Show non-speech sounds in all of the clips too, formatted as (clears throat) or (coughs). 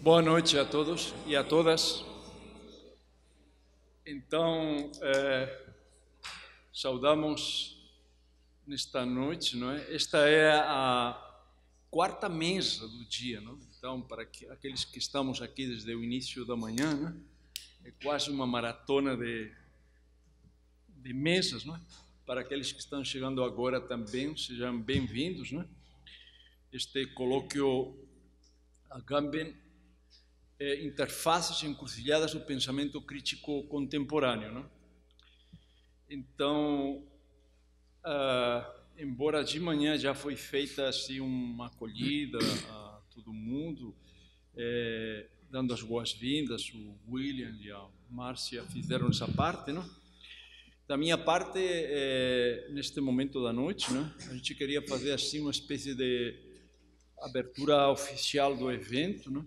Boa noite a todos e a todas. Então, eh, saudamos nesta noite, não é? Esta é a quarta mesa do dia, não? Então, para que, aqueles que estamos aqui desde o início da manhã, é? é quase uma maratona de, de mesas, não é? Para aqueles que estão chegando agora também, sejam bem-vindos, não é? Este colóquio Agamben eh, interfaces encruzilhadas do pensamento crítico contemporâneo. Não? Então, embora de manhã já foi feita assim uma acolhida a todo mundo, eh, dando as boas-vindas, o William e a Márcia fizeram essa parte, não? Da minha parte, é, neste momento da noite, né, a gente queria fazer assim uma espécie de abertura oficial do evento, né?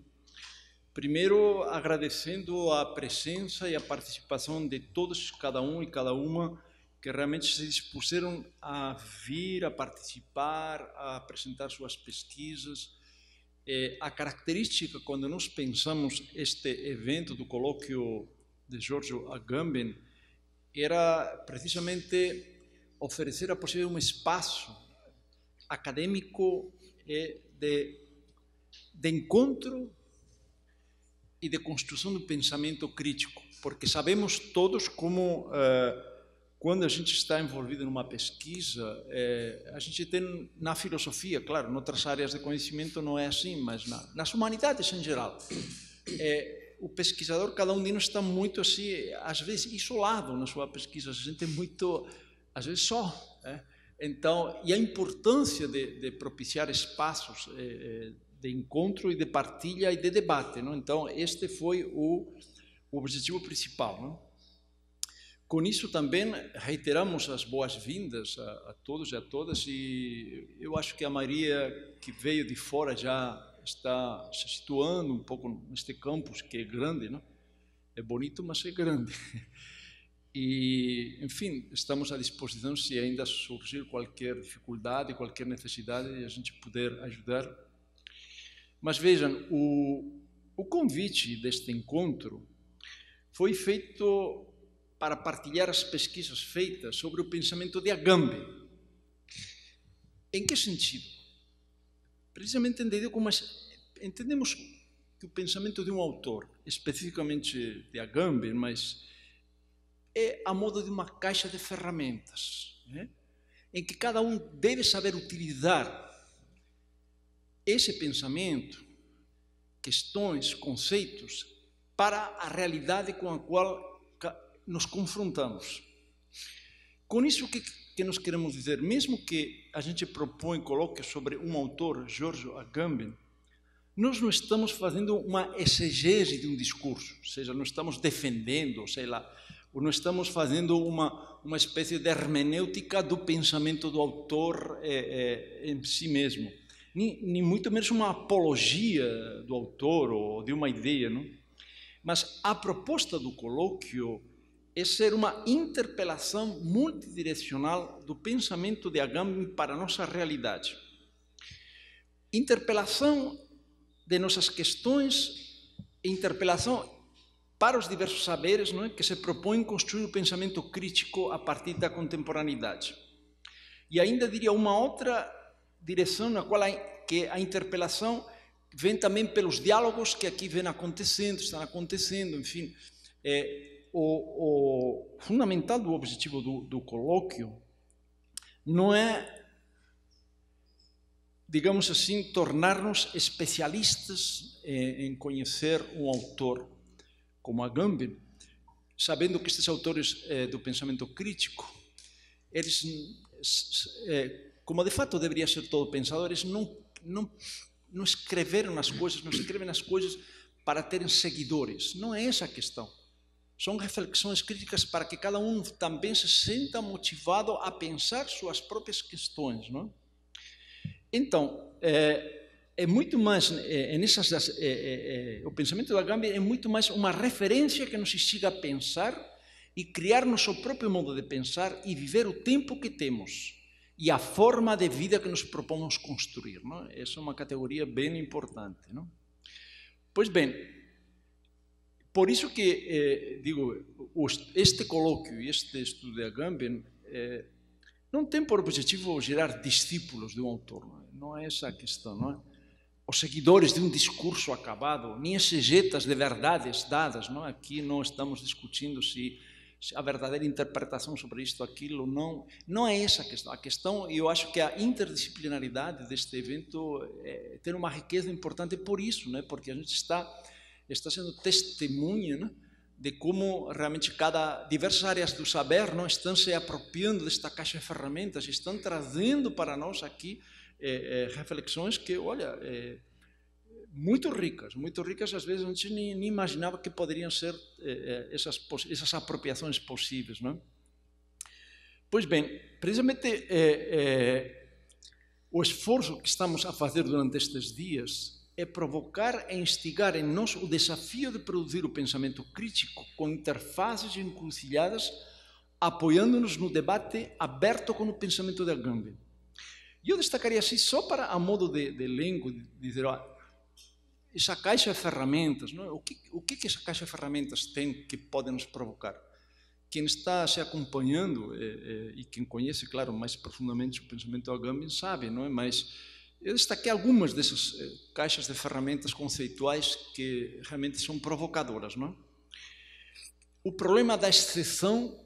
Primeiro, agradecendo a presença e a participação de todos, cada um e cada uma, que realmente se dispuseram a vir, a participar, a apresentar suas pesquisas. É, a característica, quando nós pensamos este evento do colóquio de Giorgio Agamben, era precisamente oferecer a possibilidade de um espaço acadêmico é, de, de encontro e de construção do pensamento crítico, porque sabemos todos como eh, quando a gente está envolvido numa pesquisa, eh, a gente tem na filosofia, claro, outras áreas de conhecimento não é assim, mas nas humanidades em geral, eh, o pesquisador, cada um de nós está muito assim, às vezes isolado na sua pesquisa, a gente é muito, às vezes só. Então, e a importância de, de propiciar espaços de encontro e de partilha e de debate. Não? Então, este foi o, o objetivo principal. Não? Com isso também reiteramos as boas-vindas a, a, todos e a todas e eu acho que a Maria que veio de fora já está se situando um pouco neste campus que é grande, não? É bonito, mas é grande. (laughs) E, enfim, estamos à disposição se ainda surgir qualquer dificuldade, qualquer necessidade e a gente puder ajudar mas vejam, o, o convite deste encontro foi feito para partilhar as pesquisas feitas sobre o pensamento de Agamben. Em que sentido? Precisamente entendido como entendemos que o pensamento de um autor, especificamente de Agamben, mas é a modo de uma caixa de ferramentas, né? em que cada um deve saber utilizar esse pensamento, questões, conceitos, para a realidade com a qual nos confrontamos. Com isso, o que, que nós queremos dizer? Mesmo que a gente propõe, coloque sobre um autor, Jorge Agamben, nós não estamos fazendo uma exegese de um discurso, ou seja, não estamos defendendo, sei lá, ou não estamos fazendo uma, uma espécie de hermenêutica do pensamento do autor é, é, em si mesmo nem, nem muito menos uma apologia do autor ou de uma ideia, não? mas a proposta do colóquio é ser uma interpelação multidirecional do pensamento de Agamben para a nossa realidade. Interpelação de nossas questões, interpelação para os diversos saberes não é? que se propõem construir o pensamento crítico a partir da contemporaneidade. E ainda diria uma outra direção na qual a, que a interpelação vem também pelos diálogos que aqui vêm acontecendo, estão acontecendo, enfim. É, eh, o, o, fundamental do objetivo do, do colóquio não é, digamos assim, tornar-nos especialistas em, eh, em conhecer um autor como Agamben, sabendo que estes autores é, do pensamento crítico, eles é, como de fato deveria ser todo pensador, eles não, não, não escreveram as coisas, não escrevem as coisas para terem seguidores. Não é essa a questão. São reflexões críticas para que cada um também se sinta motivado a pensar suas próprias questões. Não é? Então, é, é muito mais, é, é é, o pensamento da Gambia é muito mais uma referência que nos instiga a pensar e criar nosso próprio modo de pensar e viver o tempo que temos e a forma de vida que nos propomos construir. Não? Essa é uma categoria bem importante. Não? Pois bem, por isso que, eh, digo, este colóquio e este estudo de Agamben eh, não tem por objetivo gerar discípulos de um autor, não é, não é essa a questão, não é? Os seguidores de um discurso acabado, nem exegetas de verdades dadas, não Aqui não estamos discutindo se a verdadeira interpretação sobre isto, aquilo, não, não é essa a questão. A questão, eu acho que a interdisciplinaridade deste evento é, tem uma riqueza importante por isso, né? porque a gente está, está sendo testemunha né? de como realmente cada diversas áreas do saber não estão se apropriando desta caixa de ferramentas, estão trazendo para nós aqui é, é, reflexões que, olha muito ricas, muito ricas, às vezes a gente nem, nem imaginava que poderiam ser eh, eh essas, essas apropriações possíveis. Não é? Pois bem, precisamente eh, eh, o esforço que estamos a fazer durante estes dias é provocar e instigar em nós o desafio de produzir o pensamento crítico com interfaces encruzilhadas, apoiando-nos no debate aberto com o pensamento de Agamben. E eu destacaria assim, só para a modo de, de elenco, de dizer, ó, essa caixa de ferramentas, não? É? o, que, o é que essa caixa de ferramentas tem que pode nos provocar? Quem está se acompanhando é, é, e quem conhece, claro, mais profundamente o pensamento do Agamben sabe, não é? Mas eu destaquei algumas dessas é, caixas de ferramentas conceituais que realmente são provocadoras, não é? O problema da exceção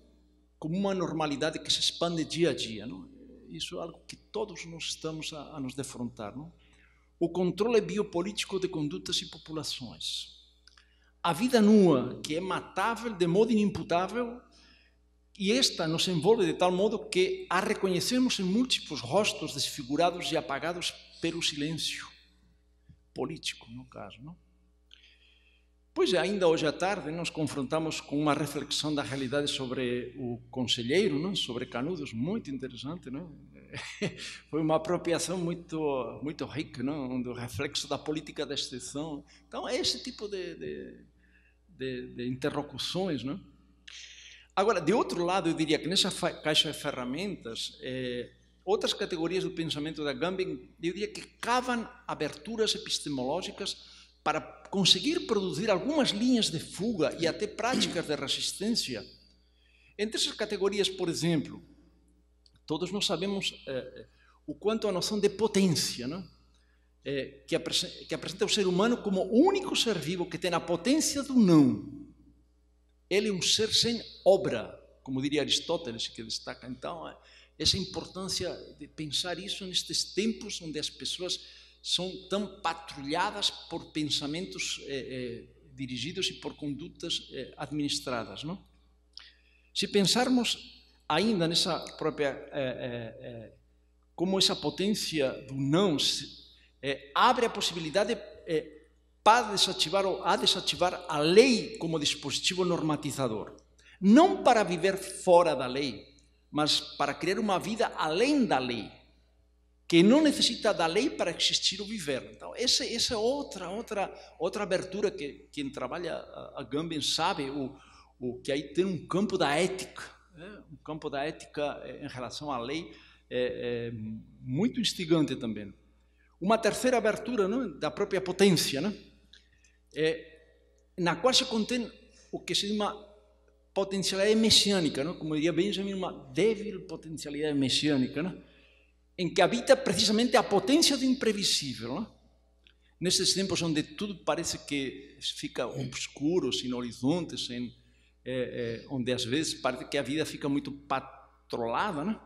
como uma normalidade que se expande dia a dia, não? É? Isso é algo que todos nós estamos a, a nos defrontar, não? o controle biopolítico de condutas e populações. A vida nua, que é matável de modo inimputável, e esta nos envolve de tal modo que a reconhecemos em múltiplos rostos desfigurados e apagados pelo silêncio político, no caso. Não? Pois ainda hoje à tarde nos confrontamos com uma reflexão da realidade sobre o conselheiro, não? sobre Canudos, muito interessante, não? (laughs) foi uma apropriação muito muito rica, não? do reflexo da política da extensão. Então, é esse tipo de, de, de, de interlocuções. Não? Agora, de outro lado, eu diria que nessa caixa de ferramentas, é, outras categorias do pensamento da Gambin, eu diria que cavam aberturas epistemológicas para conseguir produzir algumas linhas de fuga e até práticas de resistência. Entre essas categorias, por exemplo, Todos nós sabemos eh, eh, o quanto a noção de potência, né? eh, que, apresenta, que apresenta o ser humano como o único ser vivo que tem a potência do não. Ele é um ser sem obra, como diria Aristóteles, que destaca então eh, essa importância de pensar isso nestes tempos onde as pessoas são tão patrulhadas por pensamentos eh, dirigidos e por condutas administradas. Não? Se pensarmos ainda nessa própria é, é, é, como essa potência do não é, abre a possibilidade é, para desativar ou a desativar a lei como dispositivo normatizador, não para viver fora da lei, mas para criar uma vida além da lei, que não necessita da lei para existir ou viver. Então, essa, essa é outra outra outra abertura que quem trabalha a Gambin sabe o, o que aí tem um campo da ética né? um campo da ética eh, em relação à lei é, é muito instigante também. Uma terceira abertura né, da própria potência, né, é, na qual se contém o que se chama potencialidade messiânica, como diria Benjamin, uma débil potencialidade messiânica, em que habita precisamente a potência do imprevisível. Né? Nesses tempos onde tudo parece que fica obscuro, sem horizonte, sem é, é, onde às vezes parece que a vida fica muito patrolada, né?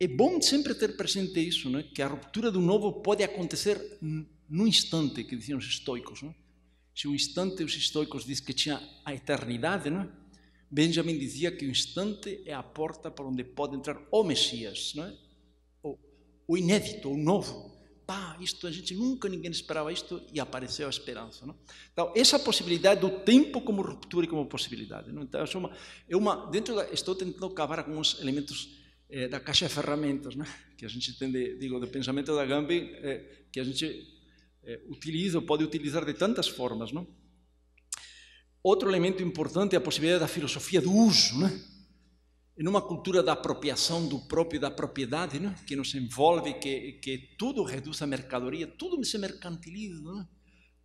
É bom sempre ter presente isso, né? Que a ruptura do novo pode acontecer no instante, que diziam os estoicos, né? Se um instante os estoicos diziam que tinha a eternidade, né? Benjamin dizia que o instante é a porta para onde pode entrar o Messias, né? o, o inédito, o novo pá, isto a gente nunca ninguém esperava isto e apareceu a esperança, não? Então essa possibilidade do tempo como ruptura e como possibilidade, não? Então é uma, é uma dentro da, estou tentando cavar alguns elementos é, da caixa de ferramentas, né? Que a gente tem, de, digo, do pensamento da Gambi, é, eh, que a gente eh, utiliza, pode utilizar de tantas formas, não? Outro elemento importante é a possibilidade da filosofia do uso, não é? numa cultura da apropriação do próprio, da propriedade, né? que nos envolve, que, que tudo reduz a mercadoria, tudo se mercantiliza, né?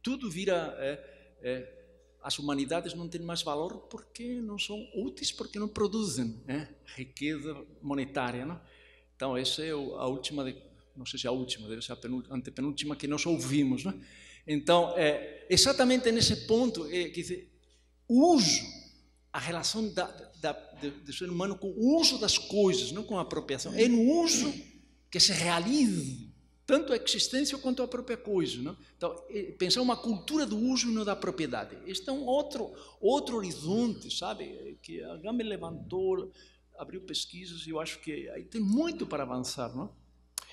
tudo vira. É, é, as humanidades não têm mais valor porque não são úteis, porque não produzem né? riqueza monetária. Né? Então, essa é a última, de, não sei se é a última, deve ser a antepenúltima que nós ouvimos. Né? Então, é, exatamente nesse ponto, é, quer dizer, o uso, a relação da, do ser humano com o uso das coisas, não com a apropriação, é no uso que se realiza tanto a existência quanto a própria coisa. Não? Então, é, pensar uma cultura do uso e não da propriedade. Este é um outro, outro horizonte, sabe? Que a Gama levantou, abriu pesquisas e eu acho que aí tem muito para avançar. Não?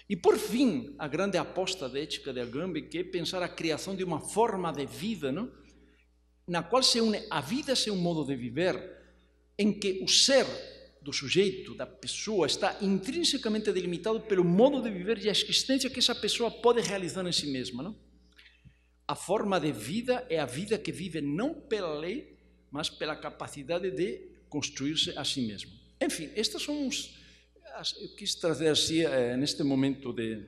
E, por fim, a grande aposta da ética de Agamben, que é pensar a criação de uma forma de vida, não? na qual se une a vida a seu é modo de viver, em que o ser do sujeito, da pessoa, está intrinsecamente delimitado pelo modo de viver e a existência que essa pessoa pode realizar em si mesma. Não? A forma de vida é a vida que vive não pela lei, mas pela capacidade de construir-se a si mesmo. Enfim, estas são eu quis trazer assim, eh, neste momento de,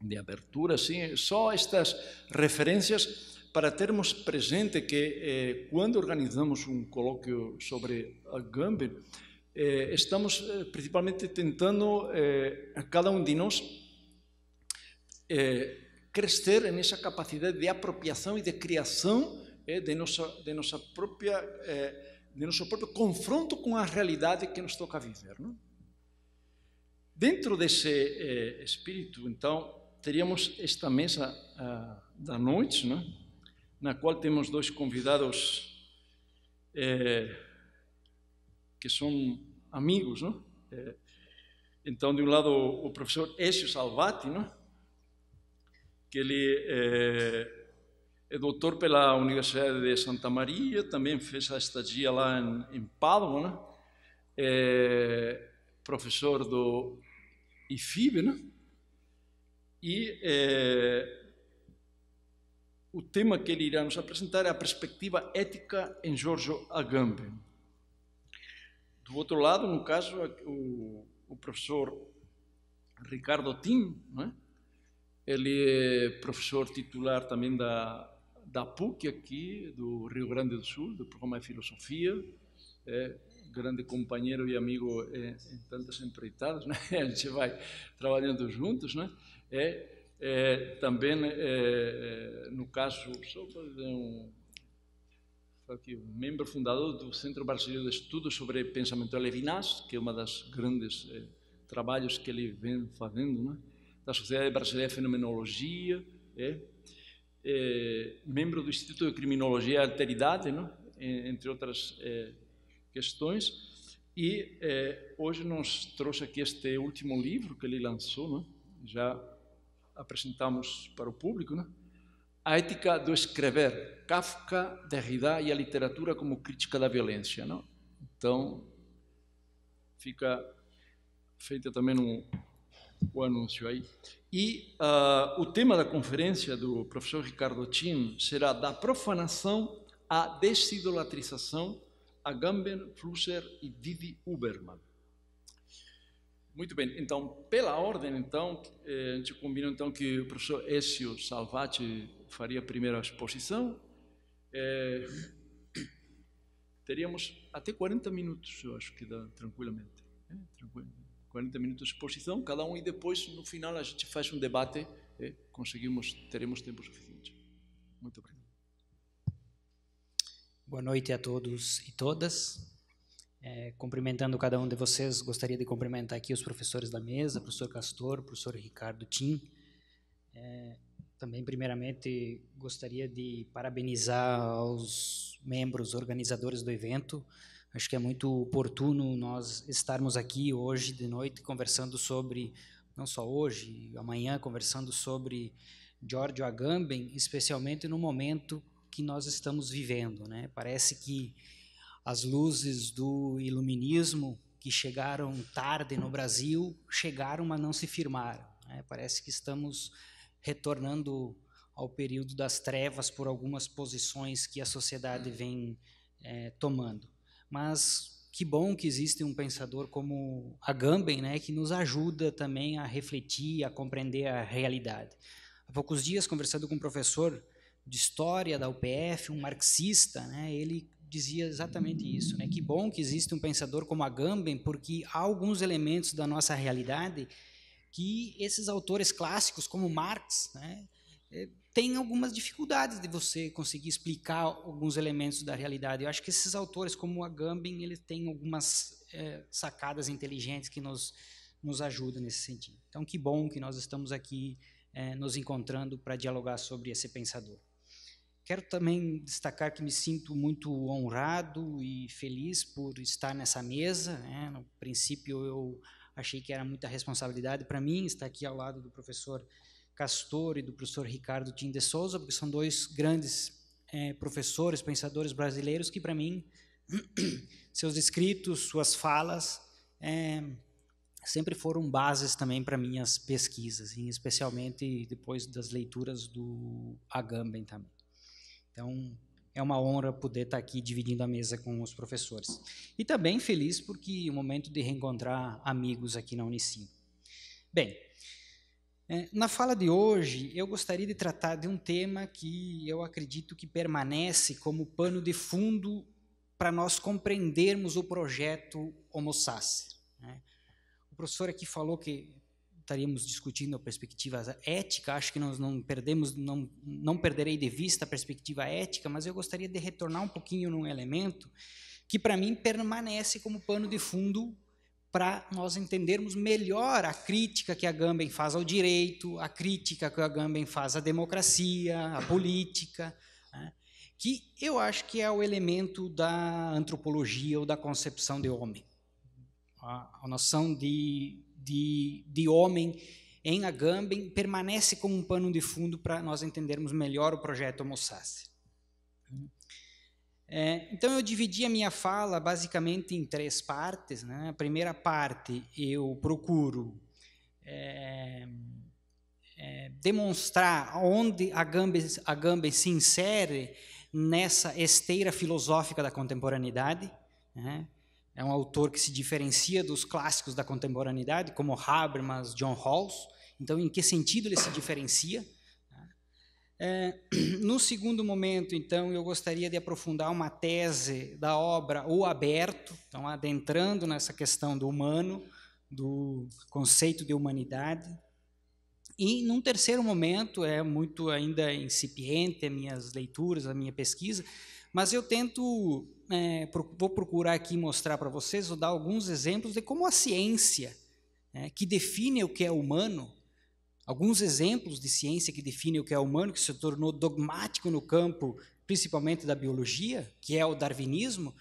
de abertura, assim, só estas referências para termos presente que eh, quando organizamos um colóquio sobre a Gambia, eh, estamos eh, principalmente tentando, eh, cada um de nós, eh, crescer nessa capacidade de apropriação e de criação eh, de, nossa, de, nossa própria, de nosso próprio confronto com a realidade que nos toca viver. Não? Dentro desse espírito, então, teríamos esta mesa ah, da noite, né? na qual temos dois convidados é, que são amigos, não? É, então, de um lado, o professor Écio Salvati, não? que ele é, é, doutor pela Universidade de Santa Maria, também fez a estadia lá em, em Pádua, né? é professor do IFIB, né? e é, o tema que ele irá nos apresentar é a perspectiva ética em Giorgio Agamben. Do outro lado, no caso, o, o professor Ricardo Tim, é? ele é professor titular também da, da PUC aqui, do Rio Grande do Sul, do programa de Filosofia, é, grande companheiro e amigo é, em tantas empreitadas, (laughs) né? a gente vai trabalhando juntos, né? É, é é, também, é, é, no caso, só fazer um, aqui, um membro fundador do Centro Brasileiro de Estudos sobre Pensamento Levinas, que é uma das grandes é, trabalhos que ele vem fazendo, né? da Sociedade Brasileira de Fenomenologia, é? É, membro do Instituto de Criminologia e Alteridade, né? entre outras questões. E hoje nos trouxe aqui este último livro que ele lançou, né? já apresentamos para o público, né? a ética do escrever, Kafka, Derrida e a literatura como crítica da violência. Não? Né? Então, fica feito também um, o um anúncio aí. E uh, o tema da conferência do professor Ricardo Tim será da profanação à desidolatrização, a Gamben, Flusser e Didi Uberman. Muito bem, então, pela ordem, então, eh, a gente combina então, que o professor Écio Salvati faria a primeira exposição. É... Teríamos até 40 minutos, eu acho que dá tranquilamente. É, eh, tranquilamente. 40 minutos de exposição, cada um, e depois, no final, a gente faz um debate. É, conseguimos, teremos tempo suficiente. Muito obrigado. Boa noite a todos e todas. É, cumprimentando cada um de vocês, gostaria de cumprimentar aqui os professores da mesa, professor Castor, professor Ricardo Tim. É, também, primeiramente, gostaria de parabenizar aos membros organizadores do evento. Acho que é muito oportuno nós estarmos aqui hoje de noite conversando sobre, não só hoje, amanhã, conversando sobre Giorgio Agamben, especialmente no momento que nós estamos vivendo. Né? Parece que as luzes do iluminismo que chegaram tarde no Brasil chegaram, mas não se firmaram. Né? Parece que estamos retornando ao período das trevas por algumas posições que a sociedade vem é, tomando. Mas que bom que existe um pensador como Agamben, né, que nos ajuda também a refletir, a compreender a realidade. Há poucos dias, conversando com um professor de história da UPF, um marxista, né, ele dizia exatamente isso, né? Que bom que existe um pensador como Agamben, porque há alguns elementos da nossa realidade que esses autores clássicos como Marx, né, eh, têm algumas dificuldades de você conseguir explicar alguns elementos da realidade. Eu acho que esses autores como Agamben, ele têm algumas é, sacadas inteligentes que nos nos ajudam nesse sentido. Então, que bom que nós estamos aqui é, nos encontrando para dialogar sobre esse pensador. Quero também destacar que me sinto muito honrado e feliz por estar nessa mesa. Né? No princípio, eu achei que era muita responsabilidade para mim estar aqui ao lado do professor Castor e do professor Ricardo Tim de Souza, porque são dois grandes é, professores, pensadores brasileiros que, para mim, (clears throat) seus escritos, suas falas, é, sempre foram bases também para minhas pesquisas, especialmente depois das leituras do Agamben também. Então, é uma honra poder estar aqui dividindo a mesa com os professores. E também feliz porque é o momento de reencontrar amigos aqui na Unicim. Bem, é, na fala de hoje, eu gostaria de tratar de um tema que eu acredito que permanece como pano de fundo para nós compreendermos o projeto Homo Sacer. Né? O professor aqui falou que estaríamos discutindo a perspectiva ética, acho que nós não perdemos, não, não perderei de vista a perspectiva ética, mas eu gostaria de retornar um pouquinho num elemento que, para mim, permanece como pano de fundo para nós entendermos melhor a crítica que a Gambem faz ao direito, a crítica que a Gambem faz à democracia, à política, né? que eu acho que é o elemento da antropologia ou da concepção de homem. A, a noção de de, de homem em Agamben permanece como um pano de fundo para nós entendermos melhor o projeto Homo É, então eu dividi a minha fala basicamente em três partes. Né? A primeira parte eu procuro é, é, demonstrar onde Agamben, Agamben se insere nessa esteira filosófica da contemporaneidade. Né? É um autor que se diferencia dos clássicos da contemporaneidade, como Habermas, John Rawls. Então, em que sentido ele se diferencia? É, (clears throat) no segundo momento, então, eu gostaria de aprofundar uma tese da obra O Aberto, então, adentrando nessa questão do humano, do conceito de humanidade. E num terceiro momento, é muito ainda incipiente as minhas leituras, a minha pesquisa, mas eu tento é, vou procurar aqui mostrar para vocês, vou dar alguns exemplos de como a ciência, né, que define o que é humano, alguns exemplos de ciência que define o que é humano, que se tornou dogmático no campo, principalmente da biologia, que é o darwinismo,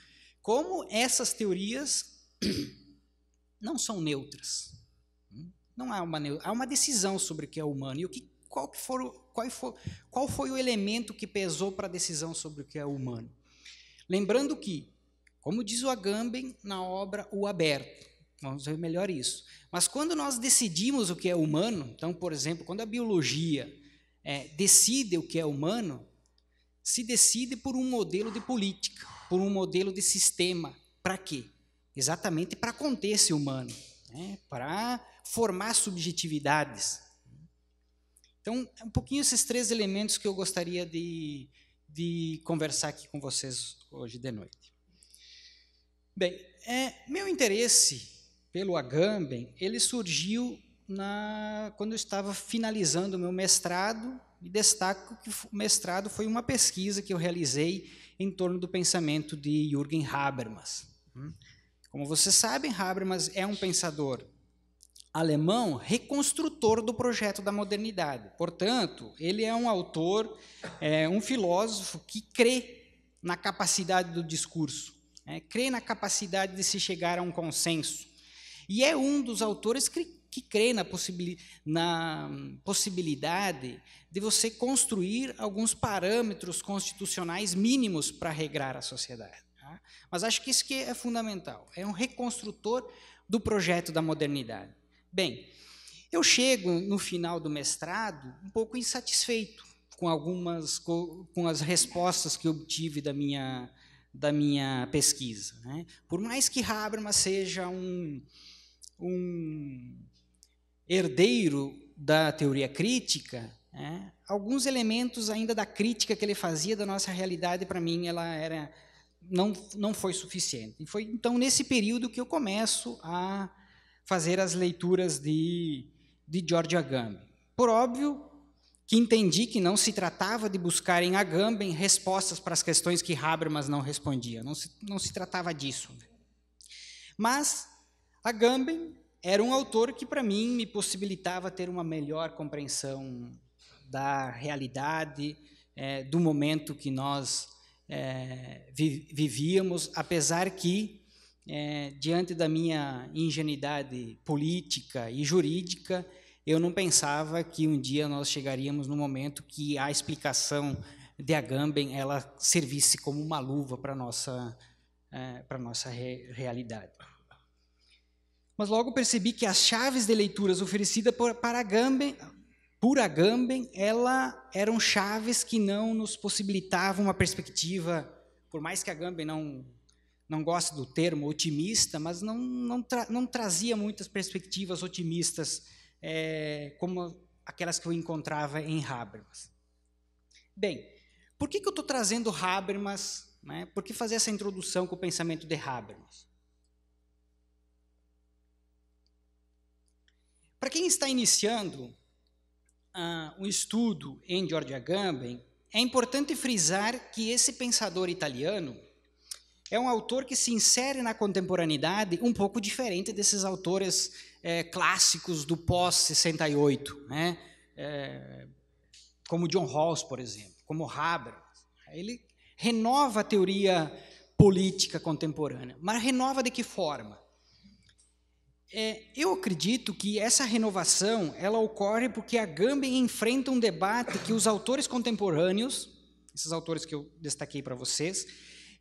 como essas teorias (clears throat) não são neutras. Não há uma, há uma decisão sobre o que é humano. E o que, qual, que for, qual, qual foi o elemento que pesou para a decisão sobre o que é humano? Lembrando que, como diz o Agamben na obra O Aberto, vamos ver melhor isso. Mas quando nós decidimos o que é humano, então, por exemplo, quando a biologia é, decide o que é humano, se decide por um modelo de política, por um modelo de sistema. Para quê? Exatamente para conter esse humano, né? para formar subjetividades. Então, é um pouquinho esses três elementos que eu gostaria de de conversar aqui com vocês hoje de noite. Bem, é, meu interesse pelo Agamben, ele surgiu na, quando eu estava finalizando o meu mestrado, e destaco que o mestrado foi uma pesquisa que eu realizei em torno do pensamento de Jürgen Habermas. Hum? Como vocês sabem, Habermas é um pensador alemão reconstrutor do projeto da modernidade. Portanto, ele é um autor, é, um filósofo que crê na capacidade do discurso, é, crê na capacidade de se chegar a um consenso. E é um dos autores que, que crê na, possibi na possibilidade de você construir alguns parâmetros constitucionais mínimos para regrar a sociedade. Tá? Mas acho que isso que é fundamental. É um reconstrutor do projeto da modernidade. Bem, eu chego no final do mestrado um pouco insatisfeito com algumas com as respostas que obtive da minha da minha pesquisa, né? Por mais que Habermas seja um um herdeiro da teoria crítica, né? alguns elementos ainda da crítica que ele fazia da nossa realidade para mim ela era não não foi suficiente. E foi então nesse período que eu começo a fazer as leituras de, de George Agamben. Por óbvio que entendi que não se tratava de buscar em Agamben respostas para as questões que Habermas não respondia, não se, não se tratava disso. Mas Agamben era um autor que, para mim, me possibilitava ter uma melhor compreensão da realidade, é, do momento que nós é, vivíamos, apesar que é, diante da minha ingenuidade política e jurídica, eu não pensava que um dia nós chegaríamos no momento que a explicação de Agamben ela servisse como uma luva para nossa é, para nossa re realidade. Mas logo percebi que as chaves de leituras oferecidas por, para Agamben, por Agamben, ela eram chaves que não nos possibilitavam uma perspectiva, por mais que Agamben não não gosto do termo otimista, mas não, não, tra não trazia muitas perspectivas otimistas é, como aquelas que eu encontrava em Habermas. Bem, por que, que eu estou trazendo Habermas? Né? Por que fazer essa introdução com o pensamento de Habermas? Para quem está iniciando uh, um estudo em George Agamben, é importante frisar que esse pensador italiano, é um autor que se insere na contemporaneidade um pouco diferente desses autores é, clássicos do pós-68, né? É, como John Rawls, por exemplo, como Haber. Ele renova a teoria política contemporânea, mas renova de que forma? É, eu acredito que essa renovação ela ocorre porque a Gambin enfrenta um debate que os autores contemporâneos, esses autores que eu destaquei para vocês,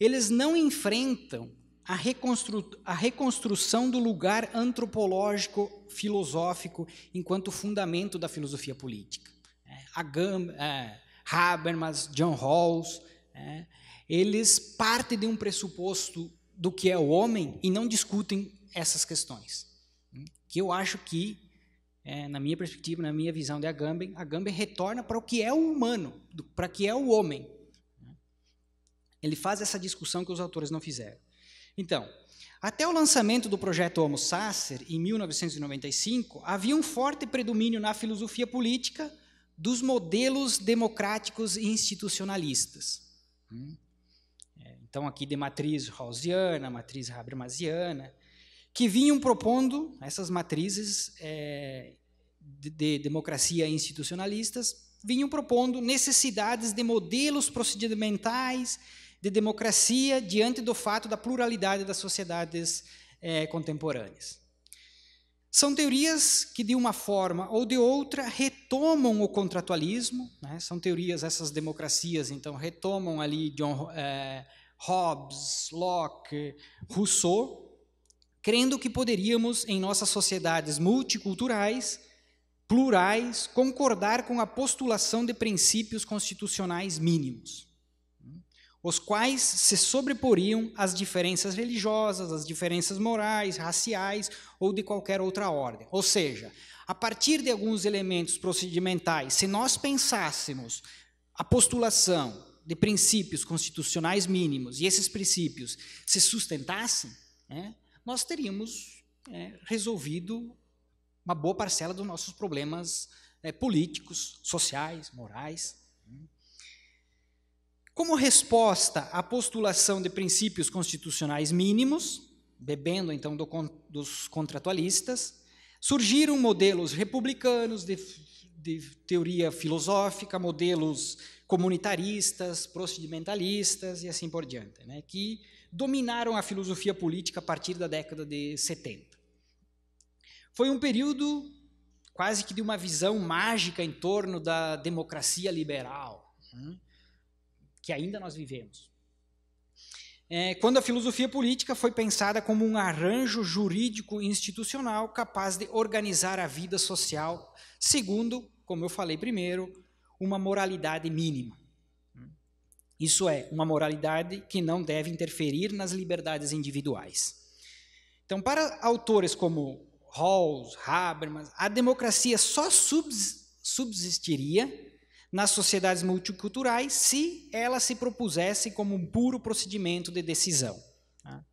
eles não enfrentam a, reconstru a reconstrução do lugar antropológico filosófico enquanto fundamento da filosofia política. É, Agam, é, Habermas, John Rawls, é, eles partem de um pressuposto do que é o homem e não discutem essas questões. Hum, que eu acho que, é, na minha perspectiva, na minha visão de Agamben, Agamben retorna para o que é o humano, para o que é o homem. Ele faz essa discussão que os autores não fizeram. Então, até o lançamento do projeto Homo Sacer, em 1995, havia um forte predomínio na filosofia política dos modelos democráticos e institucionalistas. Hum? É, então, aqui de matriz Rawlsiana, matriz Habermasiana, que vinham propondo essas matrizes é, de, de democracia institucionalistas, vinham propondo necessidades de modelos procedimentais de democracia diante do fato da pluralidade das sociedades é, contemporâneas. São teorias que, de uma forma ou de outra, retomam o contratualismo. Né? São teorias, essas democracias, então, retomam ali John, eh, Hobbes, Locke, Rousseau, crendo que poderíamos, em nossas sociedades multiculturais, plurais, concordar com a postulação de princípios constitucionais mínimos os quais se sobreporiam às diferenças religiosas, às diferenças morais, raciais ou de qualquer outra ordem. Ou seja, a partir de alguns elementos procedimentais, se nós pensássemos a postulação de princípios constitucionais mínimos e esses princípios se sustentassem, né, nós teríamos é, resolvido uma boa parcela dos nossos problemas é, políticos, sociais, morais. Como resposta à postulação de princípios constitucionais mínimos, bebendo então do, dos contratualistas, surgiram modelos republicanos de, de teoria filosófica, modelos comunitaristas, procedimentalistas e assim por diante, né, que dominaram a filosofia política a partir da década de 70. Foi um período quase que de uma visão mágica em torno da democracia liberal. Né? que ainda nós vivemos. É, quando a filosofia política foi pensada como um arranjo jurídico institucional capaz de organizar a vida social, segundo, como eu falei primeiro, uma moralidade mínima. Isso é, uma moralidade que não deve interferir nas liberdades individuais. Então, para autores como Rawls, Habermas, a democracia só subsistiria nas sociedades multiculturais se ela se propusesse como um puro procedimento de decisão. Tá?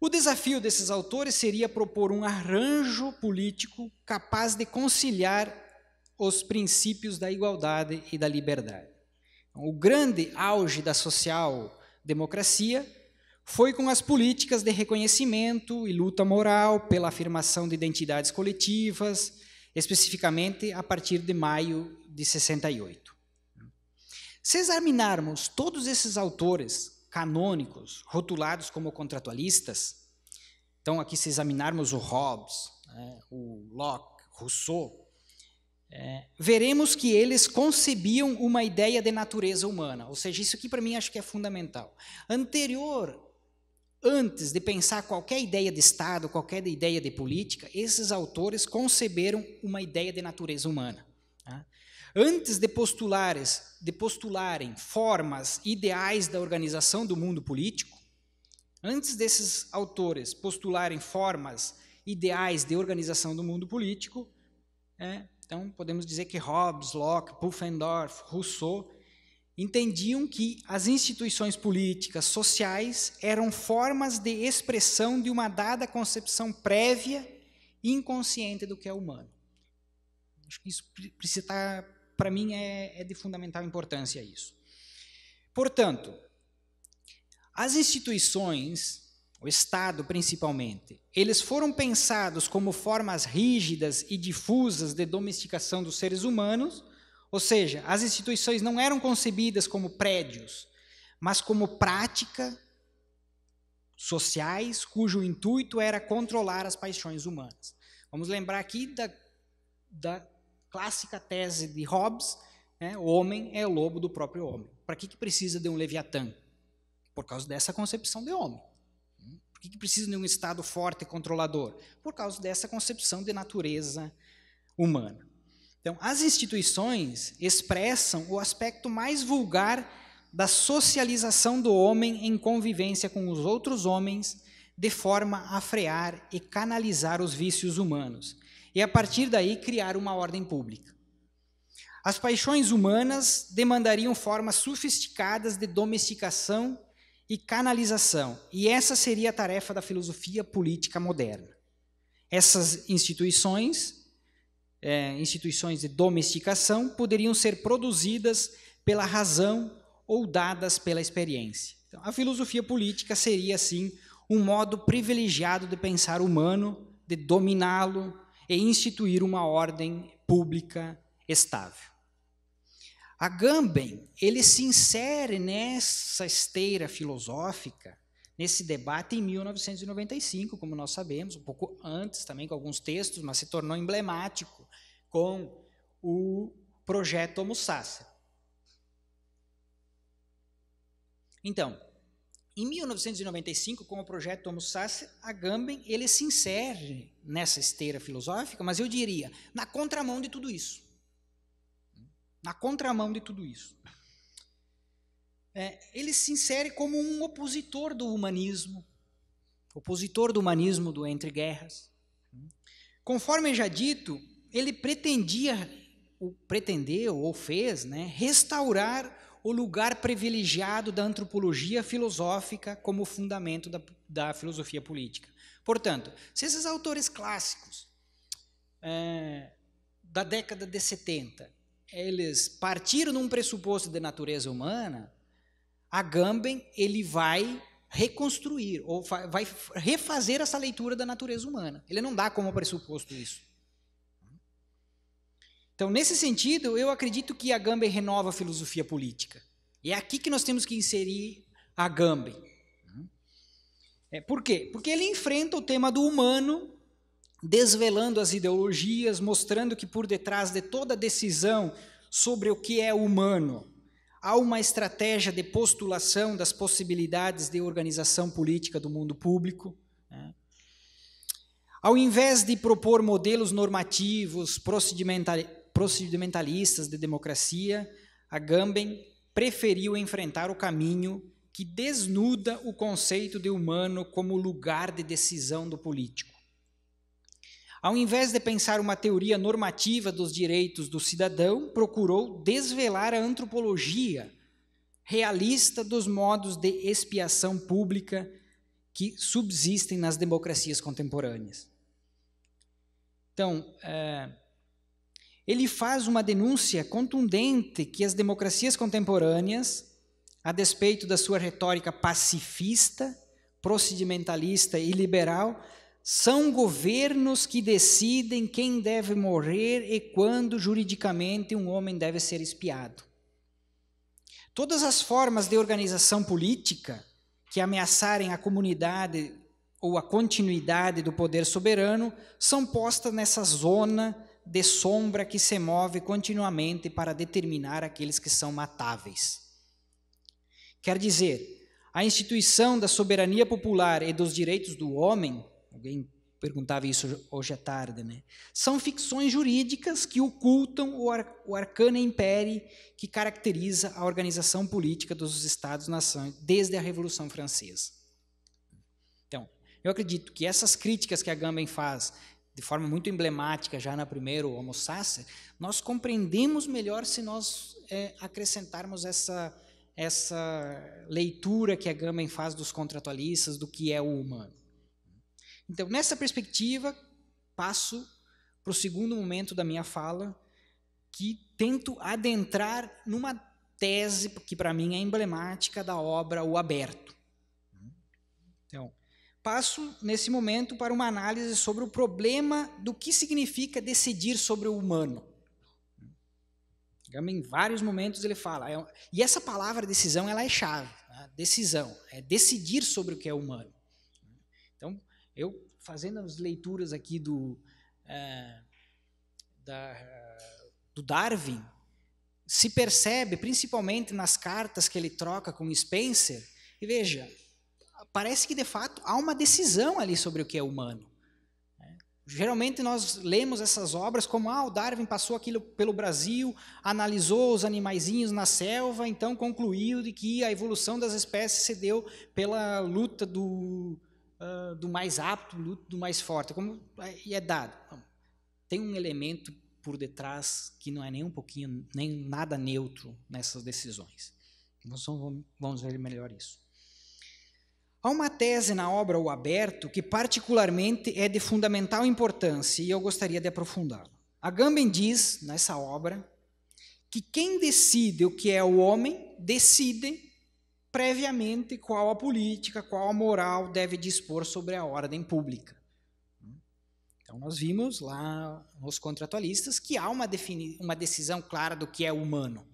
O desafio desses autores seria propor um arranjo político capaz de conciliar os princípios da igualdade e da liberdade. Então, o grande auge da social-democracia foi com as políticas de reconhecimento e luta moral pela afirmação de identidades coletivas, especificamente a partir de maio de 68. Se examinarmos todos esses autores canônicos rotulados como contratualistas, então aqui se examinarmos o Hobbes, né, o Locke, Rousseau, é, veremos que eles concebiam uma ideia de natureza humana. Ou seja, isso aqui para mim acho que é fundamental. Anterior, antes de pensar qualquer ideia de Estado, qualquer ideia de política, esses autores conceberam uma ideia de natureza humana. Antes de, postulares, de postularem formas ideais da organização do mundo político, antes desses autores postularem formas ideais de organização do mundo político, é, então podemos dizer que Hobbes, Locke, Pufendorf, Rousseau entendiam que as instituições políticas sociais eram formas de expressão de uma dada concepção prévia e inconsciente do que é humano. Acho que isso precisa estar tá para mim é, é de fundamental importância isso. Portanto, as instituições, o Estado principalmente, eles foram pensados como formas rígidas e difusas de domesticação dos seres humanos, ou seja, as instituições não eram concebidas como prédios, mas como prática sociais cujo intuito era controlar as paixões humanas. Vamos lembrar aqui da, da clássica tese de Hobbes, né, o homem é o lobo do próprio homem. Para que, que precisa de um Leviatã? Por causa dessa concepção de homem. Por que, que precisa de um Estado forte e controlador? Por causa dessa concepção de natureza humana. Então, as instituições expressam o aspecto mais vulgar da socialização do homem em convivência com os outros homens, de forma a frear e canalizar os vícios humanos, e a partir daí criar uma ordem pública. As paixões humanas demandariam formas sofisticadas de domesticação e canalização, e essa seria a tarefa da filosofia política moderna. Essas instituições, é, instituições de domesticação, poderiam ser produzidas pela razão ou dadas pela experiência. Então, a filosofia política seria, assim, um modo privilegiado de pensar o humano, de dominá-lo, e instituir uma ordem pública estável. Agamben, ele se insere nessa esteira filosófica, nesse debate em 1995, como nós sabemos, um pouco antes também com alguns textos, mas se tornou emblemático com o projeto Homo Sacer. Então, em 1995, com o projeto Homo Sacer, a Gambem ele se insere nessa esteira filosófica, mas eu diria, na contramão de tudo isso. Na contramão de tudo isso. É, ele se insere como um opositor do humanismo, opositor do humanismo do Entre Guerras. Conforme já dito, ele pretendia, ou pretendeu ou fez, né, restaurar o lugar privilegiado da antropologia filosófica como fundamento da, da filosofia política. Portanto, se esses autores clássicos é, da década de 70 eles partiram num pressuposto de natureza humana, Agamben ele vai reconstruir ou vai refazer essa leitura da natureza humana. Ele não dá como pressuposto isso. Então, nesse sentido, eu acredito que a Gambe renova a filosofia política. E é aqui que nós temos que inserir a Gambe. É, por quê? Porque ele enfrenta o tema do humano, desvelando as ideologias, mostrando que por detrás de toda decisão sobre o que é humano, há uma estratégia de postulação das possibilidades de organização política do mundo público. Né? Ao invés de propor modelos normativos, procedimentais, procedimentalistas de democracia, Agamben preferiu enfrentar o caminho que desnuda o conceito de humano como lugar de decisão do político. Ao invés de pensar uma teoria normativa dos direitos do cidadão, procurou desvelar a antropologia realista dos modos de expiação pública que subsistem nas democracias contemporâneas. Então, é, ele faz uma denúncia contundente que as democracias contemporâneas, a despeito da sua retórica pacifista, procedimentalista e liberal, são governos que decidem quem deve morrer e quando juridicamente um homem deve ser espiado. Todas as formas de organização política que ameaçarem a comunidade ou a continuidade do poder soberano são postas nessa zona de sombra que se move continuamente para determinar aqueles que são matáveis. Quer dizer, a instituição da soberania popular e dos direitos do homem, alguém perguntava isso hoje à tarde, né? São ficções jurídicas que ocultam o, ar, o arcana império que caracteriza a organização política dos Estados-nações desde a Revolução Francesa. Então, eu acredito que essas críticas que a Gambem faz de forma muito emblemática já na primeira, o Homo sacer, nós compreendemos melhor se nós é, acrescentarmos essa, essa leitura que a Gama faz dos contratualistas, do que é o humano. Então, nessa perspectiva, passo para o segundo momento da minha fala, que tento adentrar numa tese que para mim é emblemática da obra O Aberto passo nesse momento para uma análise sobre o problema do que significa decidir sobre o humano. Em vários momentos ele fala, é e essa palavra decisão ela é chave, né? decisão, é decidir sobre o que é humano. Então, eu fazendo as leituras aqui do, é, da, do Darwin, se percebe principalmente nas cartas que ele troca com Spencer, e veja, parece que de fato há uma decisão ali sobre o que é humano. Né? Geralmente nós lemos essas obras como ah, o Darwin passou aquilo pelo Brasil, analisou os animaizinhos na selva, então concluiu de que a evolução das espécies se deu pela luta do, uh, do mais apto, luta do mais forte, como é, e é dado. Então, tem um elemento por detrás que não é nem um pouquinho, nem nada neutro nessas decisões. Nós vamos ver melhor isso. Há uma tese na obra O Aberto que, particularmente, é de fundamental importância e eu gostaria de aprofundá-la. Agamben diz, nessa obra, que quem decide o que é o homem decide previamente qual a política, qual a moral deve dispor sobre a ordem pública. Então, nós vimos lá nos contratualistas que há uma, uma decisão clara do que é humano.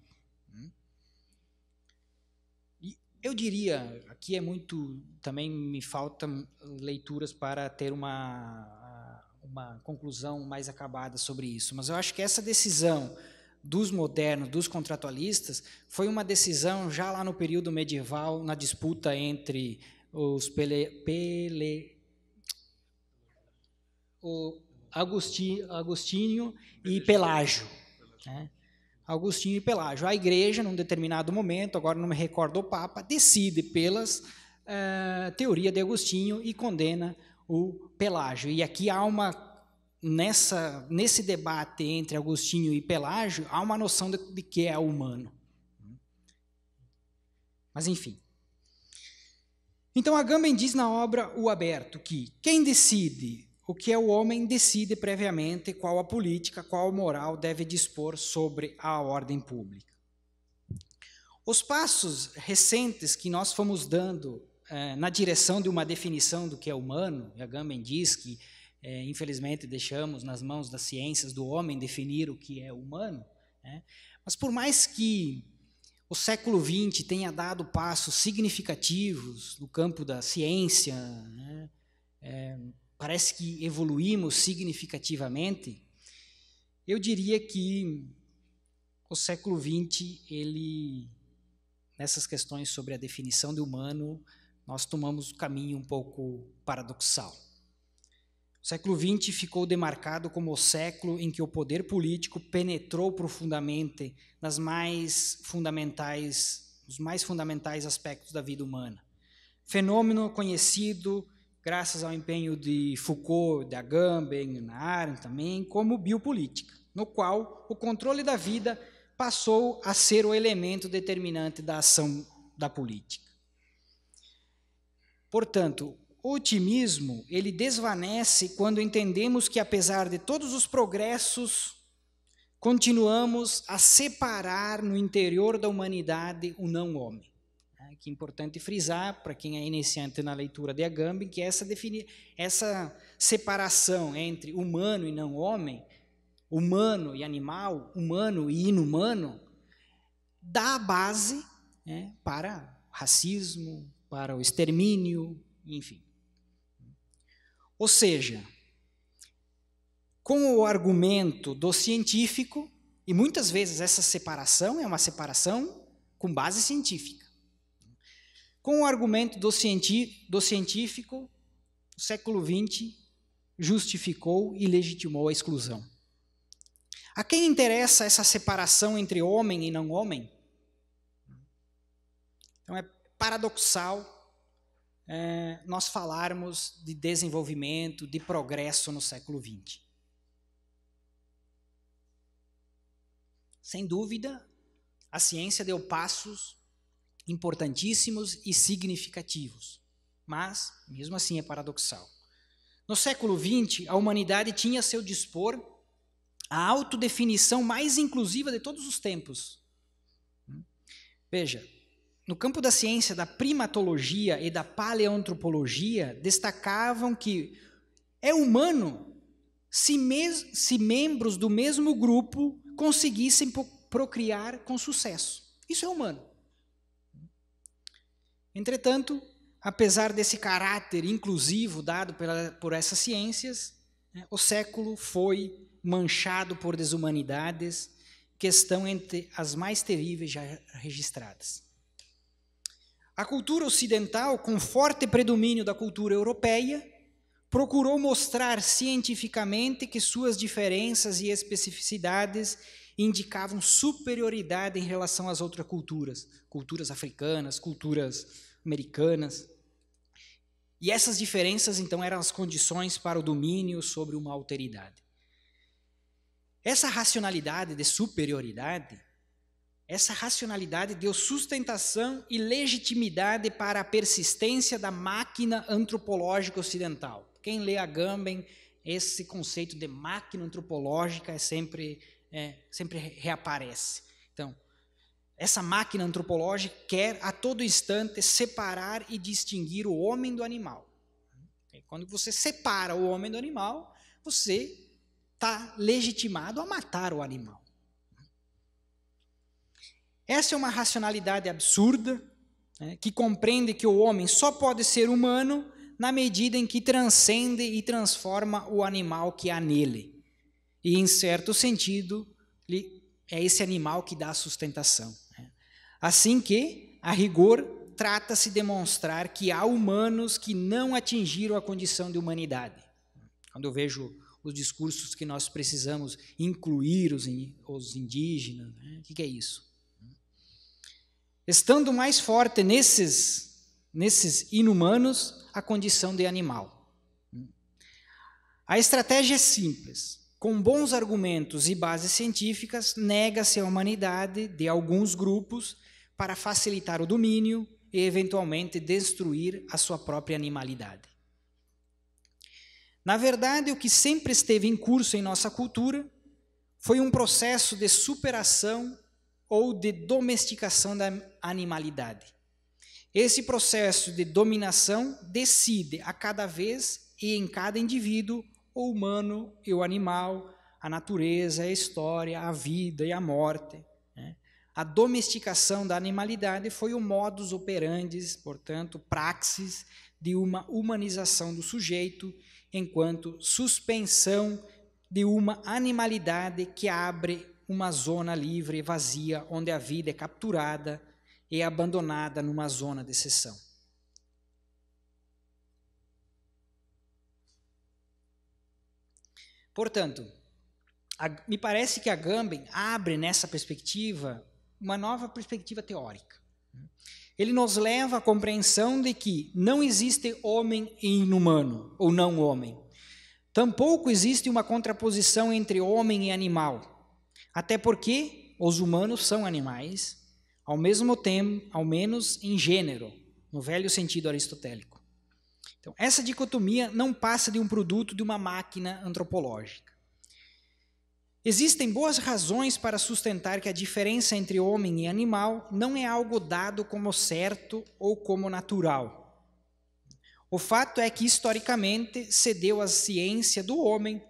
Eu diria, aqui é muito, também me faltam leituras para ter uma, uma conclusão mais acabada sobre isso. Mas eu acho que essa decisão dos modernos, dos contratualistas, foi uma decisão já lá no período medieval, na disputa entre os pele, pele o Agostinho, Agostinho e Pelágio. Né? Agostinho e Pelágio. A igreja, num determinado momento, agora não me recordo o Papa, decide pelas uh, teoria de Agostinho e condena o Pelágio. E aqui há uma nessa nesse debate entre Agostinho e Pelágio há uma noção de, de que é humano. Mas enfim. Então Agamben diz na obra O Aberto que quem decide o que é o homem decide previamente qual a política, qual a moral deve dispor sobre a ordem pública. Os passos recentes que nós fomos dando eh, na direção de uma definição do que é humano, e Agamben diz que, eh, infelizmente, deixamos nas mãos das ciências do homem definir o que é humano, né? mas por mais que o século XX tenha dado passos significativos no campo da ciência, né? Eh, parece que evoluímos significativamente, eu diria que o século XX, ele, nessas questões sobre a definição de humano, nós tomamos um caminho um pouco paradoxal. O século XX ficou demarcado como o século em que o poder político penetrou profundamente nas mais fundamentais, nos mais fundamentais aspectos da vida humana. Fenômeno conhecido graças ao empenho de Foucault, de Agamben, Arendt também, como biopolítica, no qual o controle da vida passou a ser o elemento determinante da ação da política. Portanto, o otimismo, ele desvanece quando entendemos que apesar de todos os progressos, continuamos a separar no interior da humanidade o não homem que é importante frisar para quem é iniciante na leitura de Agamben, que é essa, defini essa separação entre humano e não homem, humano e animal, humano e inumano, dá a base né, para racismo, para o extermínio, enfim. Ou seja, com o argumento do científico, e muitas vezes essa separação é uma separação com base científica com o argumento do, cienti, do científico, o século XX justificou e legitimou a exclusão. A quem interessa essa separação entre homem e não homem? Então é paradoxal é, nós falarmos de desenvolvimento, de progresso no século XX. Sem dúvida, a ciência deu passos importantíssimos e significativos. Mas, mesmo assim, é paradoxal. No século XX, a humanidade tinha a seu dispor a autodefinição mais inclusiva de todos os tempos. Veja, no campo da ciência da primatologia e da paleoantropologia, destacavam que é humano se, se membros do mesmo grupo conseguissem procriar com sucesso. Isso é humano. Entretanto, apesar desse caráter inclusivo dado pela, por essas ciências, né, o século foi manchado por desumanidades, que estão entre as mais terríveis já registradas. A cultura ocidental, com forte predomínio da cultura europeia, procurou mostrar cientificamente que suas diferenças e especificidades indicavam superioridade em relação às outras culturas, culturas africanas, culturas americanas. E essas diferenças, então, eram as condições para o domínio sobre uma alteridade. Essa racionalidade de superioridade, essa racionalidade deu sustentação e legitimidade para a persistência da máquina antropológica ocidental. Quem lê Agamben, esse conceito de máquina antropológica é sempre é, sempre reaparece. Então, essa máquina antropológica quer a todo instante separar e distinguir o homem do animal. É, quando você separa o homem do animal, você está legitimado a matar o animal. Essa é uma racionalidade absurda né, que compreende que o homem só pode ser humano na medida em que transcende e transforma o animal que há nele. E, em certo sentido, é esse animal que dá a sustentação. Né? Assim que, a rigor, trata-se de demonstrar que há humanos que não atingiram a condição de humanidade. Quando eu vejo os discursos que nós precisamos incluir os, indígenas, né? o que, que é isso? Estando mais forte nesses, nesses inumanos, a condição de animal. A estratégia é simples com bons argumentos e bases científicas, nega-se a humanidade de alguns grupos para facilitar o domínio e, eventualmente, destruir a sua própria animalidade. Na verdade, o que sempre esteve em curso em nossa cultura foi um processo de superação ou de domesticação da animalidade. Esse processo de dominação decide a cada vez e em cada indivíduo o humano e o animal, a natureza, a história, a vida e a morte. Né? A domesticação da animalidade foi o modus operandi, portanto, praxis de uma humanização do sujeito, enquanto suspensão de uma animalidade que abre uma zona livre e vazia onde a vida é capturada e abandonada numa zona de exceção. Portanto, a, me parece que a Gambin abre nessa perspectiva uma nova perspectiva teórica. Ele nos leva à compreensão de que não existe homem inumano ou não homem. Tampouco existe uma contraposição entre homem e animal. Até porque os humanos são animais, ao mesmo tempo, ao menos em gênero, no velho sentido aristotélico. Então, essa dicotomia não passa de um produto de uma máquina antropológica. Existem boas razões para sustentar que a diferença entre homem e animal não é algo dado como certo ou como natural. O fato é que, historicamente, cedeu à ciência do homem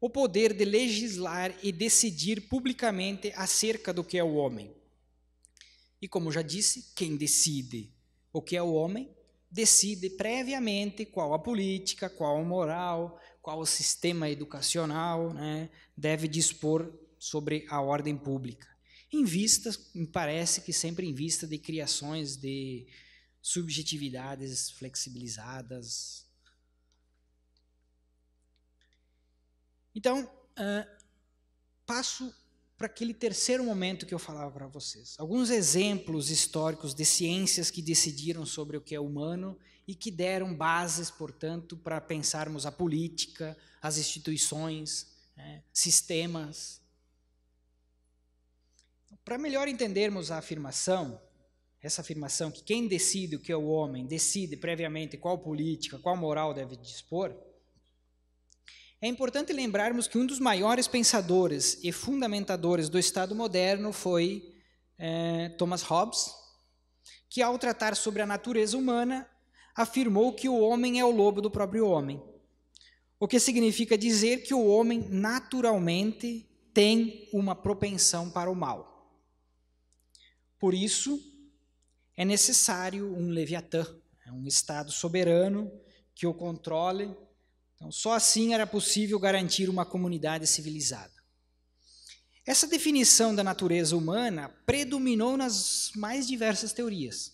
o poder de legislar e decidir publicamente acerca do que é o homem. E, como já disse, quem decide o que é o homem decide previamente qual a política, qual a moral, qual o sistema educacional né, deve dispor sobre a ordem pública. Em vista, me parece que sempre em vista de criações de subjetividades flexibilizadas. Então, uh, passo para aquele terceiro momento que eu falava para vocês. Alguns exemplos históricos de ciências que decidiram sobre o que é humano e que deram bases, portanto, para pensarmos a política, as instituições, né, sistemas. Então, para melhor entendermos a afirmação, essa afirmação que quem decide o que é o homem decide previamente qual política, qual moral deve dispor, é importante lembrarmos que um dos maiores pensadores e fundamentadores do Estado moderno foi é, Thomas Hobbes, que, ao tratar sobre a natureza humana, afirmou que o homem é o lobo do próprio homem. O que significa dizer que o homem naturalmente tem uma propensão para o mal. Por isso, é necessário um Leviatã, é um Estado soberano que o controle então, só assim era possível garantir uma comunidade civilizada. Essa definição da natureza humana predominou nas mais diversas teorias.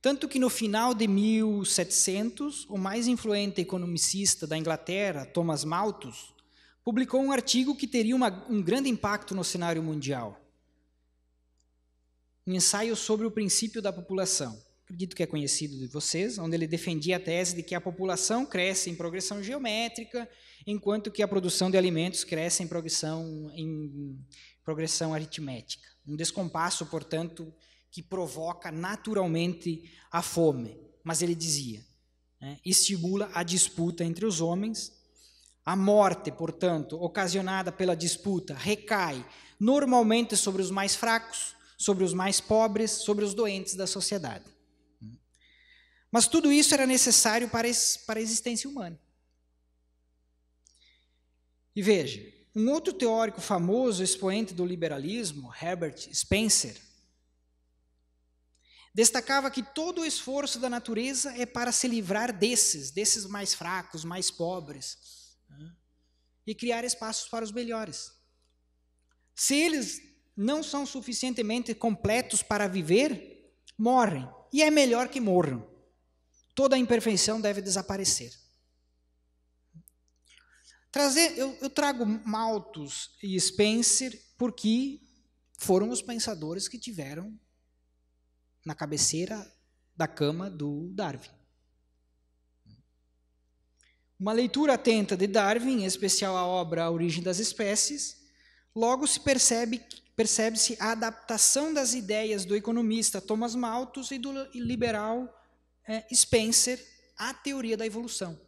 Tanto que no final de 1700, o mais influente economicista da Inglaterra, Thomas Malthus, publicou um artigo que teria uma, um grande impacto no cenário mundial. Um ensaio sobre o princípio da população acredito que é conhecido de vocês, onde ele defendia a tese de que a população cresce em progressão geométrica, enquanto que a produção de alimentos cresce em progressão, em progressão aritmética. Um descompasso, portanto, que provoca naturalmente a fome. Mas ele dizia, né, estimula a disputa entre os homens. A morte, portanto, ocasionada pela disputa, recai normalmente sobre os mais fracos, sobre os mais pobres, sobre os doentes da sociedade. Mas tudo isso era necessário para, para a existência humana. E veja, um outro teórico famoso, expoente do liberalismo, Herbert Spencer, destacava que todo o esforço da natureza é para se livrar desses, desses mais fracos, mais pobres, né? e criar espaços para os melhores. Se eles não são suficientemente completos para viver, morrem, e é melhor que morram toda a imperfeição deve desaparecer. Trazer, eu, eu trago Malthus e Spencer porque foram os pensadores que tiveram na cabeceira da cama do Darwin. Uma leitura atenta de Darwin, em especial a obra A Origem das Espécies, logo se percebe percebe-se a adaptação das ideias do economista Thomas Malthus e do liberal é, Spencer a teoria da evolução.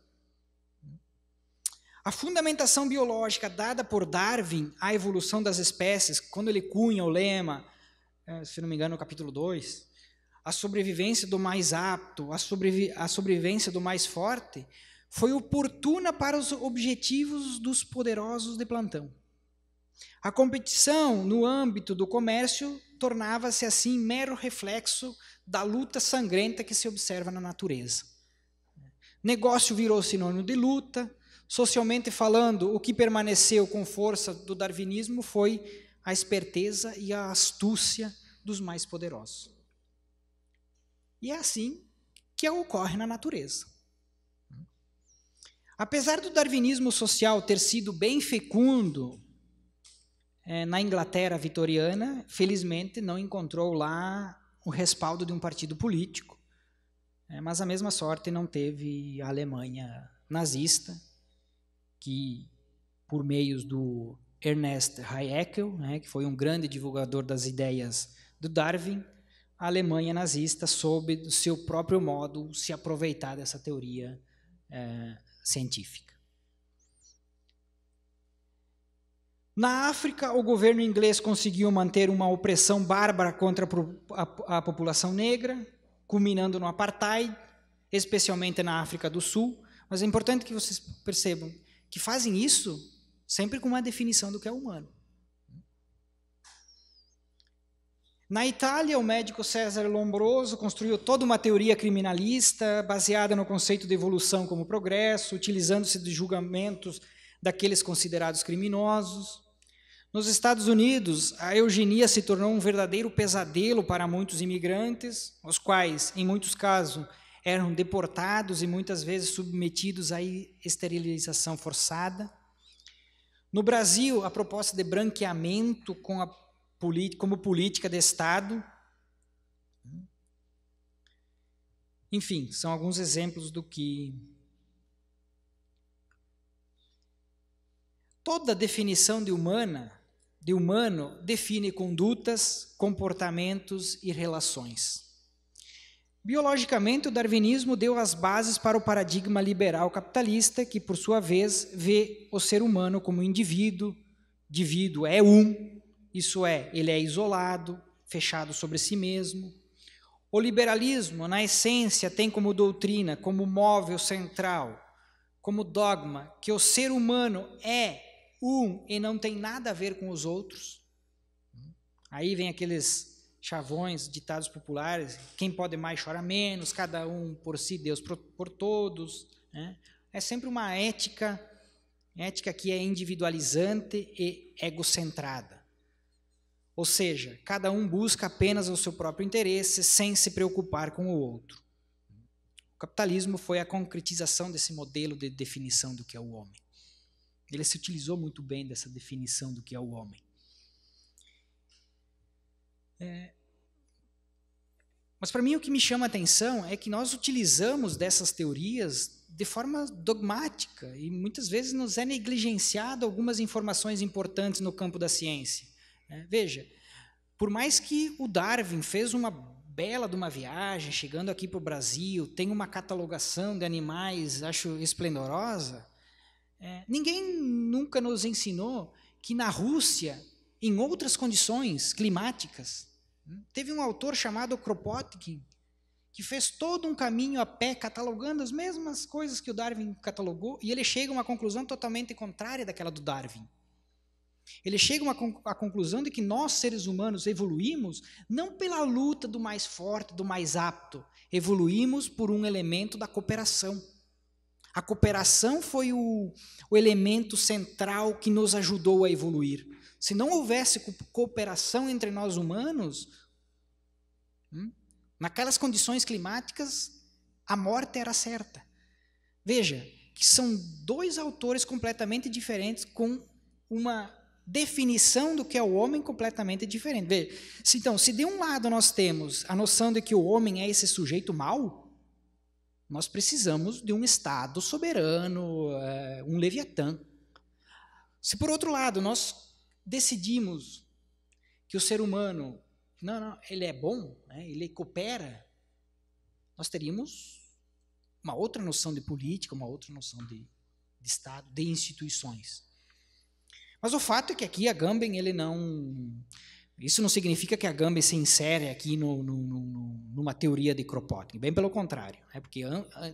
A fundamentação biológica dada por Darwin à evolução das espécies, quando ele cunha o lema, é, se não me engano, no capítulo 2, a sobrevivência do mais apto, a, sobrevi a sobrevivência do mais forte, foi oportuna para os objetivos dos poderosos de plantão. A competição no âmbito do comércio tornava-se assim mero reflexo da luta sangrenta que se observa na natureza. Negócio virou sinônimo de luta. Socialmente falando, o que permaneceu com força do darwinismo foi a esperteza e a astúcia dos mais poderosos. E é assim que ocorre na natureza. Apesar do darwinismo social ter sido bem fecundo é, na Inglaterra vitoriana, felizmente não encontrou lá o respaldo de um partido político, né, mas a mesma sorte não teve a Alemanha nazista, que por meios do Ernest Haeckel, né, que foi um grande divulgador das ideias do Darwin, a Alemanha nazista soube, do seu próprio modo, se aproveitar dessa teoria é, científica. Na África, o governo inglês conseguiu manter uma opressão bárbara contra a, população negra, culminando no apartheid, especialmente na África do Sul. Mas é importante que vocês percebam que fazem isso sempre com uma definição do que é humano. Na Itália, o médico César Lombroso construiu toda uma teoria criminalista baseada no conceito de evolução como progresso, utilizando-se de julgamentos daqueles considerados criminosos. Nos Estados Unidos, a eugenia se tornou um verdadeiro pesadelo para muitos imigrantes, os quais, em muitos casos, eram deportados e muitas vezes submetidos à esterilização forçada. No Brasil, a proposta de branqueamento com a, como política de Estado. Enfim, são alguns exemplos do que toda definição de humana de humano define condutas, comportamentos e relações. Biologicamente, o darwinismo deu as bases para o paradigma liberal capitalista, que, por sua vez, vê o ser humano como indivíduo. Indivíduo é um, isso é, ele é isolado, fechado sobre si mesmo. O liberalismo, na essência, tem como doutrina, como móvel central, como dogma, que o ser humano é um e não tem nada a ver com os outros. Aí vem aqueles chavões, ditados populares: quem pode mais chora menos, cada um por si, Deus por, por todos. Né? É sempre uma ética, ética que é individualizante e egocentrada. Ou seja, cada um busca apenas o seu próprio interesse sem se preocupar com o outro. O capitalismo foi a concretização desse modelo de definição do que é o homem. Ele se utilizou muito bem dessa definição do que é o homem. É, mas para mim o que me chama a atenção é que nós utilizamos dessas teorias de forma dogmática e muitas vezes nos é negligenciado algumas informações importantes no campo da ciência. É, veja, por mais que o Darwin fez uma bela de uma viagem, chegando aqui para o Brasil, tem uma catalogação de animais, acho esplendorosa, é, ninguém nunca nos ensinou que na Rússia, em outras condições climáticas, hum, teve um autor chamado Kropotkin que fez todo um caminho a pé catalogando as mesmas coisas que o Darwin catalogou e ele chega a uma conclusão totalmente contrária daquela do Darwin. Ele chega à conclusão de que nós, seres humanos, evoluímos não pela luta do mais forte, do mais apto, evoluímos por um elemento da cooperação. A cooperação foi o, o elemento central que nos ajudou a evoluir. Se não houvesse cooperação entre nós humanos, hum, naquelas condições climáticas, a morte era certa. Veja, que são dois autores completamente diferentes com uma definição do que é o homem completamente diferente. Veja, se, então, se de um lado nós temos a noção de que o homem é esse sujeito mau, nós precisamos de um Estado soberano, é, um Leviatã. Se, por outro lado, nós decidimos que o ser humano, não, não, ele é bom, né, ele coopera, nós teríamos uma outra noção de política, uma outra noção de, de Estado, de instituições. Mas o fato é que aqui Agamben ele não isso não significa que a Gambes se insere aqui no, no, no, numa teoria de Kropotkin, bem pelo contrário, né? porque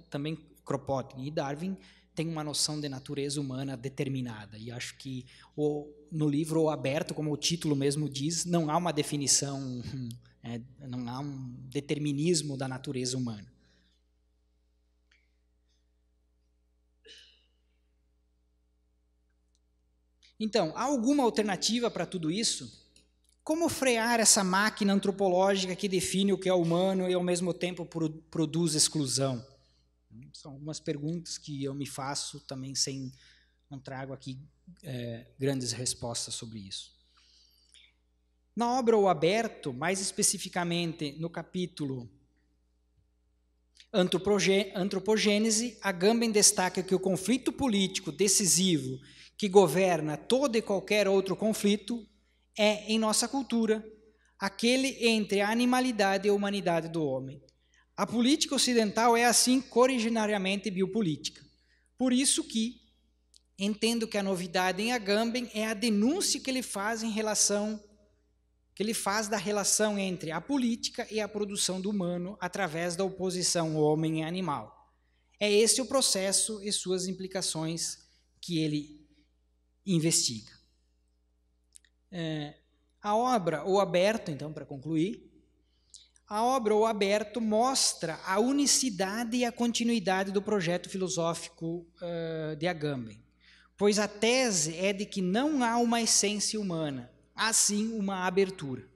também Kropotkin e Darwin têm uma noção de natureza humana determinada, e acho que o, no livro ou aberto, como o título mesmo diz, não há uma definição, (laughs) é, não há um determinismo da natureza humana. Então, há alguma alternativa para tudo isso? Como frear essa máquina antropológica que define o que é humano e ao mesmo tempo produz exclusão? São algumas perguntas que eu me faço também sem não trago aqui é, grandes respostas sobre isso. Na obra O Aberto, mais especificamente no capítulo Antropogênese, Agamben destaca que o conflito político decisivo que governa todo e qualquer outro conflito é, em nossa cultura, aquele entre a animalidade e a humanidade do homem. A política ocidental é assim originariamente biopolítica. Por isso que entendo que a novidade em Agamben é a denúncia que ele faz em relação que ele faz da relação entre a política e a produção do humano através da oposição homem e animal. É esse o processo e suas implicações que ele investiga. É, a obra, ou aberto, então, para concluir, a obra, ou aberto, mostra a unicidade e a continuidade do projeto filosófico uh, de Agamben, pois a tese é de que não há uma essência humana, há sim uma abertura.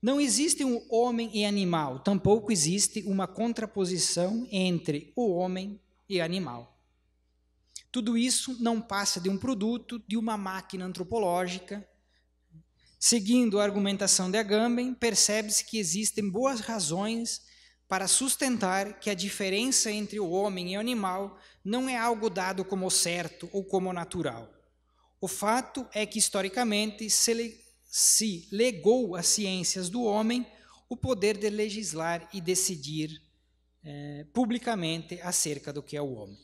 Não existe um homem e animal, tampouco existe uma contraposição entre o homem e animal. Tudo isso não passa de um produto de uma máquina antropológica Seguindo a argumentação de Agamben, percebe-se que existem boas razões para sustentar que a diferença entre o homem e o animal não é algo dado como certo ou como natural. O fato é que, historicamente, se, legou às ciências do homem o poder de legislar e decidir eh, publicamente acerca do que é o homem.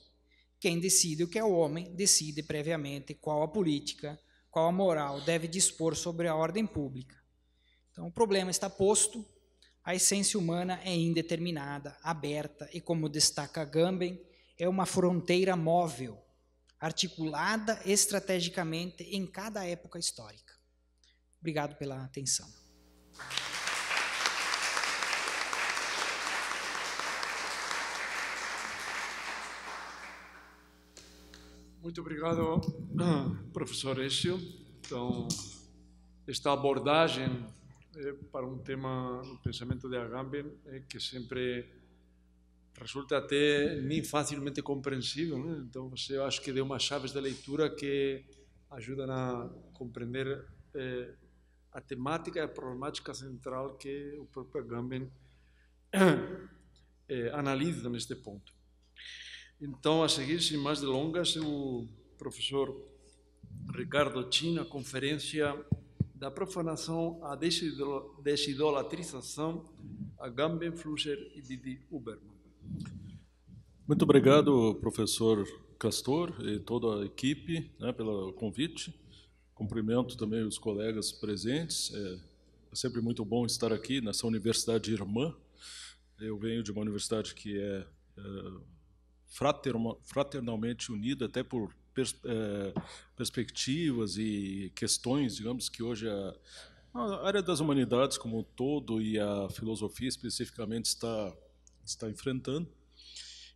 Quem decide o que é o homem decide previamente qual a política, qual a moral deve dispor sobre a ordem pública. Então, o problema está posto, a essência humana é indeterminada, aberta e, como destaca Gamben, é uma fronteira móvel, articulada estrategicamente em cada época histórica. Obrigado pela atenção. Muito obrigado, (coughs) professor Eschel. Então, esta abordagem é, para um tema no pensamento de Agamben é, que sempre resulta até nem facilmente compreensível. Né? Então, você acho que deu umas chaves de leitura que ajudam a compreender é, a temática e a problemática central que o próprio Agamben (coughs) analisa neste ponto. Então, a seguir, sem mais delongas, o professor Ricardo Chin, conferência da profanação à desidolatrização, a Gamben Flusser e Didi Uberman. Muito obrigado, professor Castor e toda a equipe, né, pelo convite. Cumprimento também os colegas presentes. É, é sempre muito bom estar aqui nessa universidade irmã. Eu venho de uma universidade que é, é fraternalmente unido até por pers é, perspectivas e questões, digamos, que hoje a, a, área das humanidades como um todo e a filosofia especificamente está, está enfrentando.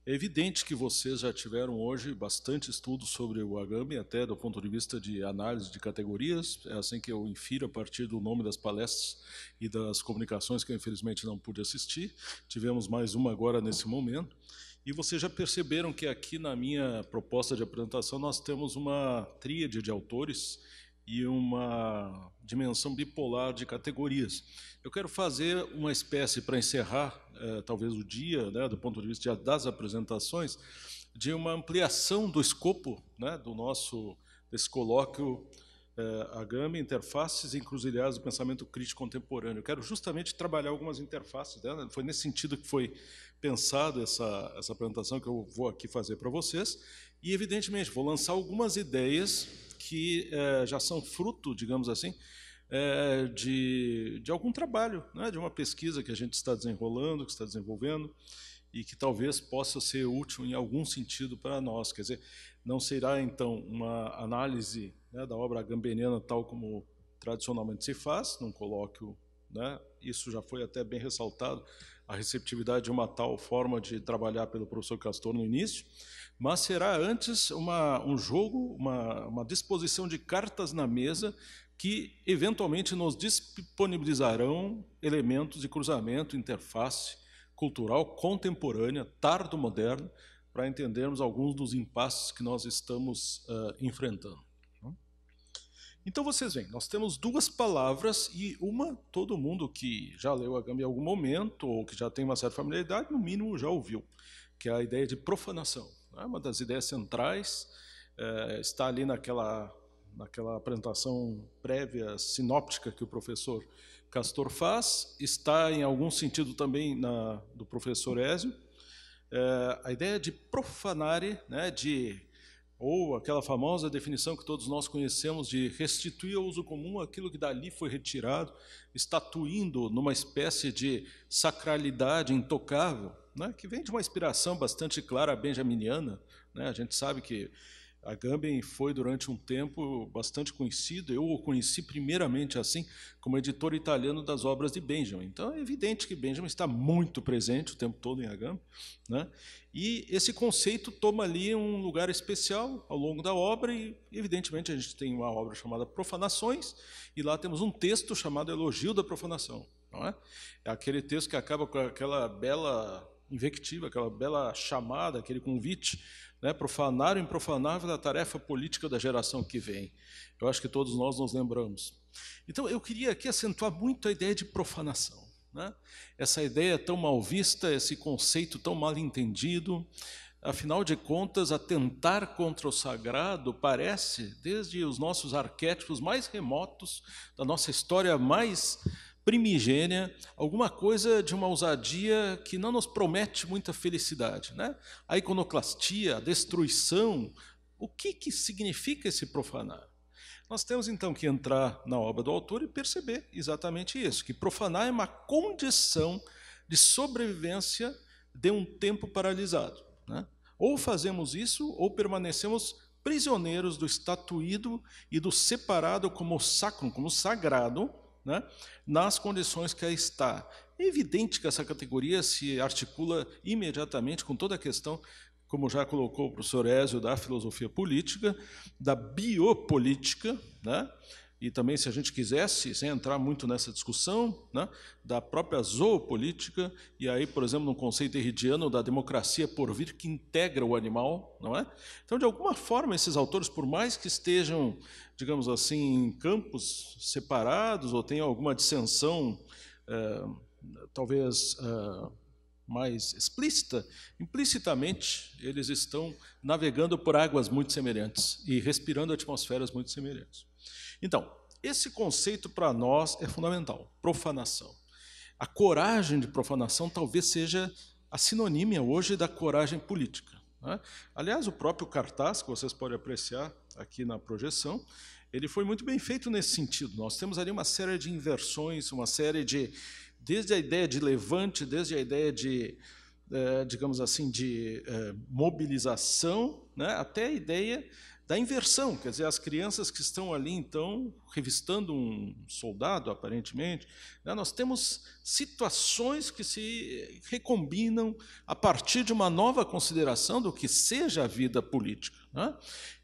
É evidente que vocês já tiveram hoje bastante estudo sobre o agame, até do ponto de vista de análise de categorias, é assim que eu infiro a partir do nome das palestras e das comunicações que eu infelizmente não pude assistir. Tivemos mais uma agora nesse momento. E vocês já perceberam que aqui na minha proposta de apresentação nós temos uma tríade de autores e uma dimensão bipolar de categorias. Eu quero fazer uma espécie, para encerrar é, talvez o dia, né, do ponto de vista das apresentações, de uma ampliação do escopo né, do nosso desse colóquio é, eh, a gama interfaces encruzilhadas do pensamento crítico contemporâneo. Eu quero justamente trabalhar algumas interfaces Né? Foi nesse sentido que foi pensado essa, essa apresentação que eu vou aqui fazer para vocês. E, evidentemente, vou lançar algumas ideias que é, já são fruto, digamos assim, é, de, de algum trabalho, né, de uma pesquisa que a gente está desenrolando, que está desenvolvendo e que talvez possa ser útil em algum sentido para nós. Quer dizer, não será, então, uma análise né, da obra gambeniana tal como tradicionalmente se faz, num colóquio, né, isso já foi até bem ressaltado, a receptividade de uma tal forma de trabalhar pelo professor Castor no início, mas será antes uma, um jogo, uma, uma disposição de cartas na mesa que eventualmente nos disponibilizarão elementos de cruzamento, interface cultural contemporânea, tardo moderno, para entendermos alguns dos impasses que nós estamos uh, enfrentando. Então vocês veem, nós temos duas palavras e uma todo mundo que já leu a Gama em algum momento ou que já tem uma certa familiaridade, no mínimo já ouviu, que é a ideia de profanação. É uma das ideias centrais, é, está ali naquela, naquela apresentação prévia, sinóptica que o professor Castor faz, está em algum sentido também na, do professor Ézio, é, a ideia de profanare, né, de ou aquela famosa definição que todos nós conhecemos de restituir ao uso comum aquilo que dali foi retirado, estatuindo numa espécie de sacralidade intocável, né, que vem de uma inspiração bastante clara benjaminiana. Né, a gente sabe que a Agamben foi durante um tempo bastante conhecido, eu o conheci primeiramente assim, como editor italiano das obras de Benjamin. Então é evidente que Benjamin está muito presente o tempo todo em Agamben. Né? E esse conceito toma ali um lugar especial ao longo da obra, e evidentemente a gente tem uma obra chamada Profanações, e lá temos um texto chamado Elogio da Profanação. Não é? é aquele texto que acaba com aquela bela invectiva, aquela bela chamada, aquele convite né? Profanar o improfanável da tarefa política da geração que vem. Eu acho que todos nós nos lembramos. Então, eu queria aqui acentuar muito a ideia de profanação. Né? Essa ideia tão mal vista, esse conceito tão mal entendido. Afinal de contas, atentar contra o sagrado parece, desde os nossos arquétipos mais remotos, da nossa história mais primigênia, alguma coisa de uma ousadia que não nos promete muita felicidade. Né? A iconoclastia, a destruição, o que, que significa esse profanar? Nós temos então que entrar na obra do autor e perceber exatamente isso: que profanar é uma condição de sobrevivência de um tempo paralisado. Né? Ou fazemos isso, ou permanecemos prisioneiros do estatuído e do separado como sacro, como sagrado, né, nas condições que aí está. É evidente que essa categoria se articula imediatamente com toda a questão, como já colocou o professor Ézio, da filosofia política, da biopolítica, né, e também, se a gente quisesse, sem entrar muito nessa discussão, né, da própria zoopolítica, e aí, por exemplo, no conceito herridiano da democracia por vir que integra o animal, não é? Então, de alguma forma, esses autores, por mais que estejam, digamos assim, em campos separados ou tenham alguma dissensão, eh, talvez eh, mais explícita, implicitamente eles estão navegando por águas muito semelhantes e respirando atmosferas muito semelhantes. Então, esse conceito para nós é fundamental: profanação. A coragem de profanação talvez seja a sinonímia hoje da coragem política. Né? Aliás, o próprio cartaz, que vocês podem apreciar aqui na projeção, ele foi muito bem feito nesse sentido. Nós temos ali uma série de inversões, uma série de. Desde a ideia de levante, desde a ideia de, eh, digamos assim, de eh, mobilização, né? até a ideia da inversão, quer dizer, as crianças que estão ali, então, revistando um soldado, aparentemente, né, nós temos situações que se recombinam a partir de uma nova consideração do que seja a vida política. Né?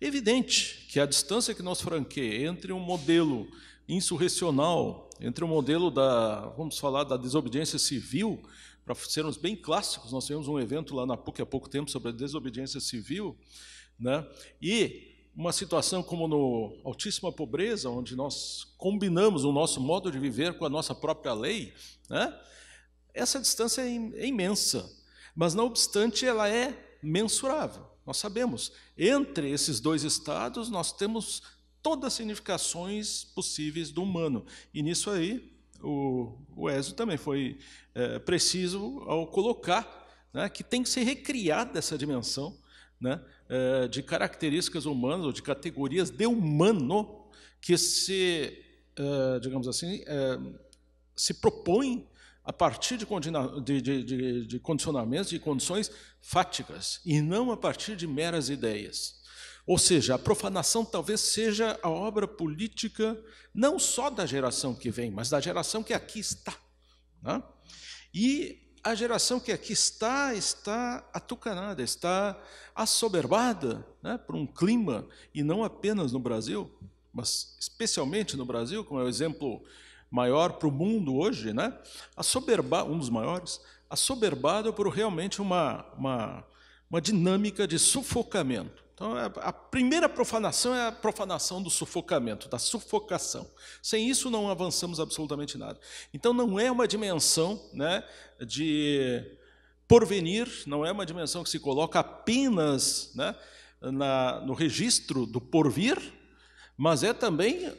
Evidente que a distância que nós franqueia entre um modelo insurrecional, entre o um modelo da, vamos falar, da desobediência civil, para sermos bem clássicos, nós tivemos um evento lá na PUC há pouco tempo sobre a desobediência civil, né? E uma situação como no altíssima pobreza, onde nós combinamos o nosso modo de viver com a nossa própria lei, né? essa distância é, é imensa, mas não obstante ela é mensurável. Nós sabemos, entre esses dois estados nós temos todas as significações possíveis do humano. E nisso aí o, o Ezio também foi é, preciso ao colocar né, que tem que ser recriada essa dimensão né, eh, de características humanas ou de categorias de humano que se, eh, digamos assim, eh, se propõem a partir de, de, de, de, condicionamentos, de condições fáticas, e não a partir de meras ideias. Ou seja, a profanação talvez seja a obra política não só da geração que vem, mas da geração que aqui está. Né? E a geração que aqui está, está atucanada, está assoberbada né, por um clima, e não apenas no Brasil, mas especialmente no Brasil, como é o exemplo maior para o mundo hoje, né? Assoberba, um dos maiores, assoberbado por realmente uma, uma, uma dinâmica de sufocamento. Então, é, a primeira profanação é a profanação do sufocamento, da sufocação. Sem isso, não avançamos absolutamente nada. Então, não é uma dimensão né, de porvenir, não é uma dimensão que se coloca apenas né, na, no registro do porvir, mas é também,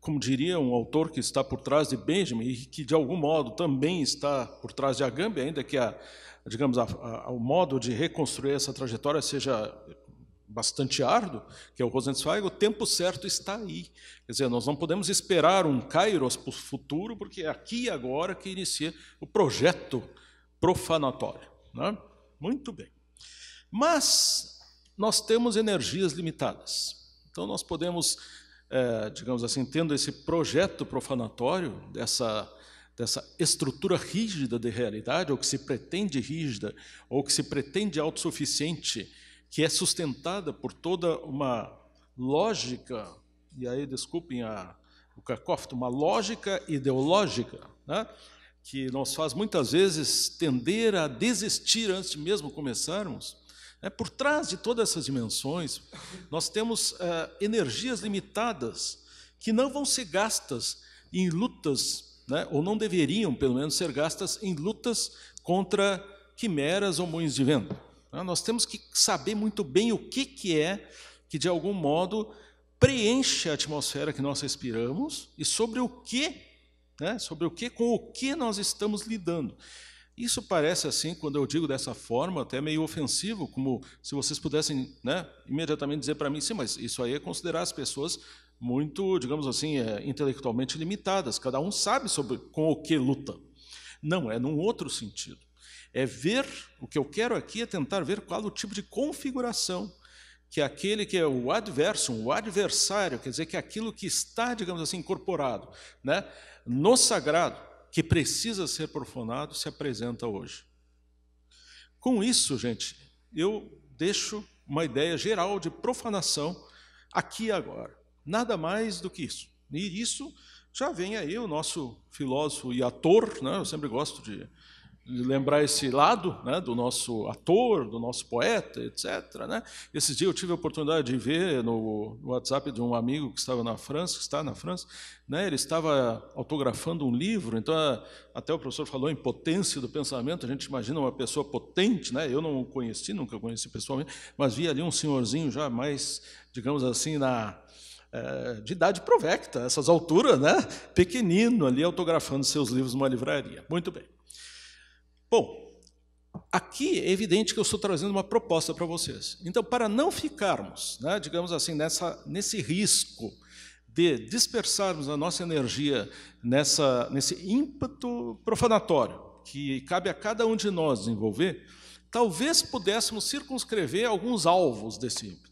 como diria um autor que está por trás de Benjamin e que, de algum modo, também está por trás de Agamben, ainda que a, digamos, a, a, o modo de reconstruir essa trajetória seja bastante árduo, que é o Rosenzweig, o tempo certo está aí. Quer dizer, nós não podemos esperar um Kairos para o futuro, porque é aqui e agora que inicia o projeto profanatório. Né? Muito bem. Mas nós temos energias limitadas. Então nós podemos, é, digamos assim, tendo esse projeto profanatório, dessa, dessa estrutura rígida de realidade, ou que se pretende rígida, ou que se pretende autossuficiente, que é sustentada por toda uma lógica, e aí desculpem a, o cacófito, uma lógica ideológica, né? que nos faz muitas vezes tender a desistir antes de mesmo começarmos. É, por trás de todas essas dimensões, nós temos eh, energias limitadas que não vão ser gastas em lutas, né, ou não deveriam, pelo menos, ser gastas em lutas contra quimeras ou moinhos de vento. Né? Nós temos que saber muito bem o que, que é que, de algum modo, preenche a atmosfera que nós respiramos e sobre o que, né, sobre o que, com o que nós estamos lidando. Isso parece assim, quando eu digo dessa forma, até meio ofensivo, como se vocês pudessem né, imediatamente dizer para mim, sim, mas isso aí é considerar as pessoas muito, digamos assim, é, intelectualmente limitadas. Cada um sabe sobre com o que luta. Não, é num outro sentido. É ver, o que eu quero aqui é tentar ver qual o tipo de configuração que aquele que é o adverso, o adversário, quer dizer que é aquilo que está, digamos assim, incorporado, né, no sagrado, que precisa ser profanado, se apresenta hoje. Com isso, gente, eu deixo uma ideia geral de profanação aqui e agora. Nada mais do que isso. E isso já vem aí o nosso filósofo e ator, né? eu sempre gosto de lembrar esse lado né, do nosso ator, do nosso poeta, etc. Né? Esse dia eu tive a oportunidade de ver no, WhatsApp de um amigo que estava na França, que está na França, né, ele estava autografando um livro, então até o professor falou em potência do pensamento, a gente imagina uma pessoa potente, né? eu não o conheci, nunca conheci pessoalmente, mas vi ali um senhorzinho já mais, digamos assim, na, é, de idade provecta, essas alturas, né? pequenino ali, autografando seus livros numa livraria. Muito bem. Bom, aqui é evidente que eu estou trazendo uma proposta para vocês. Então, para não ficarmos, né, digamos assim, nessa, nesse risco de dispersarmos a nossa energia nessa, nesse ímpeto profanatório que cabe a cada um de nós desenvolver, talvez pudéssemos circunscrever alguns alvos desse ímpeto.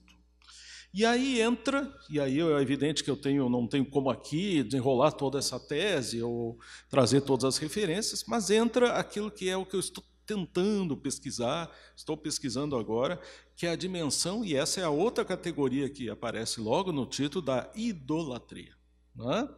E aí entra, e aí é evidente que eu tenho, não tenho como aqui desenrolar toda essa tese ou trazer todas as referências, mas entra aquilo que é o que eu estou tentando pesquisar, estou pesquisando agora, que é a dimensão, e essa é a outra categoria que aparece logo no título, da idolatria. Não é?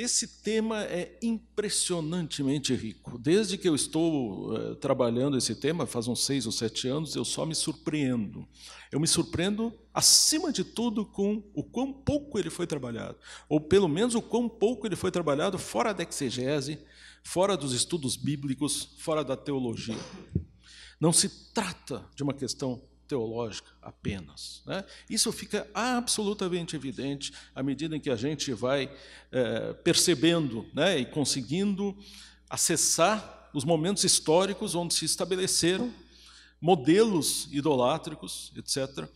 Esse tema é impressionantemente rico. Desde que eu estou eh, trabalhando esse tema, faz uns seis ou sete anos, eu só me surpreendo. Eu me surpreendo, acima de tudo, com o quão pouco ele foi trabalhado, ou pelo menos o quão pouco ele foi trabalhado fora da exegese, fora dos estudos bíblicos, fora da teologia. Não se trata de uma questão teológica apenas. Né? Isso fica absolutamente evidente à medida em que a gente vai é, percebendo né, e conseguindo acessar os momentos históricos onde se estabeleceram modelos idolátricos, etc.,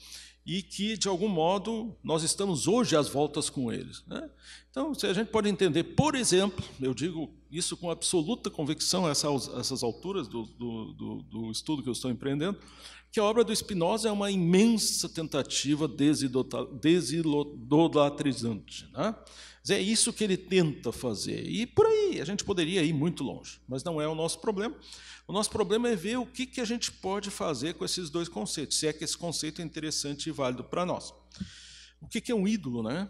e que, de algum modo, nós estamos hoje às voltas com eles. Né? Então, se a gente pode entender, por exemplo, eu digo isso com absoluta convicção, essa, essas alturas do, do, do, estudo que eu estou empreendendo, que a obra do Spinoza é uma imensa tentativa desidolatrizante. Né? Mas é isso que ele tenta fazer. E por aí, a gente poderia ir muito longe, mas não é o nosso problema. O nosso problema é ver o que, que a gente pode fazer com esses dois conceitos, se é que esse conceito é interessante e válido para nós. O que, que é um ídolo, né?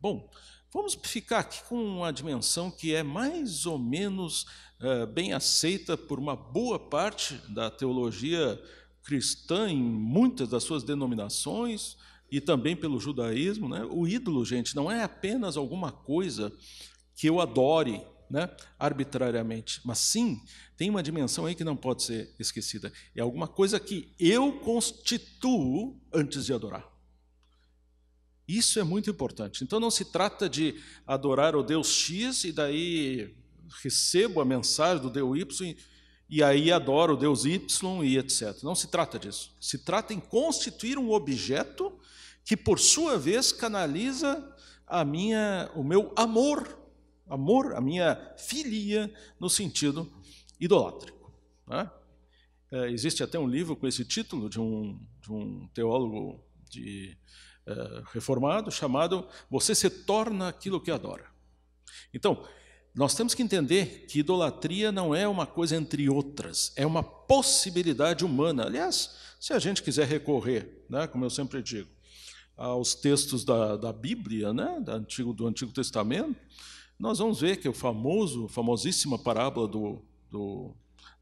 Bom, Vamos ficar aqui com uma dimensão que é mais ou menos é, bem aceita por uma boa parte da teologia cristã, em muitas das suas denominações, e também pelo judaísmo, né? o ídolo, gente, não é apenas alguma coisa que eu adore né? arbitrariamente, mas sim tem uma dimensão aí que não pode ser esquecida: é alguma coisa que eu constituo antes de adorar. Isso é muito importante. Então não se trata de adorar o Deus X e daí recebo a mensagem do Deus Y e aí adoro o Deus Y e etc. Não se trata disso. Se trata em constituir um objeto que por sua vez canaliza a minha, o meu amor, amor, a minha filia no sentido idolátrico. Né? É, existe até um livro com esse título de um, de um teólogo de, é, reformado chamado Você se torna aquilo que adora. Então, nós temos que entender que idolatria não é uma coisa entre outras, é uma possibilidade humana. Aliás, se a gente quiser recorrer, né, como eu sempre digo, aos textos da, da Bíblia, né, do Antigo, do Antigo Testamento, nós vamos ver que o famoso, famosíssima parábola do, do,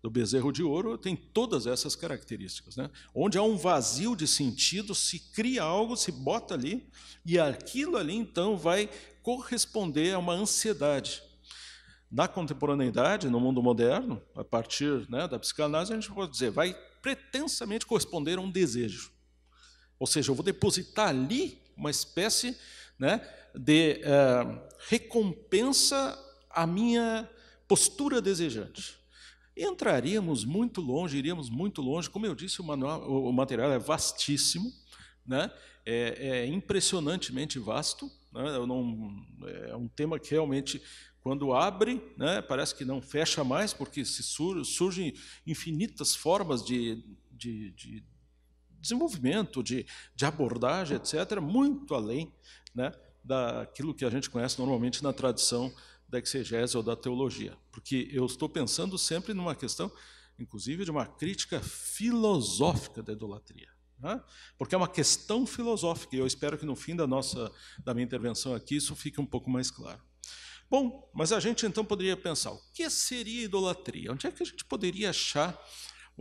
do bezerro de ouro tem todas essas características. Né? Onde há um vazio de sentido, se cria algo, se bota ali, e aquilo ali então vai corresponder a uma ansiedade. Na contemporaneidade, no mundo moderno, a partir né, da psicanálise, a gente pode dizer, vai pretensamente corresponder a um desejo. Ou seja, eu vou depositar ali uma espécie né, de eh, recompensa à minha postura desejante. Entraríamos muito longe, iríamos muito longe. Como eu disse, o, manual, o material é vastíssimo, né? é, é impressionantemente vasto. Né? Não, é um tema que realmente quando abre, né, parece que não fecha mais, porque se sur surgem infinitas formas de, de, de desenvolvimento, de, de abordagem, etc., muito além né, daquilo que a gente conhece normalmente na tradição da exegese ou da teologia. Porque eu estou pensando sempre numa questão, inclusive, de uma crítica filosófica da idolatria. Né? Porque é uma questão filosófica, e eu espero que no fim da, nossa, da minha intervenção aqui isso fique um pouco mais claro. Bom, mas a gente então poderia pensar, o que seria idolatria? Onde é que a gente poderia achar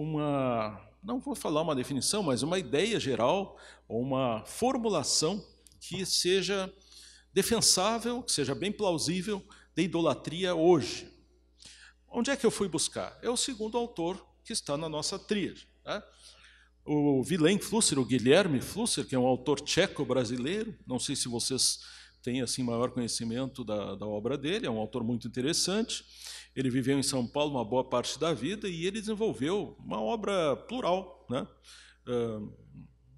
uma, não vou falar uma definição, mas uma ideia geral, uma formulação que seja defensável, que seja bem plausível da idolatria hoje. Onde é que eu fui buscar? É o segundo autor que está na nossa tríade. Né? O Vilém Flusser, o Guilherme Flusser, que é um autor tcheco-brasileiro, não sei se vocês tem assim maior conhecimento da, da obra dele, é um autor muito interessante. Ele viveu em São Paulo uma boa parte da vida e ele desenvolveu uma obra plural, né? Uh,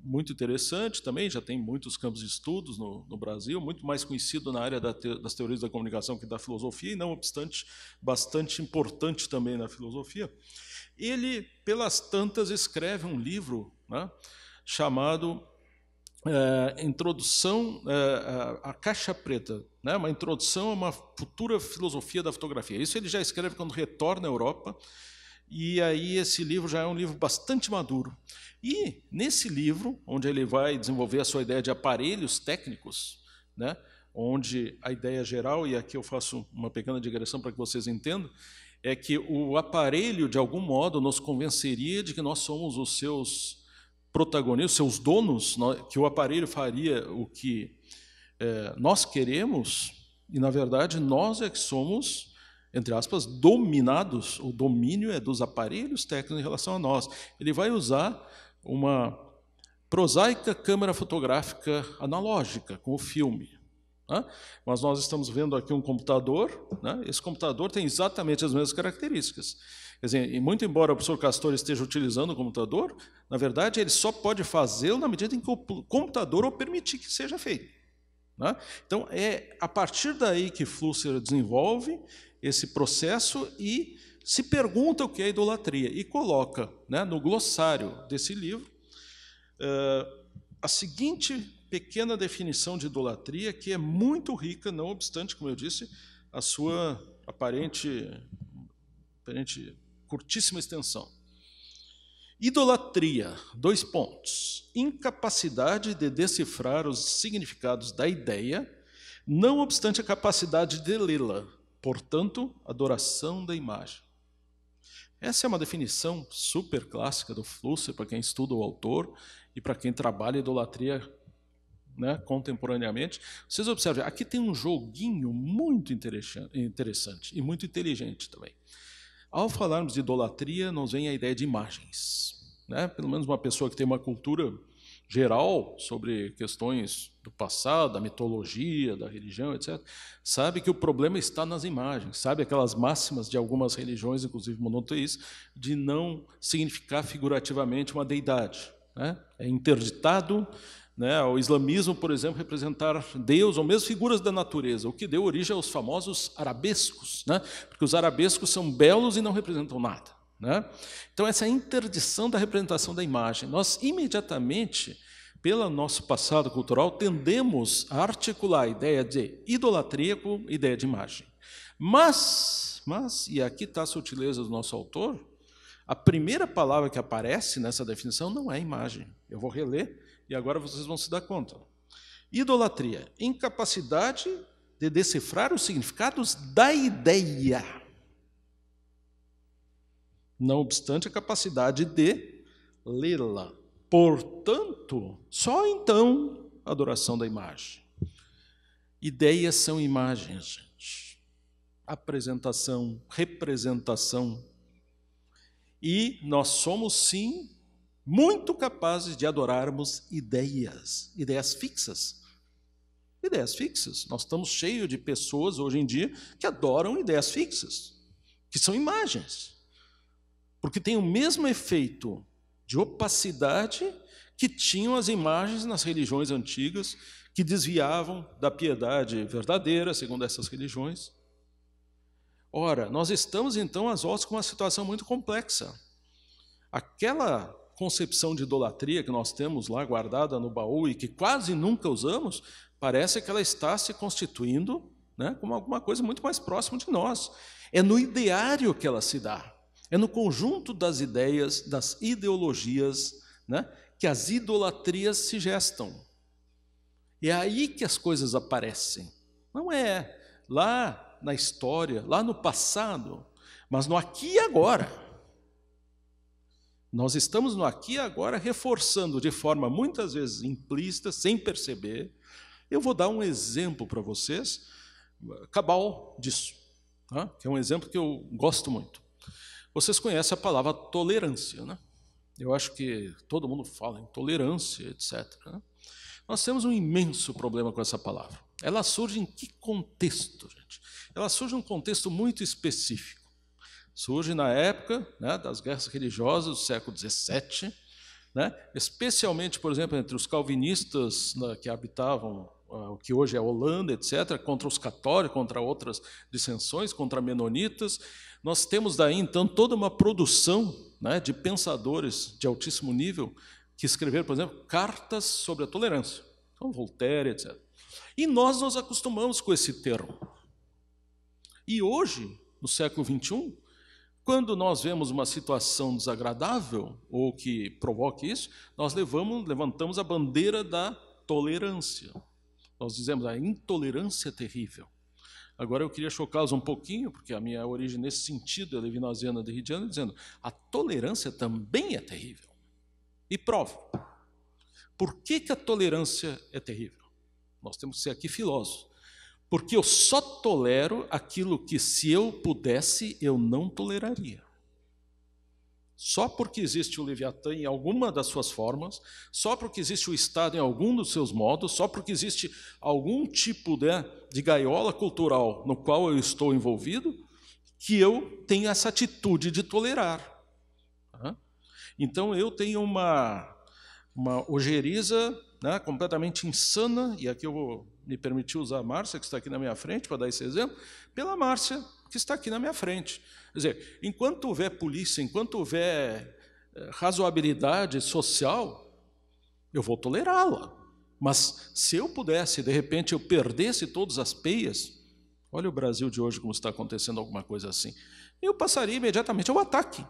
muito interessante também, já tem muitos campos de estudos no, no Brasil, muito mais conhecido na área da te, das teorias da comunicação que da filosofia, e não obstante, bastante importante também na filosofia. Ele, pelas tantas, escreve um livro né, chamado é, introdução à é, é, caixa preta, né? uma introdução a uma futura filosofia da fotografia. Isso ele já escreve quando retorna à Europa, e aí esse livro já é um livro bastante maduro. E nesse livro, onde ele vai desenvolver a sua ideia de aparelhos técnicos, né? onde a ideia geral, e aqui eu faço uma pequena digressão para que vocês entendam, é que o aparelho, de algum modo, nos convenceria de que nós somos os seus protagonistas, seus donos, que o aparelho faria o que é, nós queremos, e na verdade nós é que somos, entre aspas, dominados, o domínio é dos aparelhos técnicos em relação a nós. Ele vai usar uma prosaica câmera fotográfica analógica com o filme. Né? Mas nós estamos vendo aqui um computador, né? esse computador tem exatamente as mesmas características. Quer dizer, e muito embora o professor Castor esteja utilizando o computador, na verdade ele só pode fazê-lo na medida em que o computador o permitir que seja feito. Né? Então é a partir daí que Flusser desenvolve esse processo e se pergunta o que é idolatria e coloca né, no glossário desse livro uh, a seguinte pequena definição de idolatria que é muito rica, não obstante, como eu disse, a sua aparente, aparente curtíssima extensão. Idolatria, dois pontos. Incapacidade de decifrar os significados da ideia, não obstante a capacidade de lê-la. Portanto, adoração da imagem. Essa é uma definição super clássica do Flusser para quem estuda o autor e para quem trabalha idolatria né, contemporaneamente. Vocês observem, aqui tem um joguinho muito interessante e muito inteligente também. Ao falarmos de idolatria, nos vem a ideia de imagens. Né? Pelo menos uma pessoa que tem uma cultura geral sobre questões do passado, da mitologia, da religião, etc., sabe que o problema está nas imagens, sabe aquelas máximas de algumas religiões, inclusive monoteístas, de não significar figurativamente uma deidade. Né? É interditado né, o islamismo, por exemplo, representar Deus ou mesmo figuras da natureza, o que deu origem aos famosos arabescos, né, porque os arabescos são belos e não representam nada. Né? Então, essa interdição da representação da imagem, nós imediatamente, pelo nosso passado cultural, tendemos a articular a ideia de idolatria com ideia de imagem. Mas, mas e aqui está a sutileza do nosso autor, a primeira palavra que aparece nessa definição não é imagem. Eu vou reler e agora vocês vão se dar conta. Idolatria, incapacidade de decifrar os significados da ideia. Não obstante a capacidade de lê-la. Portanto, só então a adoração da imagem. Ideias são imagens, gente. Apresentação, representação. E nós somos sim muito capazes de adorarmos ideias, ideias fixas. Ideias fixas. Nós estamos cheios de pessoas hoje em dia que adoram ideias fixas, que são imagens. Porque tem o mesmo efeito de opacidade que tinham as imagens nas religiões antigas, que desviavam da piedade verdadeira, segundo essas religiões. Ora, nós estamos então às voltas com uma situação muito complexa. Aquela concepção de idolatria que nós temos lá guardada no baú e que quase nunca usamos, parece que ela está se constituindo né, como alguma coisa muito mais próxima de nós. É no ideário que ela se dá, é no conjunto das ideias, das ideologias, né, que as idolatrias se gestam. É aí que as coisas aparecem. Não é lá na história, lá no passado, mas no aqui e agora. Nós estamos no aqui e agora reforçando de forma muitas vezes implícita, sem perceber. Eu vou dar um exemplo para vocês, cabal disso, tá? que é um exemplo que eu gosto muito. Vocês conhecem a palavra tolerância, né? Eu acho que todo mundo fala em tolerância, etc. Né? Nós temos um imenso problema com essa palavra. Ela surge em que contexto, gente? Ela surge em um contexto muito específico surge na época né, das guerras religiosas do século XVII, né, especialmente, por exemplo, entre os calvinistas né, que habitavam ah, o que hoje é a Holanda, etc., contra os católicos, contra outras dissensões, contra menonitas. Nós temos daí, então, toda uma produção né, de pensadores de altíssimo nível que escreveram, por exemplo, cartas sobre a tolerância, como Voltaire, etc. E nós nos acostumamos com esse termo. E hoje, no século XXI, quando nós vemos uma situação desagradável ou que provoque isso, nós levamos, levantamos a bandeira da tolerância. Nós dizemos a intolerância é terrível. Agora eu queria chocá-los um pouquinho, porque a minha origem nesse sentido é levinasiana de Ridiana, dizendo a tolerância também é terrível. E prova. Por que, que a tolerância é terrível? Nós temos que ser aqui filósofos porque eu só tolero aquilo que, se eu pudesse, eu não toleraria. Só porque existe o Leviatã em alguma das suas formas, só porque existe o Estado em algum dos seus modos, só porque existe algum tipo de, né, de gaiola cultural no qual eu estou envolvido, que eu tenho essa atitude de tolerar. Então eu tenho uma, uma ojeriza né, completamente insana, e aqui eu vou me permitiu usar a Márcia, que está aqui na minha frente, para dar esse exemplo, pela Márcia, que está aqui na minha frente. Quer dizer, enquanto houver polícia, enquanto houver eh, razoabilidade social, eu vou tolerá-la. Mas se eu pudesse, de repente, eu perdesse todas as peias, olha o Brasil de hoje como está acontecendo alguma coisa assim, eu passaria imediatamente ao ataque,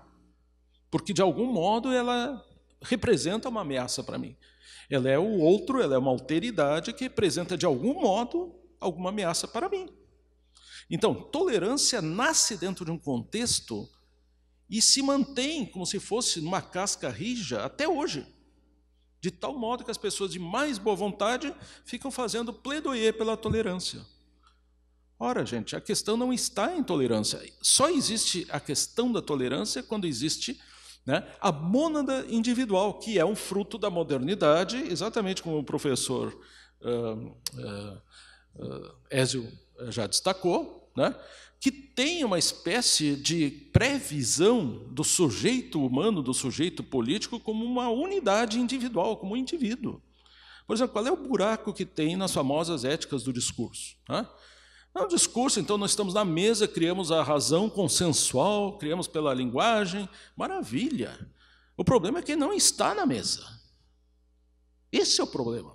porque de algum modo ela representa uma ameaça para mim. Ela é o outro, ela é uma alteridade que representa, de algum modo, alguma ameaça para mim. Então, tolerância nasce dentro de um contexto e se mantém como se fosse numa casca rija até hoje. De tal modo que as pessoas de mais boa vontade ficam fazendo pledoyer pela tolerância. Ora, gente, a questão não está em tolerância. Só existe a questão da tolerância quando existe né? A mônada individual, que é um fruto da modernidade, exatamente como o professor uh, uh, uh, Ézio eh, já destacou, né? que tem uma espécie de previsão do sujeito humano, do sujeito político, como uma unidade individual, como um indivíduo. Por exemplo, qual é o buraco que tem nas famosas éticas do discurso? Né? É um discurso, então nós estamos na mesa, criamos a razão consensual, criamos pela linguagem, maravilha. O problema é quem não está na mesa. Esse é o problema.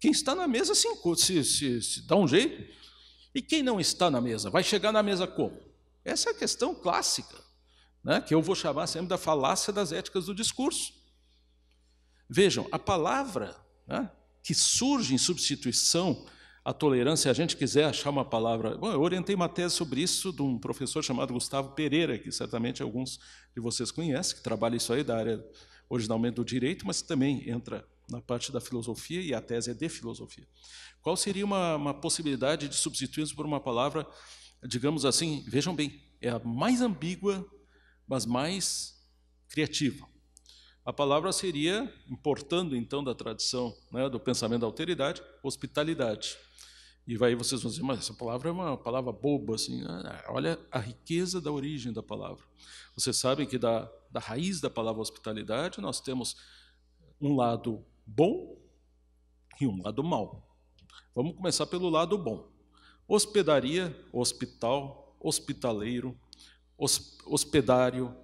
Quem está na mesa se, se, se, se dá um jeito. E quem não está na mesa? Vai chegar na mesa como? Essa é a questão clássica, né, que eu vou chamar sempre da falácia das éticas do discurso. Vejam, a palavra né, que surge em substituição a tolerância, a gente quiser achar uma palavra. Bom, eu orientei uma tese sobre isso de um professor chamado Gustavo Pereira, que certamente alguns de vocês conhecem, que trabalha isso aí da área originalmente do direito, mas também entra na parte da filosofia, e a tese é de filosofia. Qual seria uma, uma possibilidade de substituirmos por uma palavra, digamos assim, vejam bem, é a mais ambígua, mas mais criativa. A palavra seria, importando então da tradição né, do pensamento da alteridade, hospitalidade. E vai, vocês vão dizer, mas essa palavra é uma palavra boba, assim. Ah, olha a riqueza da origem da palavra. Vocês sabem que da, da raiz da palavra hospitalidade nós temos um lado bom e um lado mau. Vamos começar pelo lado bom. Hospedaria, hospital, hospitaleiro, hospedário,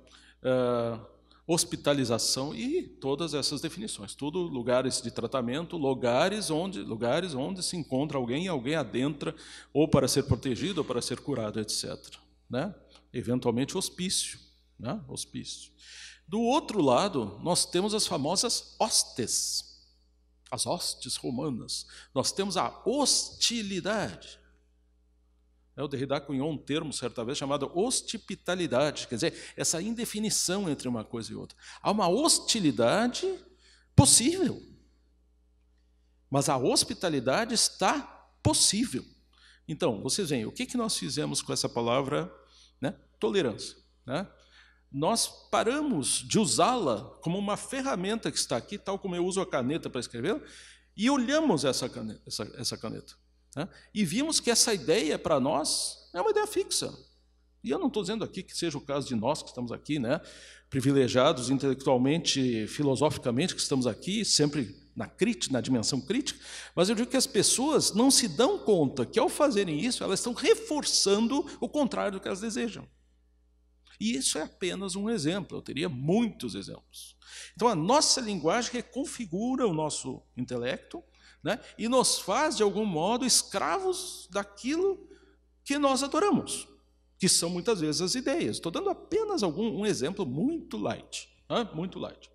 uh, hospitalização e todas essas definições. Tudo lugares de tratamento, lugares onde, lugares onde se encontra alguém e alguém adentra ou para ser protegido ou para ser curado, etc. Né? Eventualmente hospício, né? hospício. Do outro lado, nós temos as famosas hostes, as hostes romanas. Nós temos a hostilidade. Né, o Derrida cunhou um termo, certa vez, chamado hospitalidade, quer dizer, essa indefinição entre uma coisa e outra. Há uma hostilidade possível, mas a hospitalidade está possível. Então, vocês veem, o que, que nós fizemos com essa palavra né, tolerância? Né? Nós paramos de usá-la como uma ferramenta que está aqui, tal como eu uso a caneta para escrever, e olhamos essa caneta, essa, essa caneta. Né? E vimos que essa ideia para nós é uma ideia fixa. E eu não estou dizendo aqui que seja o caso de nós que estamos aqui, né? privilegiados intelectualmente, filosoficamente, que estamos aqui, sempre na crítica, na dimensão crítica, mas eu digo que as pessoas não se dão conta que ao fazerem isso, elas estão reforçando o contrário do que elas desejam. E isso é apenas um exemplo, eu teria muitos exemplos. Então a nossa linguagem reconfigura o nosso intelecto né? e nos faz, de algum modo, escravos daquilo que nós adoramos, que são muitas vezes as ideias. Estou dando apenas algum, um exemplo muito light. Né? Muito light.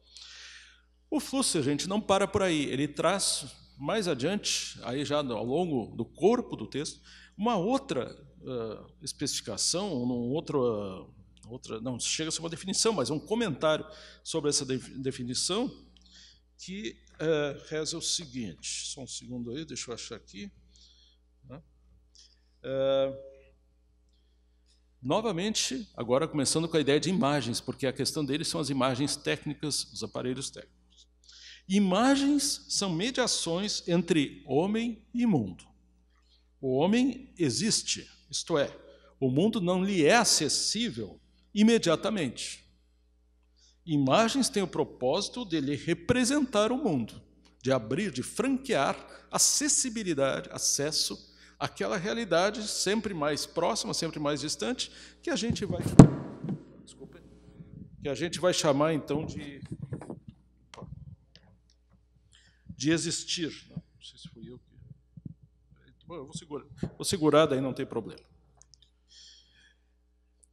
O fluxo, gente, não para por aí. Ele traz mais adiante, aí já ao longo do corpo do texto, uma outra uh, especificação, um outro, uh, outra, não chega a ser uma definição, mas um comentário sobre essa definição que é, reza o seguinte: só um segundo aí, deixa eu achar aqui. Né? É, novamente, agora começando com a ideia de imagens, porque a questão deles são as imagens técnicas, os aparelhos técnicos. Imagens são mediações entre homem e mundo. O homem existe, isto é, o mundo não lhe é acessível imediatamente. Imagens têm o propósito de lhe representar o mundo, de abrir, de franquear acessibilidade, acesso àquela realidade sempre mais próxima, sempre mais distante, que a gente vai Desculpa. que a gente vai chamar então de de existir. Não, não sei se fui eu que eu vou segurar, vou segurar daí não tem problema.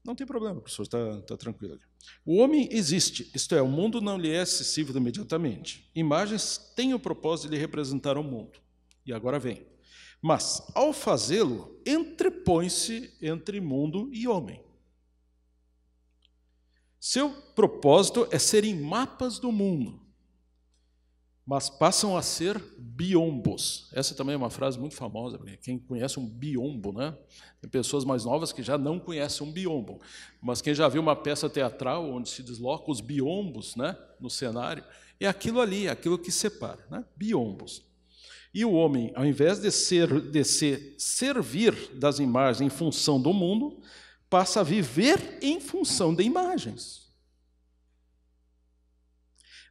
Não tem problema, professor, está tá tranquilo O homem existe, isto é, o mundo não lhe é acessível imediatamente. Imagens têm o propósito de lhe representar o mundo. E agora vem. Mas, ao fazê-lo, entrepõe-se entre mundo e homem. Seu propósito é serem mapas do mundo mas passam a ser biombos. Essa também é uma frase muito famosa, né? quem conhece um biombo, né? Tem pessoas mais novas que já não conhecem um biombo, mas quem já viu uma peça teatral onde se deslocam os biombos, né, no cenário, é aquilo ali, é aquilo que separa, né? Biombos. E o homem, ao invés de ser de se servir das imagens em função do mundo, passa a viver em função de imagens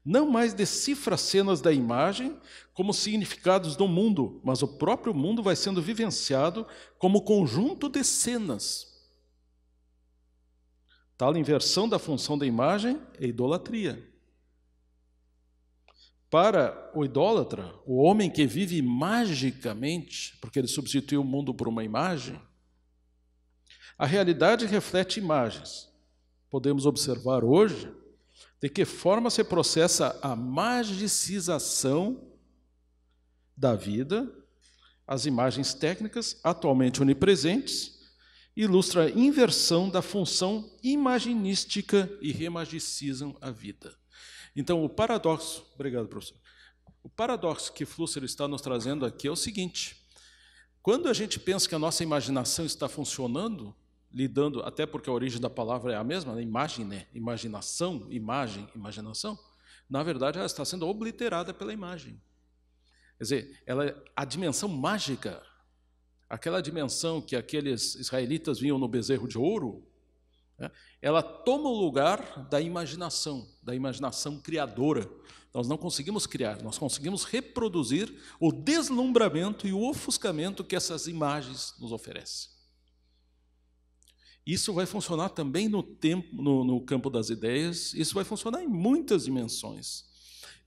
não mais decifra cenas da imagem como significados do mundo, mas o próprio mundo vai sendo vivenciado como conjunto de cenas. Tal inversão da função da imagem é idolatria. Para o idólatra, o homem que vive magicamente, porque ele substituiu o mundo por uma imagem, a realidade reflete imagens. Podemos observar hoje de que forma se processa a magicização da vida, as imagens técnicas, atualmente onipresentes, ilustra a inversão da função imaginística e remagicizam a vida. Então, o paradoxo. Obrigado, professor. O paradoxo que Flusser está nos trazendo aqui é o seguinte: quando a gente pensa que a nossa imaginação está funcionando, lidando, até porque a origem da palavra é a mesma, né? imagem, né? imaginação, imagem, imaginação, na verdade ela está sendo obliterada pela imagem. Quer dizer, ela, é a dimensão mágica, aquela dimensão que aqueles israelitas vinham no bezerro de ouro, né? ela toma o lugar da imaginação, da imaginação criadora. Nós não conseguimos criar, nós conseguimos reproduzir o deslumbramento e o ofuscamento que essas imagens nos oferecem. Isso vai funcionar também no, tempo, no, no campo das ideias, isso vai funcionar em muitas dimensões.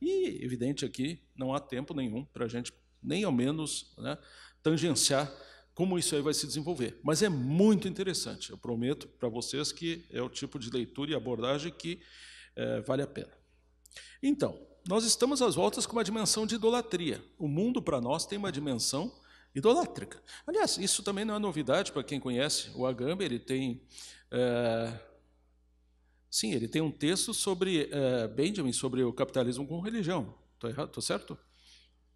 E, evidente, aqui não há tempo nenhum para a gente, nem ao menos, né, tangenciar como isso aí vai se desenvolver. Mas é muito interessante, eu prometo para vocês que é o tipo de leitura e abordagem que é, vale a pena. Então, nós estamos às voltas com uma dimensão de idolatria. O mundo, para nós, tem uma dimensão idolátrica. Aliás, isso também não é novidade para quem conhece o Agamben, ele tem. É, sim, ele tem um texto sobre é, Benjamin, sobre o capitalismo com religião. Estou tá errado? Estou tá certo?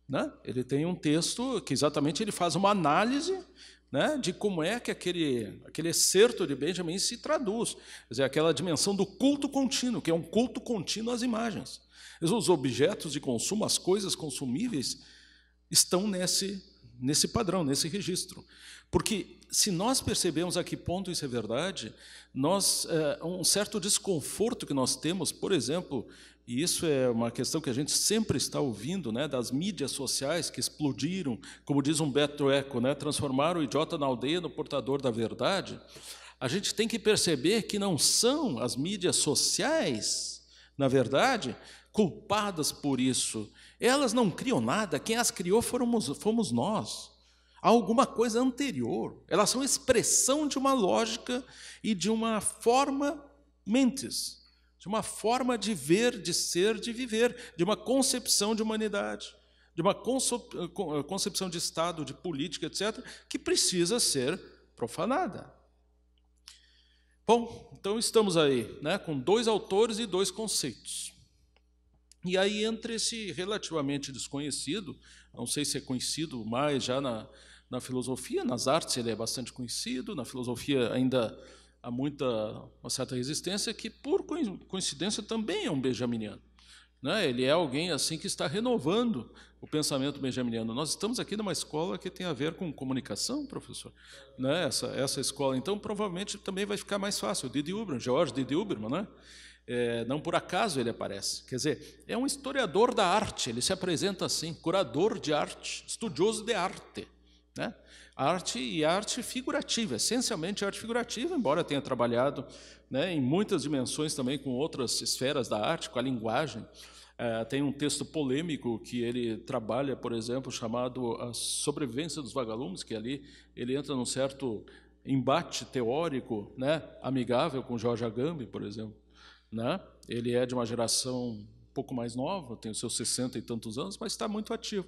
Né? Ele tem um texto que exatamente ele faz uma análise né, de como é que aquele, aquele excerto de Benjamin se traduz. Quer dizer, aquela dimensão do culto contínuo, que é um culto contínuo às imagens. Os objetos de consumo, as coisas consumíveis, estão nesse nesse padrão, nesse registro. Porque se nós percebemos a que ponto isso é verdade, nós é, um certo desconforto que nós temos, por exemplo, e isso é uma questão que a gente sempre está ouvindo, né, das mídias sociais que explodiram, como diz Humberto Eco, né, transformaram o idiota na aldeia no portador da verdade. A gente tem que perceber que não são as mídias sociais, na verdade, culpadas por isso, elas não criam nada, quem as criou fomos, fomos nós. Há alguma coisa anterior. Elas são expressão de uma lógica e de uma forma mentes, de uma forma de ver, de ser, de viver, de uma concepção de humanidade, de uma concepção de Estado, de política, etc., que precisa ser profanada. Bom, então estamos aí né, com dois autores e dois conceitos. E aí entra esse relativamente desconhecido, não sei se é conhecido mais já na, na filosofia, nas artes ele é bastante conhecido, na filosofia ainda há muita, uma certa resistência, que por coincidência também é um benjaminiano. Né? Ele é alguém assim que está renovando o pensamento benjaminiano. Nós estamos aqui numa escola que tem a ver com comunicação, professor. Né? Essa, essa escola, então, provavelmente também vai ficar mais fácil. Didi Uberman, George Didi Uberman, né? É, não por acaso ele aparece. Quer dizer, é um historiador da arte, ele se apresenta assim, curador de arte, estudioso de arte. Né? Arte e arte figurativa, essencialmente arte figurativa, embora tenha trabalhado né, em muitas dimensões também com outras esferas da arte, com a linguagem. É, tem um texto polêmico que ele trabalha, por exemplo, chamado A Sobrevivência dos Vagalumes, que ali ele entra num certo embate teórico né, amigável com Jorge Agamben, por exemplo. Né? Ele é de uma geração um pouco mais nova, tem os seus 60 e tantos anos, mas está muito ativo.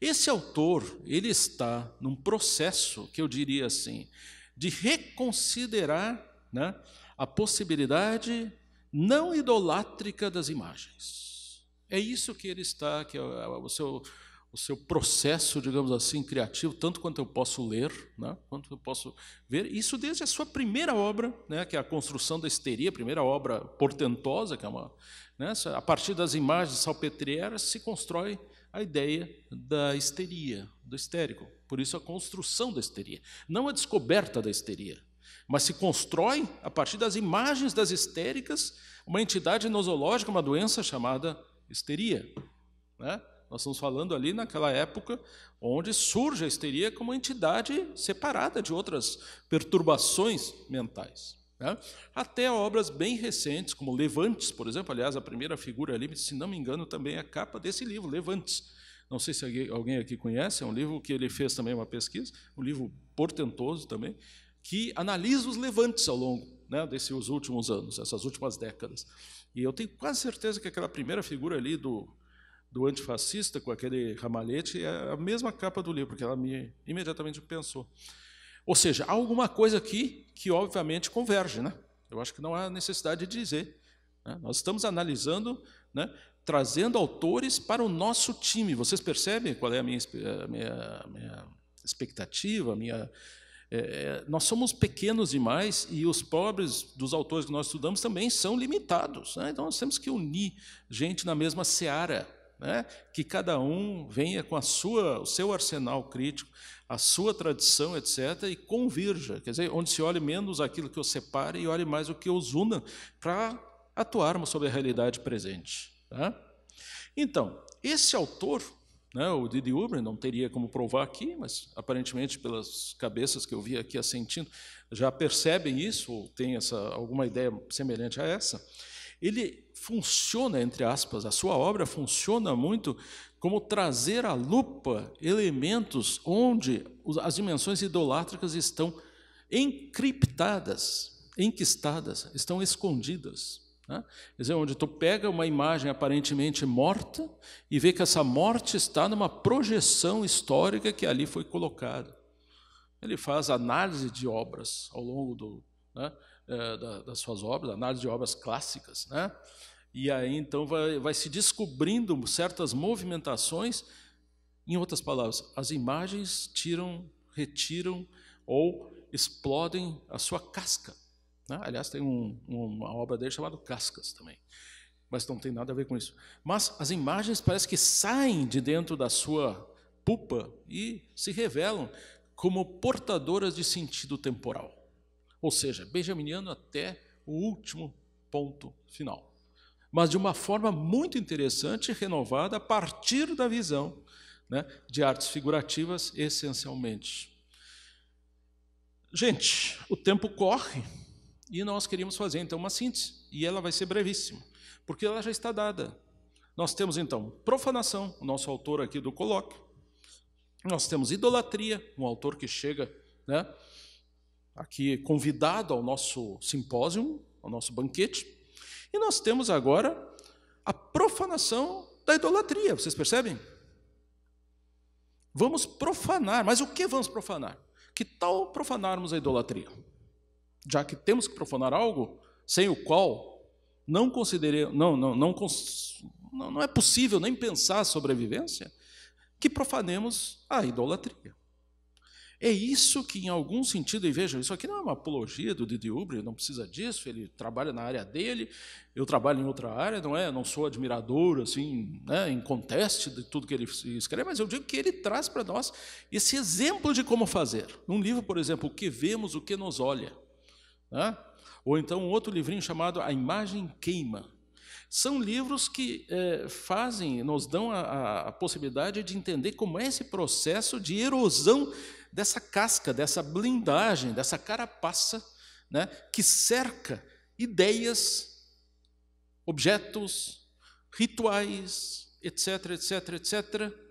Esse autor, ele está num processo que eu diria assim, de reconsiderar né, a possibilidade não idolátrica das imagens. É isso que ele está, que é o seu o seu processo, digamos assim, criativo, tanto quanto eu posso ler, né, quanto eu posso ver. Isso desde a sua primeira obra, né, que é a construção da histeria, a primeira obra portentosa, que é uma, né, a partir das imagens salpetrieras se constrói a ideia da histeria, do histérico. Por isso a construção da histeria, não a descoberta da histeria, mas se constrói a partir das imagens das histéricas uma entidade nosológica, uma doença chamada histeria. Né? Nós estamos falando ali naquela época onde surge a histeria como entidade separada de outras perturbações mentais. Né? Até obras bem recentes, como Levantes, por exemplo. Aliás, a primeira figura ali, se não me engano, também é a capa desse livro, Levantes. Não sei se alguém aqui conhece, é um livro que ele fez também uma pesquisa, um livro portentoso também, que analisa os levantes ao longo né, desses últimos anos, essas últimas décadas. E eu tenho quase certeza que aquela primeira figura ali do, do antifascista, com aquele ramalhete, é a mesma capa do livro, que ela me imediatamente pensou. Ou seja, há alguma coisa aqui que, obviamente, converge. Né? Eu acho que não há necessidade de dizer. Né? Nós estamos analisando, né, trazendo autores para o nosso time. Vocês percebem qual é a minha, a minha, a minha expectativa, a minha, é, é, nós somos pequenos demais e os pobres dos autores que nós estudamos também são limitados. Né? Então, nós temos que unir gente na mesma seara né? que cada um venha com a sua, o seu arsenal crítico, a sua tradição, etc., e convirja, quer dizer, onde se olhe menos aquilo que os separa e olhe mais o que os una, para atuarmos sobre a realidade presente. Tá? Então, esse autor, né, o Didi Uber, não teria como provar aqui, mas aparentemente pelas cabeças que eu vi aqui assentindo, já percebem isso, ou têm essa, alguma ideia semelhante a essa, ele funciona, entre aspas, a sua obra funciona muito como trazer à lupa elementos onde as dimensões idolátricas estão encriptadas, enquistadas, estão escondidas. Né? Quer dizer, onde tu pega uma imagem aparentemente morta e vê que essa morte está numa projeção histórica que ali foi colocada. Ele faz análise de obras ao longo do, né, eh, das suas obras, análise de obras clássicas, né? E aí então vai, vai se descobrindo certas movimentações. Em outras palavras, as imagens tiram, retiram ou explodem a sua casca. Né? Aliás, tem um, uma obra dele chamada Cascas também, mas não tem nada a ver com isso. Mas as imagens parece que saem de dentro da sua pupa e se revelam como portadoras de sentido temporal. Ou seja, benjaminiano até o último ponto final mas de uma forma muito interessante e renovada a partir da visão né, de artes figurativas, essencialmente. Gente, o tempo corre e nós queríamos fazer então uma síntese, e ela vai ser brevíssima, porque ela já está dada. Nós temos então profanação, o nosso autor aqui do colóquio. Nós temos idolatria, um autor que chega né, aqui convidado ao nosso simpósio, ao nosso banquete. E nós temos agora a profanação da idolatria, vocês percebem? Vamos profanar, mas o que vamos profanar? Que tal profanarmos a idolatria? Já que temos que profanar algo sem o qual não considerei, não, não, não, não, não é possível nem pensar sobre a vivência, que profanemos a idolatria. É isso que, em algum sentido, e vejam, isso aqui não é uma apologia do Didi Ubre, não precisa disso, ele trabalha na área dele, eu trabalho em outra área, não é? Não sou admirador, assim, né, em conteste de tudo que ele escreve, mas eu digo que ele traz para nós esse exemplo de como fazer. Num livro, por exemplo, O que Vemos, O que Nos Olha, né? ou então um outro livrinho chamado A Imagem Queima, são livros que é, fazem, nos dão a, a, possibilidade de entender como é esse processo de erosão dessa casca, dessa blindagem, dessa carapaça né, que cerca ideias, objetos, rituais, etc., etc., etc.,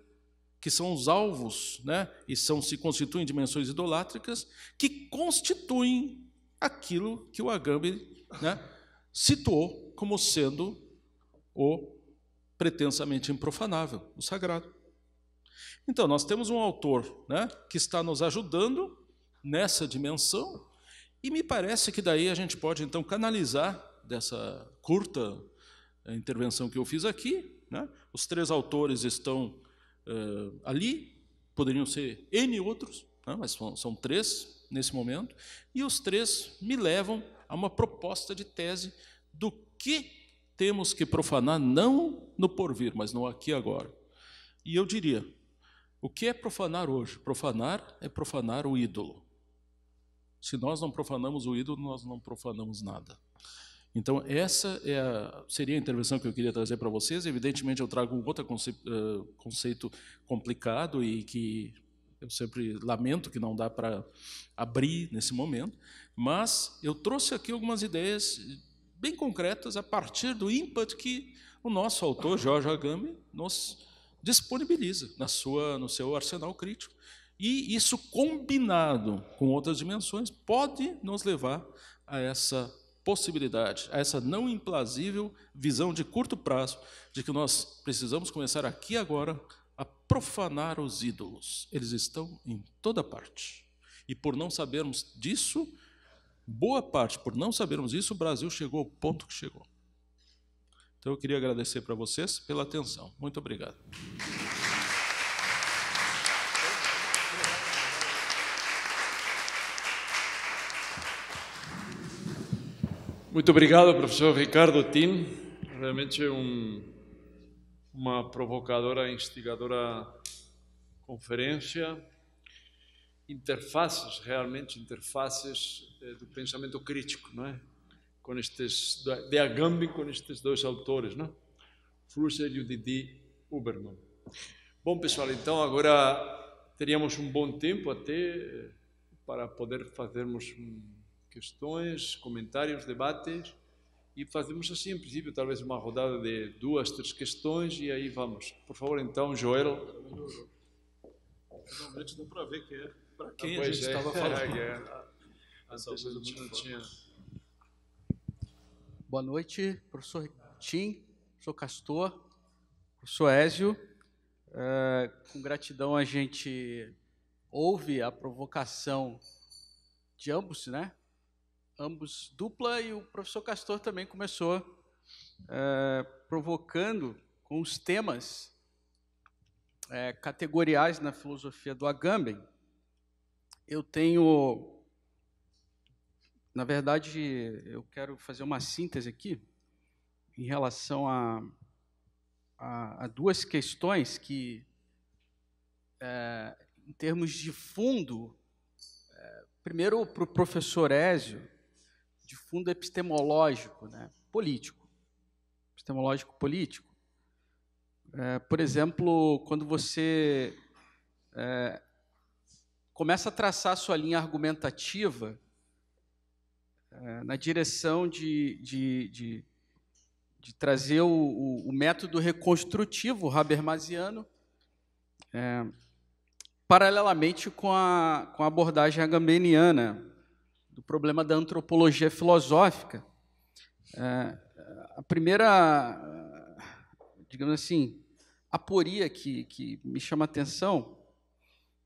que são os alvos né, e são, se constituem dimensões idolátricas, que constituem aquilo que o Agamben né, situou como sendo o pretensamente improfanável, o sagrado. Então, nós temos um autor né, que está nos ajudando nessa dimensão, e me parece que daí a gente pode, então, canalizar dessa curta eh, intervenção que eu fiz aqui. Né? Os três autores estão uh, ali, poderiam ser N outros, né? mas são, são três nesse momento, e os três me levam a uma proposta de tese do que temos que profanar, não no porvir, mas no aqui e agora. E eu diria, o que é profanar hoje? Profanar é profanar o ídolo. Se nós não profanamos o ídolo, nós não profanamos nada. Então, essa é a, seria a intervenção que eu queria trazer para vocês. Evidentemente, eu trago um outro conceito, uh, eh, conceito complicado e que eu sempre lamento que não dá para abrir nesse momento, mas eu trouxe aqui algumas ideias bem concretas a partir do input que o nosso autor, Jorge Agami, nos disponibiliza na sua, no seu arsenal crítico. E isso combinado com outras dimensões pode nos levar a essa possibilidade, a essa não implazível visão de curto prazo de que nós precisamos começar aqui agora a profanar os ídolos. Eles estão em toda parte. E por não sabermos disso, boa parte, por não sabermos isso, o Brasil chegou ao ponto que chegou. Então eu queria agradecer para vocês pela atenção. Muito obrigado. Muito obrigado, professor Ricardo Tim. Realmente é um, uma provocadora, instigadora conferência. Interfaces, realmente interfaces eh, do pensamento crítico, não é? com estes, de Agamben com estes dois autores, né? Flusser e o Didi Uberman. Bom, pessoal, então agora teríamos um bom tempo até eh, para poder fazermos hum, questões, comentários, debates e fazemos assim, em princípio, talvez uma rodada de duas, três questões e aí vamos. Por favor, então, Joel. Finalmente deu para ver que é para quem ah, é. (laughs) é, é. ah, ah a gente estava é. falando. É. Essa coisa muito Boa noite, professor Tim, professor Castor, professor Ézio. É, com gratidão a gente ouve a provocação de ambos, né? Ambos dupla e o professor Castor também começou é, provocando com os temas é, categoriais na filosofia do Agamben. Eu tenho na verdade, eu quero fazer uma síntese aqui em relação a, a, a duas questões que, é, em termos de fundo, é, primeiro para o professor Ézio, de fundo epistemológico, né, político, epistemológico político. É, por exemplo, quando você é, começa a traçar sua linha argumentativa eh, na direção de, de, de, de trazer o, o, o, método reconstrutivo habermasiano, é, paralelamente com a, com a abordagem agamemniana do problema da antropologia filosófica. É, a primeira, digamos assim, aporia que, que me chama a atenção,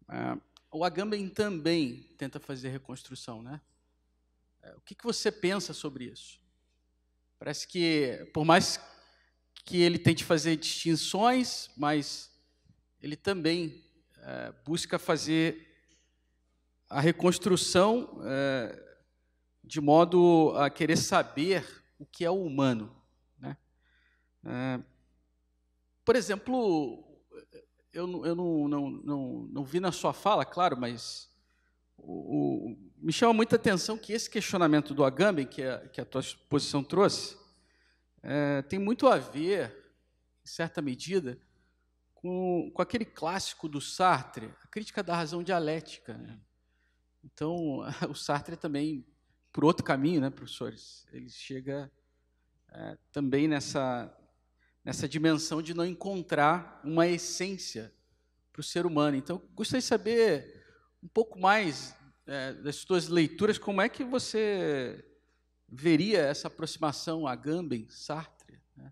é, o Agamben também tenta fazer reconstrução, né? É, o que, que você pensa sobre isso? Parece que, por mais que ele tente fazer distinções, mas ele também é, busca fazer a reconstrução é, de modo a querer saber o que é o humano. Né? É, por exemplo, eu, eu não, não, não, não vi na sua fala, claro, mas o, me chama muita atenção que esse questionamento do Agamben, que a, que a tua exposição trouxe, é, tem muito a ver, em certa medida, com, com aquele clássico do Sartre, a crítica da razão dialética. Né? Então, (laughs) o Sartre é também, por outro caminho, né, professores, ele chega é, também nessa, nessa dimensão de não encontrar uma essência para o ser humano. Então, gostaria de saber um pouco mais é, das suas leituras, como é que você veria essa aproximação a Agamben, Sartre? Né?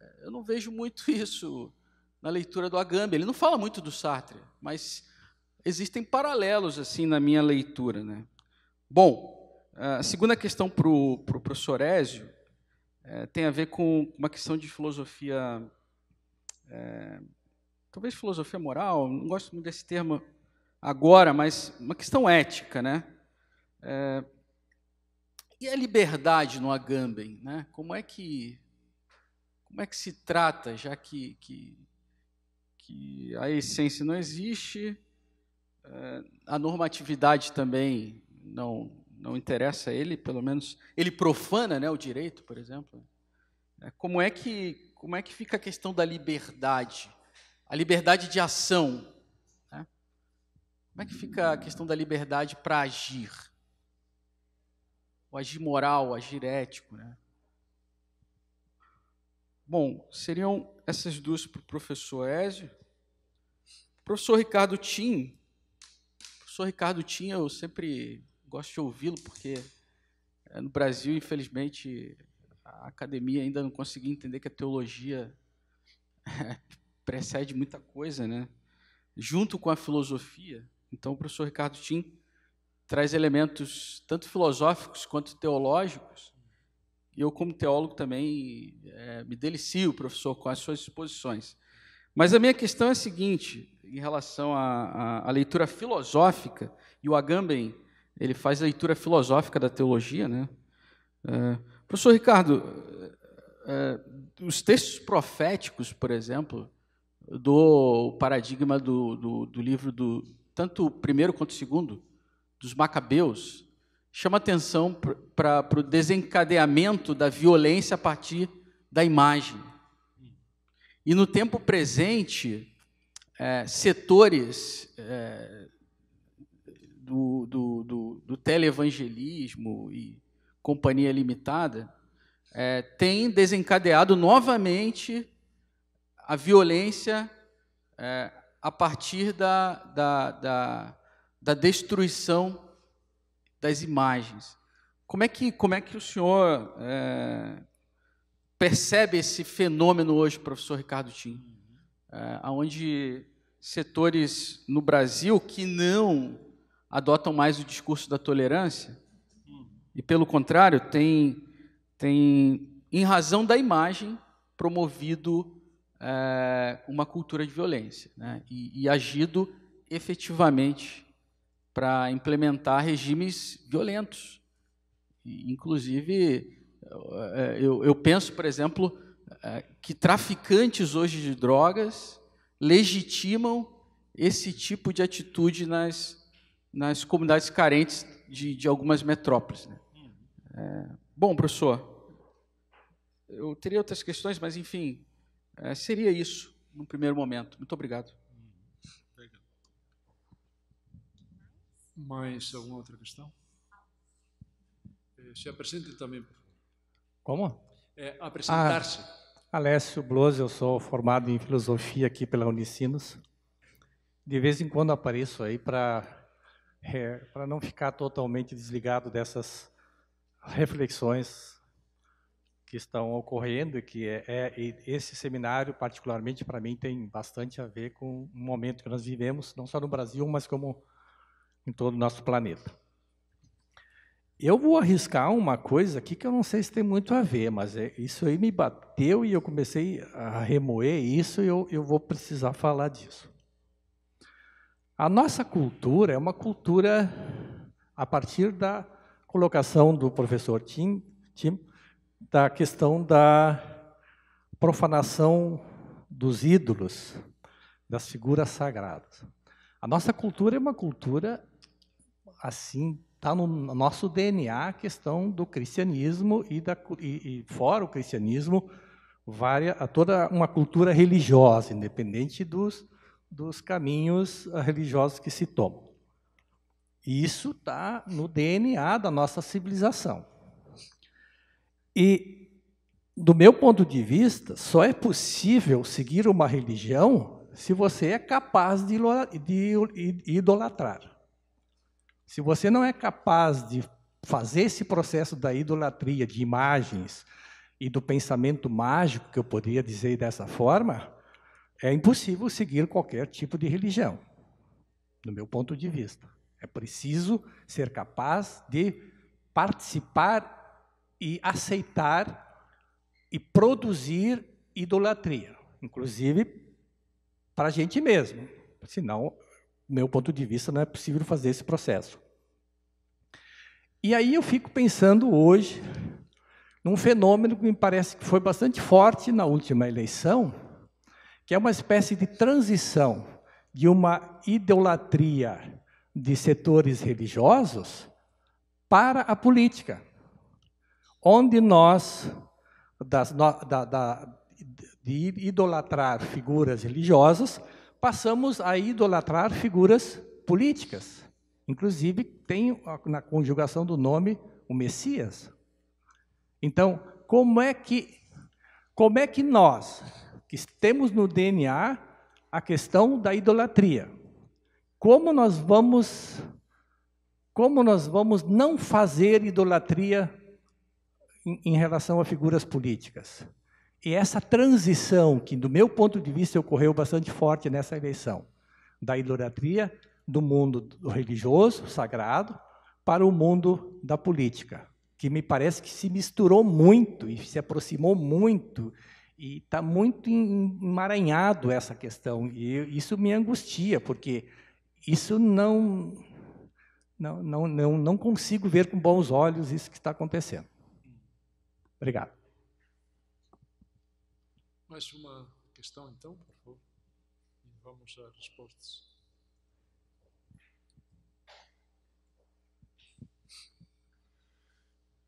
É, eu não vejo muito (laughs) isso na leitura do Agamben. Ele não fala muito do Sartre, mas existem paralelos assim na minha leitura. Né? Bom, a segunda questão para o pro professor Ézio é, tem a ver com uma questão de filosofia, é, talvez filosofia moral, não gosto muito desse termo, agora, mas uma questão ética, né? É, e a liberdade no Agamben, né? Como é que como é que se trata, já que que, que a essência não existe, é, a normatividade também não não interessa a ele, pelo menos ele profana, né, o direito, por exemplo. É, como é que como é que fica a questão da liberdade, a liberdade de ação? Como é que fica a questão da liberdade para agir? O agir moral, o agir ético, né? Bom, seriam essas duas para o professor Ézio, Professor Ricardo Tim. Professor Ricardo Tim, eu sempre gosto de ouvi-lo, porque é, no Brasil, infelizmente, a academia ainda não conseguiu entender que a teologia (laughs) precede muita coisa, né? Junto com a filosofia, então, o professor Ricardo Tim traz elementos tanto filosóficos quanto teológicos, e eu, como teólogo, também é, me delicio, professor, com as suas exposições. Mas a minha questão é a seguinte, em relação à leitura filosófica, e o Agamben ele faz leitura filosófica da teologia, né? É, professor Ricardo, é, os textos proféticos, por exemplo, do paradigma do, do, do livro do, tanto o primeiro quanto o segundo, dos Macabeus, chama atenção para o desencadeamento da violência a partir da imagem. E no tempo presente, é, setores é, do, do, do, do teleevangelismo e companhia limitada é, têm desencadeado novamente a violência é, a partir da, da, da, da destruição das imagens. Como é que, como é que o senhor é, percebe esse fenômeno hoje, professor Ricardo Tim? É, onde setores no Brasil que não adotam mais o discurso da tolerância e, pelo contrário, tem, tem em razão da imagem, promovido é, uma cultura de violência né? e, e agido efetivamente para implementar regimes violentos. E, inclusive, é, é, eu, eu, penso, por exemplo, é, que traficantes hoje de drogas legitimam esse tipo de atitude nas, nas comunidades carentes de, de algumas metrópoles. Né? É, bom, professor, eu teria outras questões, mas, enfim, é, seria isso no primeiro momento. Muito obrigado. Mais alguma outra questão? É, se apresente também. Como? É, Apresentar-se. Ah, Alessio Bloz, eu sou formado em filosofia aqui pela Unicinos. De vez em quando apareço aí para é, para não ficar totalmente desligado dessas reflexões que estão ocorrendo, que é, é esse seminário particularmente para mim tem bastante a ver com o momento que nós vivemos, não só no Brasil, mas como em todo o nosso planeta. Eu vou arriscar uma coisa aqui que eu não sei se tem muito a ver, mas é, isso aí me bateu e eu comecei a remoer isso e eu, eu vou precisar falar disso. A nossa cultura é uma cultura a partir da colocação do professor Tim, Tim da questão da profanação dos ídolos, das figuras sagradas. A nossa cultura é uma cultura assim, está no nosso DNA a questão do cristianismo e, da, e, e fora o cristianismo, varia toda uma cultura religiosa, independente dos, dos caminhos ah, religiosos que se tomam. E isso está no DNA da nossa civilização. E, do meu ponto de vista, só é possível seguir uma religião se você é capaz de, idolatrar. Se você não é capaz de fazer esse processo da idolatria de imagens e do pensamento mágico, que eu poderia dizer dessa forma, é impossível seguir qualquer tipo de religião, do meu ponto de vista. É preciso ser capaz de participar e aceitar e produzir idolatria, inclusive para a gente mesmo. Senão, do meu ponto de vista, não é possível fazer esse processo. E aí eu fico pensando hoje num fenômeno que me parece que foi bastante forte na última eleição, que é uma espécie de transição de uma idolatria de setores religiosos para a política onde nós, das, da, da, de idolatrar figuras religiosas, passamos a idolatrar figuras políticas. Inclusive, tem na conjugação do nome o Messias. Então, como é que, como é que nós, que temos no DNA a questão da idolatria, como nós vamos como nós vamos não fazer idolatria em, relação a figuras políticas. E essa transição, que do meu ponto de vista ocorreu bastante forte nessa eleição, da idolatria do mundo religioso, sagrado, para o mundo da política, que me parece que se misturou muito e se aproximou muito, e está muito emaranhado essa questão. E isso me angustia, porque isso não, não, não, não consigo ver com bons olhos isso que está acontecendo. Obrigado. Mais uma questão, então, por favor. E vamos às respostas.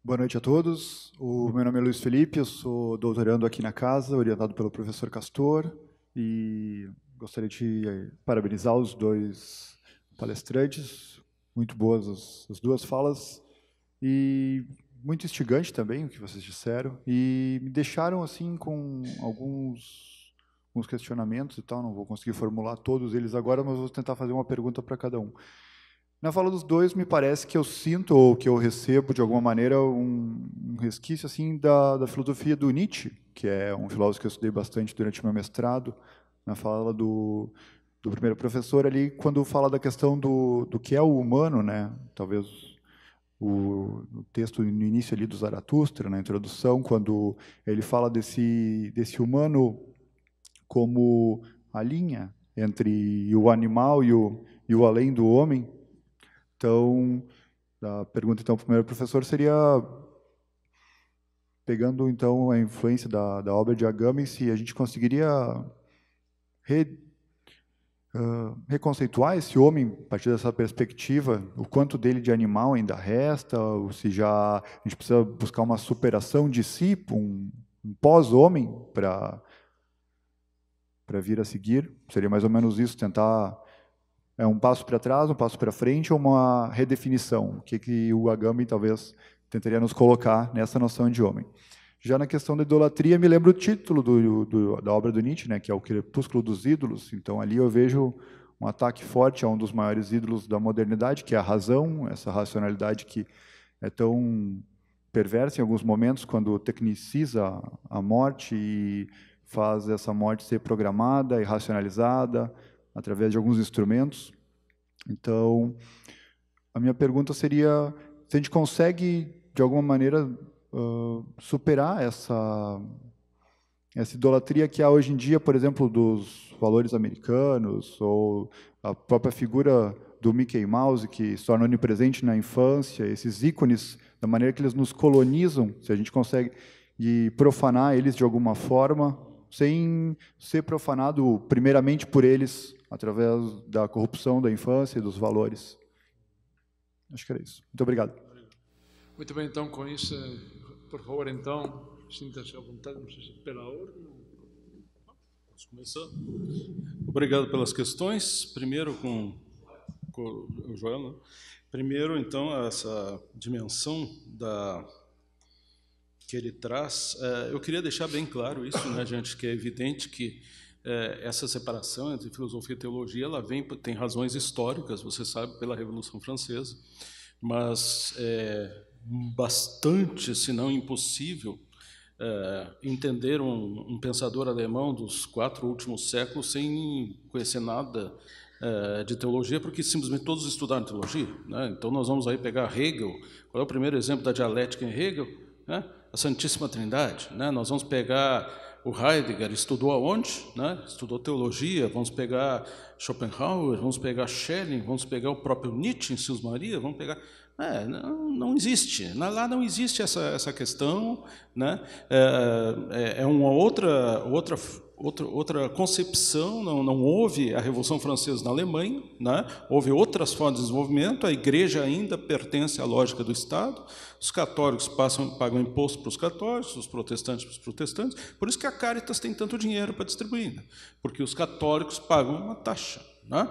Boa noite a todos. O meu nome é Luiz Felipe, eu sou doutorando aqui na casa, orientado pelo professor Castor, e gostaria de parabenizar os dois palestrantes. Muito boas as, as duas falas. E muito instigante também o que vocês disseram e me deixaram assim com alguns, alguns questionamentos e tal. Não vou conseguir formular todos eles agora, mas vou tentar fazer uma pergunta para cada um. Na fala dos dois, me parece que eu sinto ou que eu recebo de alguma maneira um, um resquício assim da, da filosofia do Nietzsche, que é um filósofo que eu estudei bastante durante meu mestrado. Na fala do do primeiro professor ali, quando fala da questão do, do que é o humano, né? Talvez o, o, texto no início ali do Zaratustra, na introdução, quando ele fala desse, desse humano como a linha entre o animal e o, e o além do homem. Então, a pergunta então primeiro professor seria pegando então a influência da, da obra de Agamben, se a gente conseguiria reconceituar esse homem a partir dessa perspectiva, o quanto dele de animal ainda resta, ou se já a gente precisa buscar uma superação de si, um, um pós-homem para para vir a seguir. Seria mais ou menos isso, tentar é um passo para trás, um passo para frente, ou uma redefinição, o que que o Agamben talvez tentaria nos colocar nessa noção de homem. Já na questão da idolatria, me lembro o título do, do, da obra do Nietzsche, né, que é O Crepúsculo dos Ídolos. Então, ali eu vejo um ataque forte a um dos maiores ídolos da modernidade, que é a razão, essa racionalidade que é tão perversa em alguns momentos, quando tecniciza a morte e faz essa morte ser programada e racionalizada através de alguns instrumentos. Então, a minha pergunta seria se a gente consegue, de alguma maneira, superar essa, essa idolatria que há hoje em dia, por exemplo, dos valores americanos, ou a própria figura do Mickey Mouse, que se torna onipresente na infância, esses ícones, da maneira que eles nos colonizam, se a gente consegue e profanar eles de alguma forma, sem ser profanado primeiramente por eles, através da corrupção da infância e dos valores. Acho que era isso. Muito obrigado. Muito bem, então, com isso, por favor, então, sinta-se à vontade, não sei se pela ordem. Posso começar? Obrigado pelas questões. Primeiro, com, com o Joel. Né? Primeiro, então, essa dimensão da que ele traz. Eh, eu queria deixar bem claro isso, né, gente, que é evidente que eh, essa separação entre filosofia e teologia ela vem tem razões históricas você sabe pela revolução francesa mas é, bastante, se não impossível, é, entender um, um, pensador alemão dos quatro últimos séculos sem conhecer nada é, de teologia, porque simplesmente todos estudaram teologia. Né? Então, nós vamos aí pegar Hegel. Qual é o primeiro exemplo da dialética em Hegel? Né? A Santíssima Trindade. Né? Nós vamos pegar o Heidegger, estudou aonde? Né? Estudou teologia. Vamos pegar Schopenhauer, vamos pegar Schelling, vamos pegar o próprio Nietzsche em Seus Maria, vamos pegar é, não, não, existe. Lá não existe essa, essa questão. Né? É, é, é uma outra, outra, outra, outra concepção. Não, não houve a Revolução Francesa na Alemanha. Né? Houve outras formas de desenvolvimento. A igreja ainda pertence à lógica do Estado. Os católicos passam, pagam imposto para os católicos, os protestantes para os protestantes. Por isso que a Caritas tem tanto dinheiro para distribuir. Né? Porque os católicos pagam uma taxa né?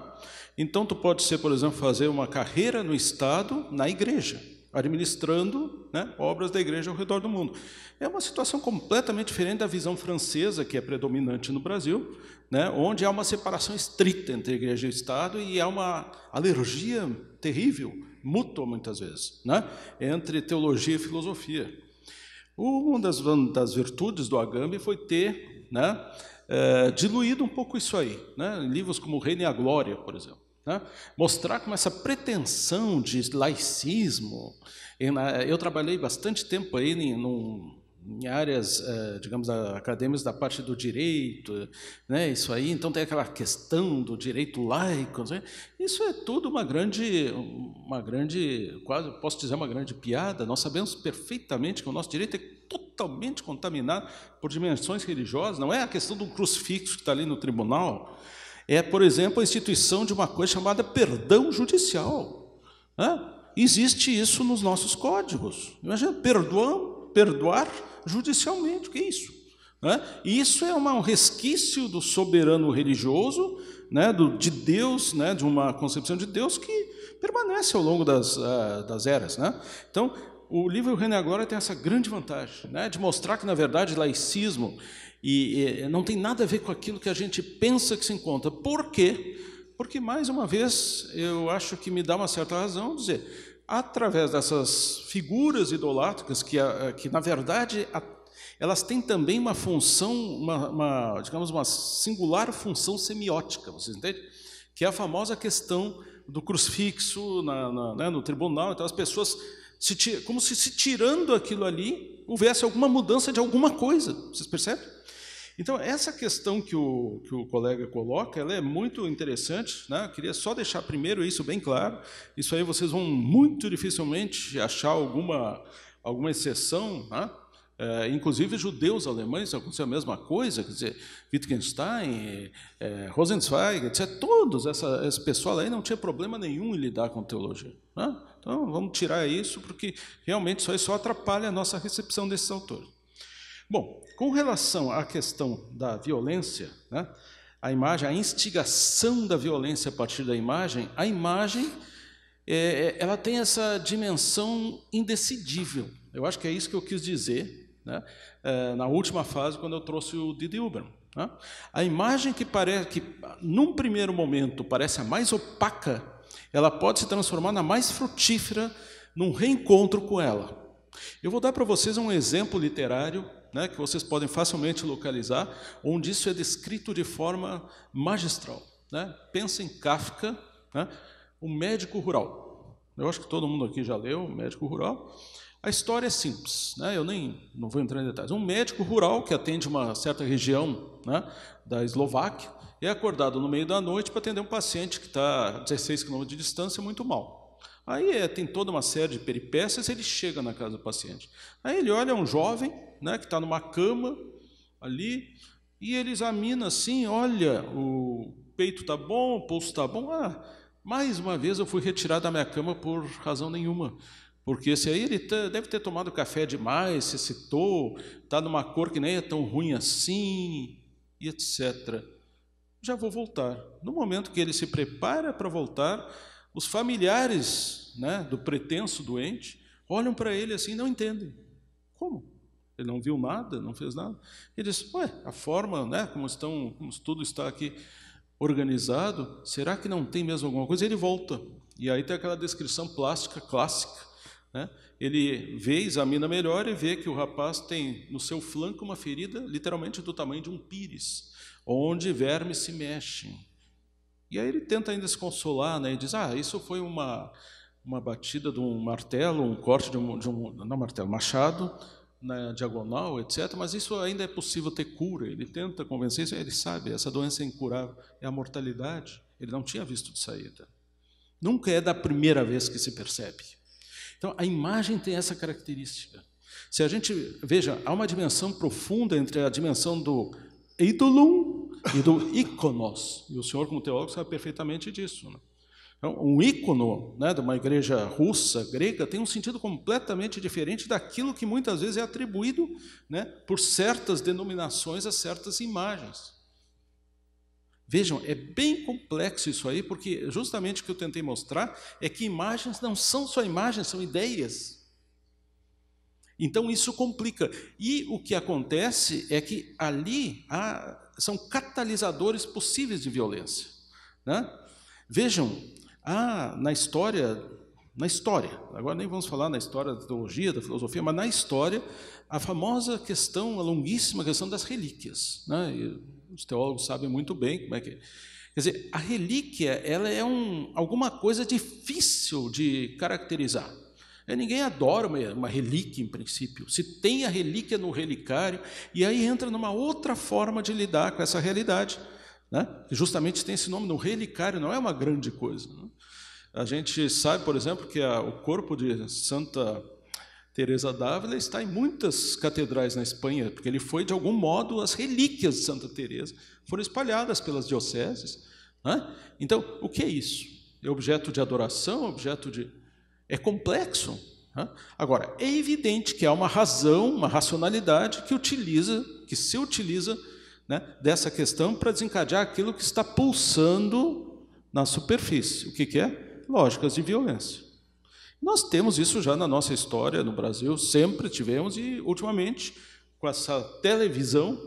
Então, tu pode ser, por exemplo, fazer uma carreira no Estado, na igreja, administrando né, obras da igreja ao redor do mundo. É uma situação completamente diferente da visão francesa, que é predominante no Brasil, né, onde há uma separação estrita entre igreja e Estado e há uma alergia terrível, mútua muitas vezes, né, entre teologia e filosofia. Uma das, das virtudes do Agamben foi ter né, é, diluído um pouco isso aí, né? livros como O Reino e a Glória, por exemplo. Né? Mostrar como essa pretensão de laicismo. Eu trabalhei bastante tempo aí em, num, em áreas, é, digamos, acadêmicas da parte do direito, né, isso aí. Então tem aquela questão do direito laico. Né? Isso é tudo uma grande, uma grande, quase posso dizer uma grande piada. Nós sabemos perfeitamente que o nosso direito é totalmente contaminado por dimensões religiosas, não é a questão do crucifixo que está ali no tribunal, é, por exemplo, a instituição de uma coisa chamada perdão judicial. Né? Existe isso nos nossos códigos. Imagina, perdoar, perdoar judicialmente, o que é isso? Né? Isso é uma, um resquício do soberano religioso, né, do, de Deus, né, de uma concepção de Deus que permanece ao longo das, uh, das eras. Né? Então, o livro René Agora tem essa grande vantagem, né, de mostrar que, na verdade, laicismo e, e, não tem nada a ver com aquilo que a gente pensa que se encontra. Por quê? Porque, mais uma vez, eu acho que me dá uma certa razão dizer, através dessas figuras idolátricas, que, que na verdade, elas têm também uma função, uma, uma, digamos, uma singular função semiótica, vocês entendem? Que é a famosa questão do crucifixo na, na, né, no tribunal. Então, as pessoas se, como se, se tirando aquilo ali houvesse alguma mudança de alguma coisa. Vocês percebem? Então, essa questão que o, que o colega coloca, ela é muito interessante. Né? Eu queria só deixar primeiro isso bem claro. Isso aí vocês vão muito dificilmente achar alguma, alguma exceção. Né? É, inclusive, judeus alemães aconteceu a mesma coisa. Quer dizer, Wittgenstein, é, Rosenzweig, etc. Todos essa, esse pessoal aí não tinha problema nenhum em lidar com teologia. Né? Então, vamos tirar isso, porque realmente isso aí só atrapalha a nossa recepção desses autores. Bom, com relação à questão da violência, né, a imagem, a instigação da violência a partir da imagem, a imagem é, é ela tem essa dimensão indecidível. Eu acho que é isso que eu quis dizer né, é, na última fase, quando eu trouxe o Didi Uber. Né? A imagem que, parece, que, num primeiro momento, parece a mais opaca ela pode se transformar na mais frutífera num reencontro com ela. Eu vou dar para vocês um exemplo literário né, que vocês podem facilmente localizar, onde isso é descrito de forma magistral. Né? Pensa em Kafka, né? o médico rural. Eu acho que todo mundo aqui já leu o médico rural. A história é simples, né? eu nem não vou entrar em detalhes. Um médico rural que atende uma certa região né, da Eslováquia, é acordado no meio da noite para atender um paciente que está a 16 quilômetros de distância muito mal. Aí é, tem toda uma série de peripécias, ele chega na casa do paciente. Aí ele olha um jovem né, que está numa cama ali e ele examina assim, olha, o peito está bom, o pulso está bom. Ah, mais uma vez eu fui retirado da minha cama por razão nenhuma. Porque esse aí ele tá, deve ter tomado café demais, se citou, está numa cor que nem é tão ruim assim, e etc já vou voltar. No momento que ele se prepara para voltar, os familiares né, do pretenso doente olham para ele assim não entendem. Como? Ele não viu nada, não fez nada. Ele diz, ué, a forma né, como, estão, como tudo está aqui organizado, será que não tem mesmo alguma coisa? Ele volta. E aí tem aquela descrição plástica clássica. Né? Ele vê, examina melhor e vê que o rapaz tem no seu flanco uma ferida literalmente do tamanho de um pires onde vermes se mexem. E aí ele tenta ainda se consolar, né? E diz: Ah, isso foi uma, uma batida de um martelo, um corte de um, de um não martelo, machado na diagonal, etc. Mas isso ainda é possível ter cura. Ele tenta convencer isso. Ele sabe essa doença é incurável, é a mortalidade. Ele não tinha visto de saída. Nunca é da primeira vez que se percebe. Então a imagem tem essa característica. Se a gente veja, há uma dimensão profunda entre a dimensão do ídolum, do íconos. E o senhor, como teólogo, sabe perfeitamente disso. Né? Então, um ícono né, de uma igreja russa, grega, tem um sentido completamente diferente daquilo que muitas vezes é atribuído né, por certas denominações a certas imagens. Vejam, é bem complexo isso aí, porque justamente o que eu tentei mostrar é que imagens não são só imagens, são ideias. Então isso complica. E o que acontece é que ali há, são catalisadores possíveis de violência. Né? Vejam, há na história, na história, agora nem vamos falar na história da teologia, da filosofia, mas na história, a famosa questão, a longuíssima questão das relíquias. Né? os teólogos sabem muito bem como é que é. Quer dizer, a relíquia ela é um, alguma coisa difícil de caracterizar. É, ninguém adora uma, uma, relíquia, em princípio. Se tem a relíquia no relicário, e aí entra numa outra forma de lidar com essa realidade. Né? Justamente tem esse nome, no relicário, não é uma grande coisa. Né? A gente sabe, por exemplo, que a, o corpo de Santa Teresa d'Ávila está em muitas catedrais na Espanha, porque ele foi, de algum modo, as relíquias de Santa Teresa foram espalhadas pelas dioceses. Né? Então, o que é isso? É objeto de adoração, objeto de é complexo. Agora, é evidente que há uma razão, uma racionalidade que utiliza, que se utiliza né, dessa questão para desencadear aquilo que está pulsando na superfície. O que, que é? Lógicas de violência. Nós temos isso já na nossa história no Brasil, sempre tivemos, e ultimamente, com essa televisão,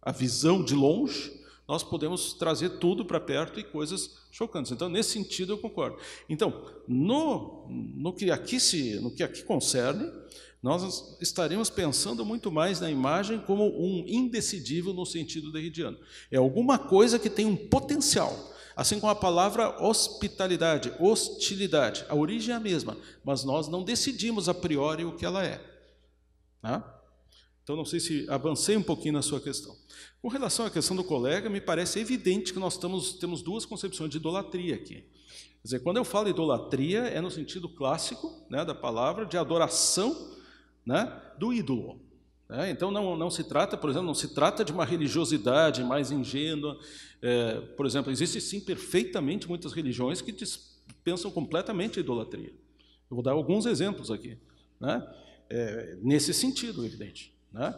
a visão de longe, nós podemos trazer tudo para perto e coisas chocantes. Então, nesse sentido, eu concordo. Então, no, no, que, aqui se, no que aqui concerne, nós estaremos pensando muito mais na imagem como um indecidível no sentido derridiano. É alguma coisa que tem um potencial. Assim como a palavra hospitalidade, hostilidade, a origem é a mesma, mas nós não decidimos a priori o que ela é. Tá? Então, não sei se avancei um pouquinho na sua questão. Com relação à questão do colega, me parece evidente que nós estamos, temos duas concepções de idolatria aqui. Quer dizer, quando eu falo idolatria, é no sentido clássico né, da palavra, de adoração né, do ídolo. Né? Então, não, não se trata, por exemplo, não se trata de uma religiosidade mais ingênua. É, por exemplo, existe sim perfeitamente muitas religiões que dispensam completamente a idolatria. Eu vou dar alguns exemplos aqui. Né? É, nesse sentido, evidente. Né?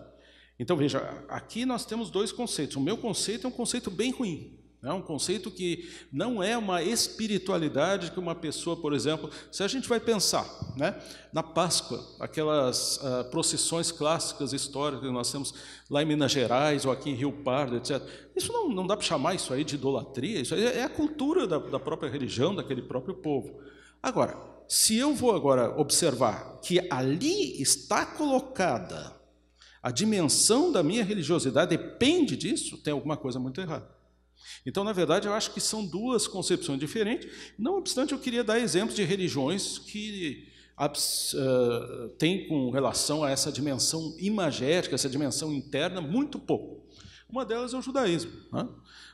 Então, veja, aqui nós temos dois conceitos. O meu conceito é um conceito bem ruim. É um conceito que não é uma espiritualidade que uma pessoa, por exemplo, se a gente vai pensar né, na Páscoa, aquelas uh, procissões clássicas, históricas que nós temos lá em Minas Gerais ou aqui em Rio Pardo, etc. Isso não, não dá para chamar isso aí de idolatria, isso é, é a cultura da, da própria religião, daquele próprio povo. Agora, se eu vou agora observar que ali está colocada a dimensão da minha religiosidade depende disso, tem alguma coisa muito errada. Então, na verdade, eu acho que são duas concepções diferentes. Não obstante, eu queria dar exemplos de religiões que eh, têm com relação a essa dimensão imagética, essa dimensão interna, muito pouco. Uma delas é o judaísmo. Né?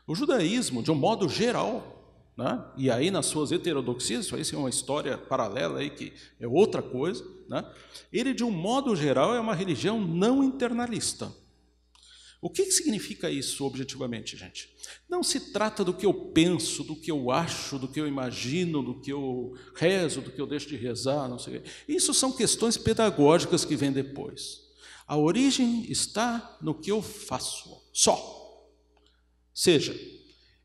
O judaísmo, de um modo geral, né? E aí, nas suas heterodoxias, isso aí é uma história paralela aí que é outra coisa. Né? Ele, de um modo geral, é uma religião não internalista. O que significa isso objetivamente, gente? Não se trata do que eu penso, do que eu acho, do que eu imagino, do que eu rezo, do que eu deixo de rezar, não sei. Isso são questões pedagógicas que vêm depois. A origem está no que eu faço, só. Seja,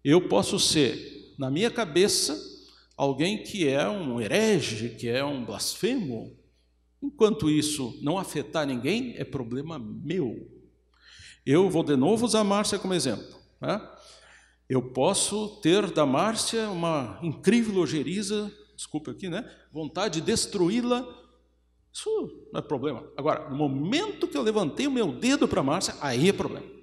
eu posso ser na minha cabeça, alguém que é um herege, que é um blasfemo. Enquanto isso não afetar ninguém, é problema meu. Eu vou de novo usar a Márcia como exemplo. Né? Eu posso ter da Márcia uma incrível ojeriza, desculpa aqui, né? vontade de destruí-la. Isso não é problema. Agora, no momento que eu levantei o meu dedo para a Márcia, aí é problema.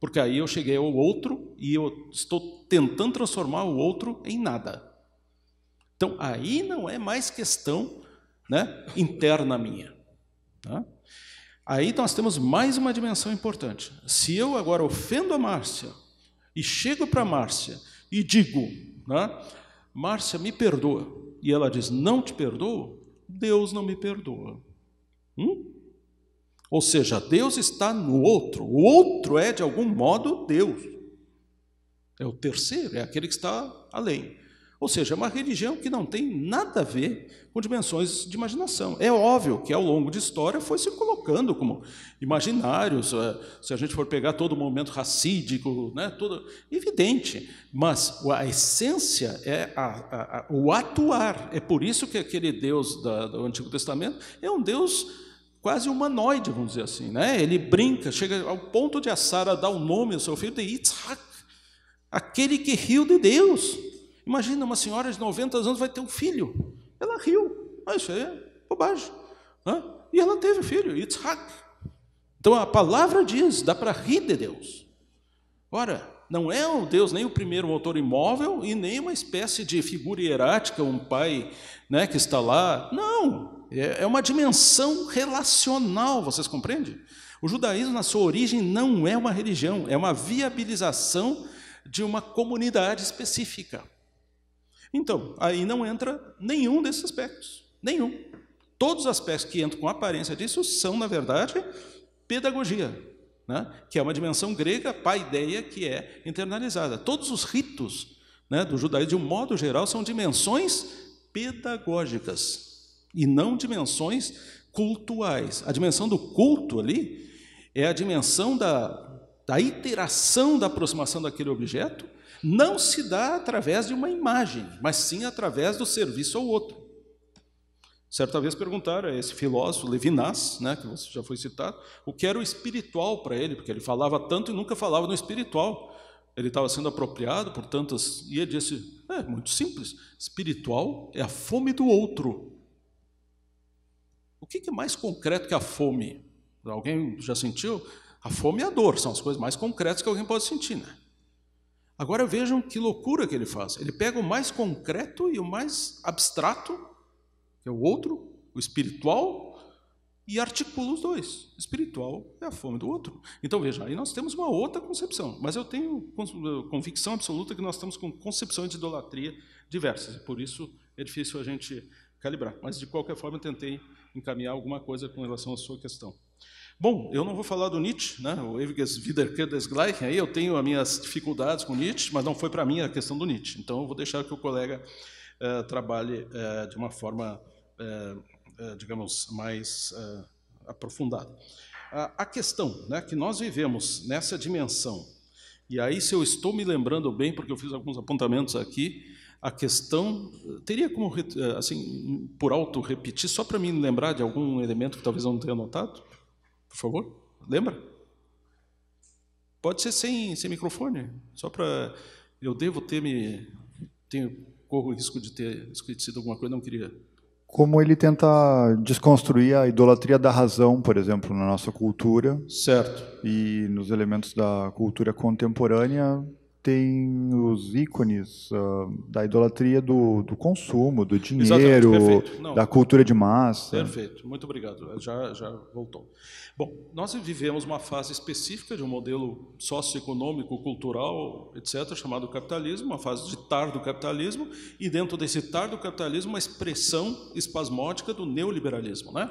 Porque aí eu cheguei ao outro e eu estou tentando transformar o outro em nada. Então aí não é mais questão né, interna minha. Tá? Aí nós temos mais uma dimensão importante. Se eu agora ofendo a Márcia e chego para Márcia e digo, né, Márcia, me perdoa. E ela diz, não te perdoo? Deus não me perdoa. Hum? Ou seja, Deus está no outro. O outro é, de algum modo, Deus. É o terceiro, é aquele que está além. Ou seja, é uma religião que não tem nada a ver com dimensões de imaginação. É óbvio que ao longo de história foi se colocando como imaginários, eh, se a gente for pegar todo o momento racídico, né, tudo, evidente, mas a essência é a, a, a, o atuar. É por isso que aquele Deus da, do Antigo Testamento é um Deus quase humanoide, vamos dizer assim. Né? Ele brinca, chega ao ponto de a Sara dar o nome ao seu filho de Isaac, aquele que riu de Deus. Imagina, uma senhora de 90 anos vai ter um filho. Ela riu. Ah, isso é bobagem. Né? E ela teve filho, Isaac. Então a palavra diz, dá para rir de Deus. Ora, não é o Deus nem o primeiro motor imóvel e nem uma espécie de figura hierática, um pai né, que está lá. Não, é, é uma dimensão relacional, vocês compreendem? O judaísmo, na sua origem, não é uma religião, é uma viabilização de uma comunidade específica. Então, aí não entra nenhum desses aspectos, nenhum. Todos os aspectos que entram com aparência disso são, na verdade, pedagogia, né? que é uma dimensão grega, para a ideia que é internalizada. Todos os ritos né, do judaísmo, de um modo geral, são dimensões pedagógicas, e não dimensões cultuais. A dimensão do culto ali é a dimensão da, da iteração da aproximação daquele objeto, não se dá através de uma imagem, mas sim através do serviço ao outro. Certa vez perguntaram a esse filósofo Levinas, né, que você já foi citado, o que era o espiritual para ele, porque ele falava tanto e nunca falava no espiritual. Ele estava sendo apropriado por tantas. E ele disse: é muito simples, espiritual é a fome do outro que é mais concreto que a fome? Alguém já sentiu? A fome e a dor são as coisas mais concretas que alguém pode sentir, né? Agora vejam que loucura que ele faz. Ele pega o mais concreto e o mais abstrato, que é o outro, o espiritual, e articula os dois. O espiritual é a fome do outro. Então veja, aí nós temos uma outra concepção, mas eu tenho convicção absoluta que nós estamos com concepções de idolatria diversas, e por isso é difícil a gente calibrar. Mas de qualquer forma, eu tentei encaminhar alguma coisa com relação à sua questão. Bom, eu não vou falar do Nietzsche, né? o Ewiges Wiederkehrensgleichen, aí eu tenho as minhas dificuldades com Nietzsche, mas não foi para mim a questão do Nietzsche. Então eu vou deixar que o colega eh, trabalhe eh, de uma forma, eh, eh digamos, mais eh, aprofundada. A, a questão né, que nós vivemos nessa dimensão, e aí se eu estou me lembrando bem, porque eu fiz alguns apontamentos aqui, a questão. Teria como, eh, assim, por alto, repetir, só para mim lembrar de algum elemento que talvez eu não tenha notado? Por favor, lembra? Pode ser sem, sem microfone, só para. Eu devo ter me. Tenho, corro o risco de ter esquecido alguma coisa, não queria. Como ele tenta desconstruir a idolatria da razão, por exemplo, na nossa cultura. Certo. E nos elementos da cultura contemporânea, tem os ícones uh, da idolatria do, do, consumo, do dinheiro, Não, da cultura de massa. Perfeito, muito obrigado. É, já, já voltou. Bom, nós vivemos uma fase específica de um modelo socioeconômico, cultural, etc., chamado capitalismo, uma fase de tardo do capitalismo, e dentro desse tardo do capitalismo, uma expressão espasmódica do neoliberalismo. Né?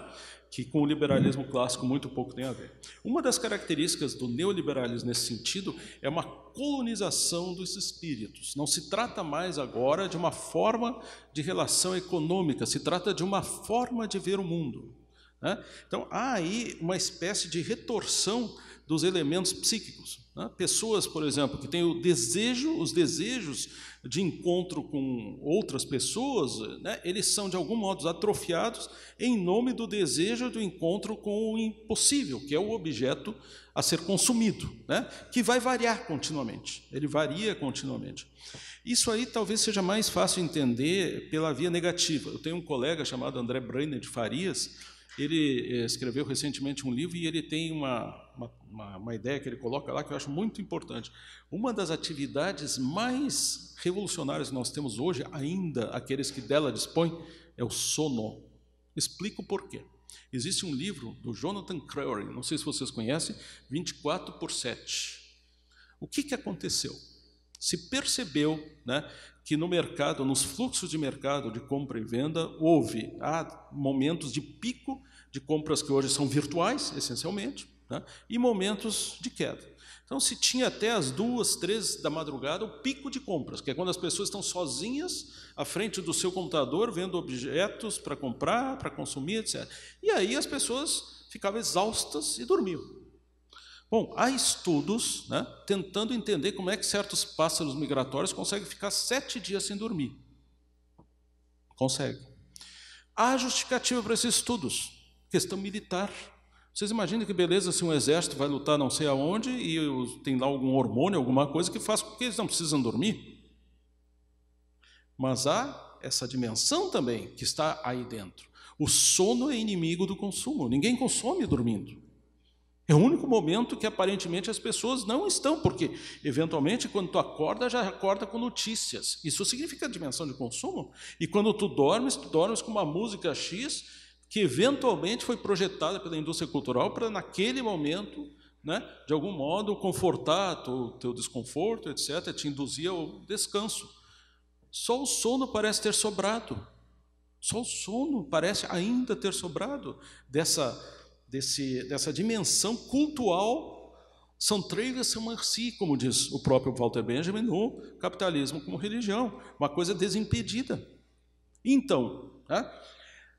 que com o liberalismo clássico muito pouco tem a ver. Uma das características do neoliberalismo nesse sentido é uma colonização dos espíritos. Não se trata mais agora de uma forma de relação econômica, se trata de uma forma de ver o mundo. Né? Então há aí uma espécie de retorção dos elementos psíquicos. Né? Pessoas, por exemplo, que têm o desejo, os desejos de encontro com outras pessoas, né, eles são de algum modo atrofiados em nome do desejo do encontro com o impossível, que é o objeto a ser consumido, né, que vai variar continuamente, ele varia continuamente. Isso aí talvez seja mais fácil entender pela via negativa. Eu tenho um colega chamado André Brainer de Farias, ele eh, escreveu recentemente um livro e ele tem uma, uma, uma ideia que ele coloca lá que eu acho muito importante. Uma das atividades mais revolucionárias que nós temos hoje, ainda aqueles que dela dispõem, é o sono. Explico por quê. Existe um livro do Jonathan Crowley, não sei se vocês conhecem, 24 por 7. O que, que aconteceu? Se percebeu né, que no mercado, nos fluxos de mercado de compra e venda, houve há momentos de pico de compras que hoje são virtuais, essencialmente, né, e momentos de queda. Então, se tinha até as duas, três da madrugada o pico de compras, que é quando as pessoas estão sozinhas à frente do seu computador, vendo objetos para comprar, para consumir, etc. E aí as pessoas ficavam exaustas e dormiam. Bom, há estudos né, tentando entender como é que certos pássaros migratórios conseguem ficar sete dias sem dormir. Consegue. Há justificativa para esses estudos. Questão militar. Vocês imaginam que beleza se um exército vai lutar não sei aonde e tem lá algum hormônio, alguma coisa que faz com que eles não precisam dormir? Mas há essa dimensão também que está aí dentro. O sono é inimigo do consumo. Ninguém consome dormindo. É o único momento que aparentemente as pessoas não estão, porque eventualmente quando tu acorda, já acorda com notícias. Isso significa dimensão de consumo. E quando tu dormes, tu dormes com uma música X que eventualmente foi projetada pela indústria cultural para, naquele momento, né, de algum modo, confortar o teu desconforto, etc., te induzir ao descanso. Só o sono parece ter sobrado. Só o sono parece ainda ter sobrado dessa, desse, dessa dimensão cultural são Samarci, como diz o próprio Walter Benjamin, no capitalismo como religião, uma coisa desimpedida. Então, né,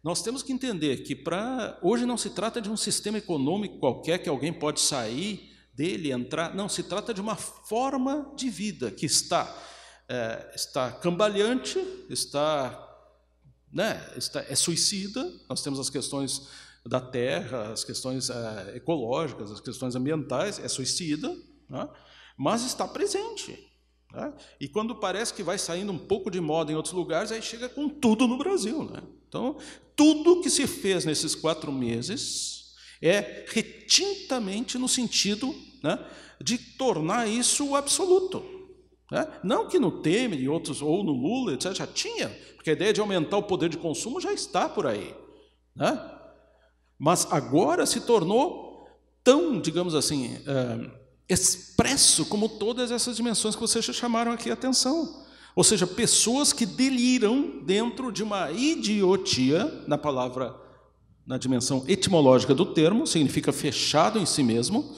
nós temos que entender que para hoje não se trata de um sistema econômico qualquer que alguém pode sair dele, entrar. Não, se trata de uma forma de vida que está é, está cambaleante, está, né, está é suicida. Nós temos as questões da terra, as questões é, ecológicas, as questões ambientais, é suicida, né, mas está presente. Né? E quando parece que vai saindo um pouco de moda em outros lugares, aí chega com tudo no Brasil, né? Então, tudo que se fez nesses quatro meses é retintamente no sentido né, de tornar isso absoluto. Né? Não que no Temer e outros, ou no Lula, etc., já tinha, porque a ideia de aumentar o poder de consumo já está por aí. Né? Mas agora se tornou tão, digamos assim, é, expresso como todas essas dimensões que vocês já chamaram aqui a atenção. Ou seja, pessoas que deliram dentro de uma idiotia, na palavra, na dimensão etimológica do termo, significa fechado em si mesmo,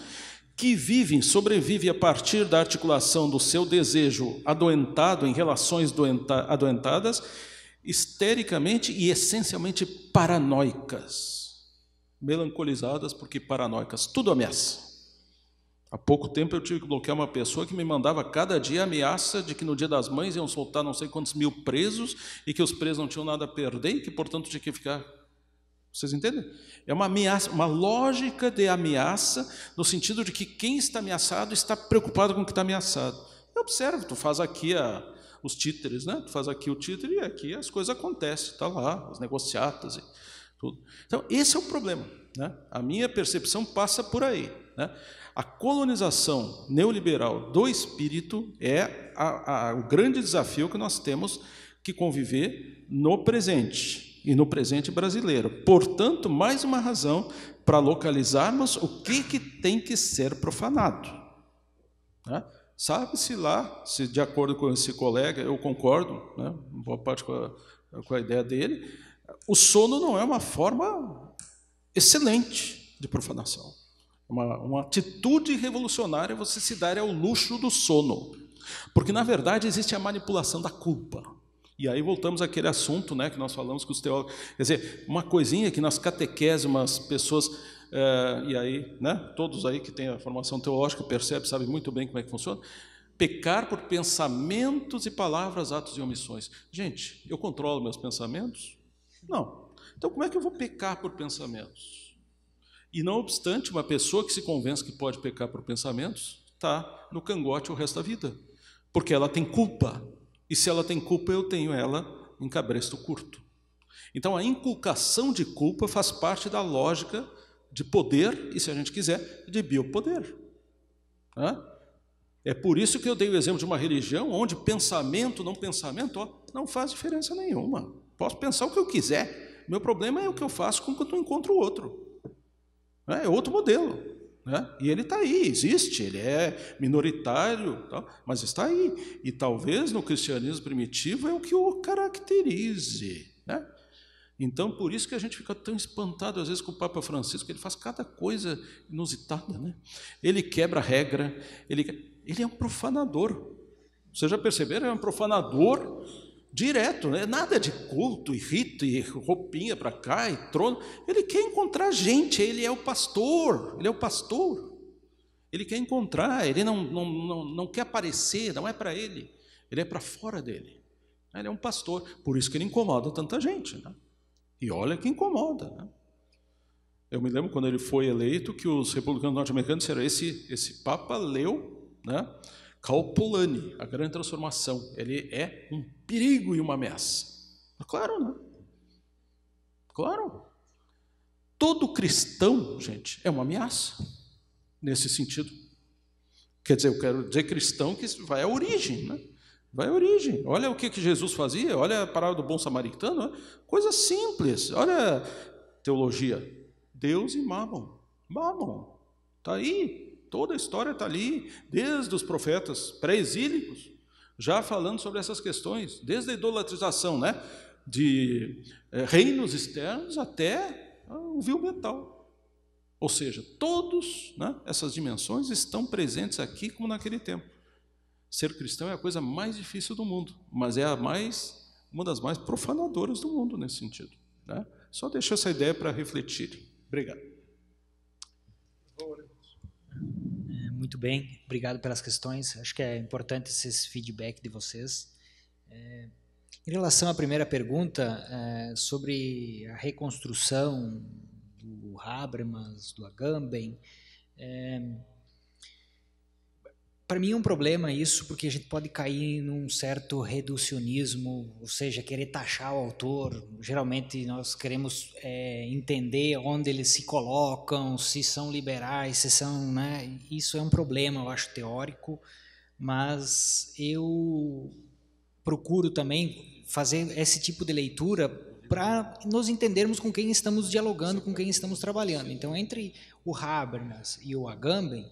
que vivem, sobrevive a partir da articulação do seu desejo adoentado em relações doenta, adoentadas, histericamente e essencialmente paranoicas, melancolizadas porque paranoicas, tudo ameaça. Há pouco tempo eu tive que bloquear uma pessoa que me mandava cada dia ameaça de que no dia das mães iam soltar não sei quantos mil presos e que os presos não tinham nada a perder e que, portanto, tinha que ficar. Vocês entendem? É uma ameaça, uma lógica de ameaça, no sentido de que quem está ameaçado está preocupado com o que está ameaçado. Eu observo, tu faz aqui a, os títeres, né? tu faz aqui o títere e aqui as coisas acontecem, está lá, as negociatas e tudo. Então, esse é o problema. Né? A minha percepção passa por aí. Né? A colonização neoliberal do espírito é a, a, o grande desafio que nós temos que conviver no presente e no presente brasileiro. Portanto, mais uma razão para localizarmos o que, que tem que ser profanado. Né? Sabe-se lá, se de acordo com esse colega, eu concordo, né, boa parte com a, com a ideia dele, o sono não é uma forma excelente de profanação. Uma, uma atitude revolucionária você se dar ao é luxo do sono. Porque, na verdade, existe a manipulação da culpa. E aí voltamos àquele assunto né, que nós falamos com os teólogos. Quer dizer, uma coisinha que nas catequeses umas pessoas, é, e aí né, todos aí que têm a formação teológica percebem, sabem muito bem como é que funciona, pecar por pensamentos e palavras, atos e omissões. Gente, eu controlo meus pensamentos? Não. Então como é que eu vou pecar por pensamentos? E não obstante, uma pessoa que se convence que pode pecar por pensamentos está no cangote o resto da vida, porque ela tem culpa. E se ela tem culpa, eu tenho ela em cabresto curto. Então a inculcação de culpa faz parte da lógica de poder e, se a gente quiser, de biopoder. É por isso que eu dei o exemplo de uma religião onde pensamento, não pensamento, ó, não faz diferença nenhuma. Posso pensar o que eu quiser. Meu problema é o que eu faço quando eu encontro o outro. Né? É outro modelo. Né? E ele está aí, existe, ele é minoritário, tal, mas está aí. E talvez no cristianismo primitivo é o que o caracterize. Né? Então, por isso que a gente fica tão espantado, às vezes, com o Papa Francisco, que ele faz cada coisa inusitada. Né? Ele quebra regra, ele, ele é um profanador. Vocês já perceberam? É um profanador Direto, né? nada de culto e rito e roupinha para cá e trono. Ele quer encontrar gente, ele é o pastor, ele é o pastor. Ele quer encontrar, ele não, não, não, não quer aparecer, não é para ele, ele é para fora dele. Ele é um pastor, por isso que ele incomoda tanta gente. Né? E olha que incomoda. Né? Eu me lembro quando ele foi eleito que os republicanos norte-americanos disseram: esse, esse Papa leu né, Calpolani, a grande transformação, ele é um perigo e uma ameaça. Claro, né? Claro. Todo cristão, gente, é uma ameaça nesse sentido. Quer dizer, eu quero dizer cristão que vai à origem, né? Vai à origem. Olha o que, que Jesus fazia, olha a palavra do bom samaritano, né? coisa simples. Olha teologia. Deus e mamon. Mamon. Está aí. Toda a história está ali, desde os profetas pré-exílicos, já falando sobre essas questões, desde a idolatrização né, de eh, reinos externos até ah, o vil metal. Ou seja, todas né, essas dimensões estão presentes aqui como naquele tempo. Ser cristão é a coisa mais difícil do mundo, mas é a mais, uma das mais profanadoras do mundo nesse sentido. Né? Só deixo essa ideia para refletir. Obrigado. muito bem. Obrigado pelas questões. Acho que é importante esse feedback de vocês. É, em relação à primeira pergunta, é, sobre a reconstrução do Habermas, do Agamben, é, para mim é um problema isso, porque a gente pode cair num certo reducionismo, ou seja, querer taxar o autor. Geralmente nós queremos é, entender onde eles se colocam, se são liberais, se são. Né? Isso é um problema, eu acho, teórico, mas eu procuro também fazer esse tipo de leitura para nos entendermos com quem estamos dialogando, com quem estamos trabalhando. Então, entre o Habermas e o Agamben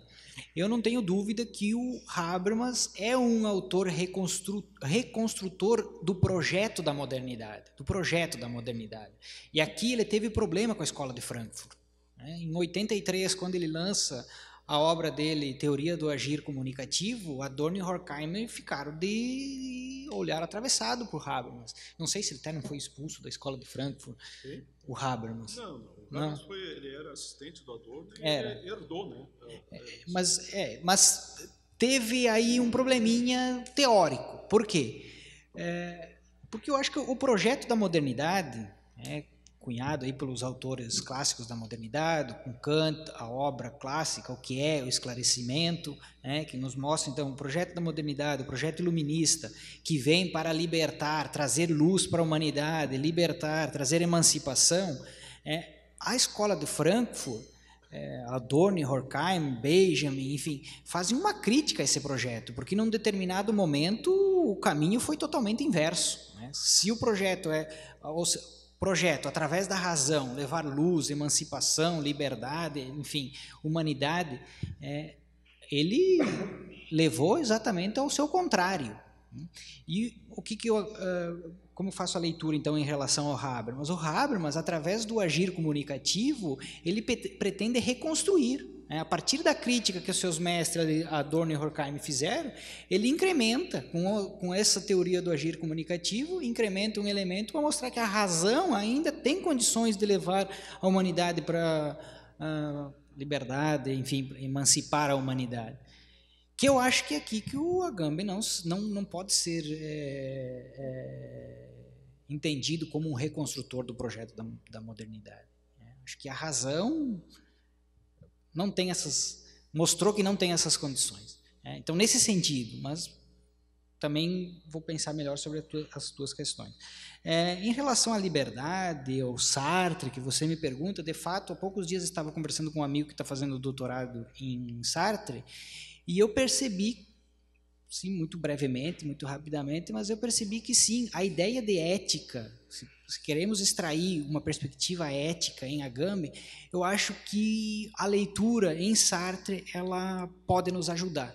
eu não tenho dúvida que o Habermas é um autor reconstru... reconstrutor do projeto da modernidade, do projeto da modernidade. E aqui ele teve problema com a escola de Frankfurt. Né? Em 83, quando ele lança a obra dele, Teoria do Agir Comunicativo, Adorno e Horkheimer ficaram de olhar atravessado por Habermas. Não sei se ele até não foi expulso da escola de Frankfurt, Sim. o Habermas. Não, não. Não. Foi, ele era assistente do Adorno né? e era. herdou, né? É, é, é mas, é, mas teve aí um probleminha teórico. Por quê? É, porque eu acho que o projeto da modernidade, é, cunhado aí pelos autores clássicos da modernidade, com Kant, a obra clássica, o que é o esclarecimento, né, que nos mostra então o projeto da modernidade, o projeto iluminista, que vem para libertar, trazer luz para a humanidade, libertar, trazer emancipação, é, a escola de Frankfurt, é, Adorno, Horkheim, Benjamin, enfim, fazem uma crítica a esse projeto, porque num determinado momento o caminho foi totalmente inverso. Né? Se o projeto é ou se, projeto através da razão levar luz, emancipação, liberdade, enfim, humanidade, é, ele levou exatamente ao seu contrário. Né? E o que, que eu uh, como faço a leitura então em relação ao Habermas? O Habermas, através do agir comunicativo, ele pretende reconstruir. Né? A partir da crítica que os seus mestres Adorno e Horkheim fizeram, ele incrementa com, o, com essa teoria do agir comunicativo, incrementa um elemento para mostrar que a razão ainda tem condições de levar a humanidade para a ah, liberdade, enfim, emancipar a humanidade que eu acho que é aqui que o Agamben não, não, não pode ser é, é entendido como um reconstrutor do projeto da, da modernidade. Né? Acho que a razão não tem essas, mostrou que não tem essas condições. Né? Então, nesse sentido, mas também vou pensar melhor sobre as tuas questões. É, em relação à liberdade ou Sartre, que você me pergunta, de fato, há poucos dias estava conversando com um amigo que está fazendo doutorado em Sartre e eu percebi sim, muito brevemente, muito rapidamente, mas eu percebi que sim, a ideia de ética, se, queremos extrair uma perspectiva ética em Agamben eu acho que a leitura em Sartre ela pode nos ajudar.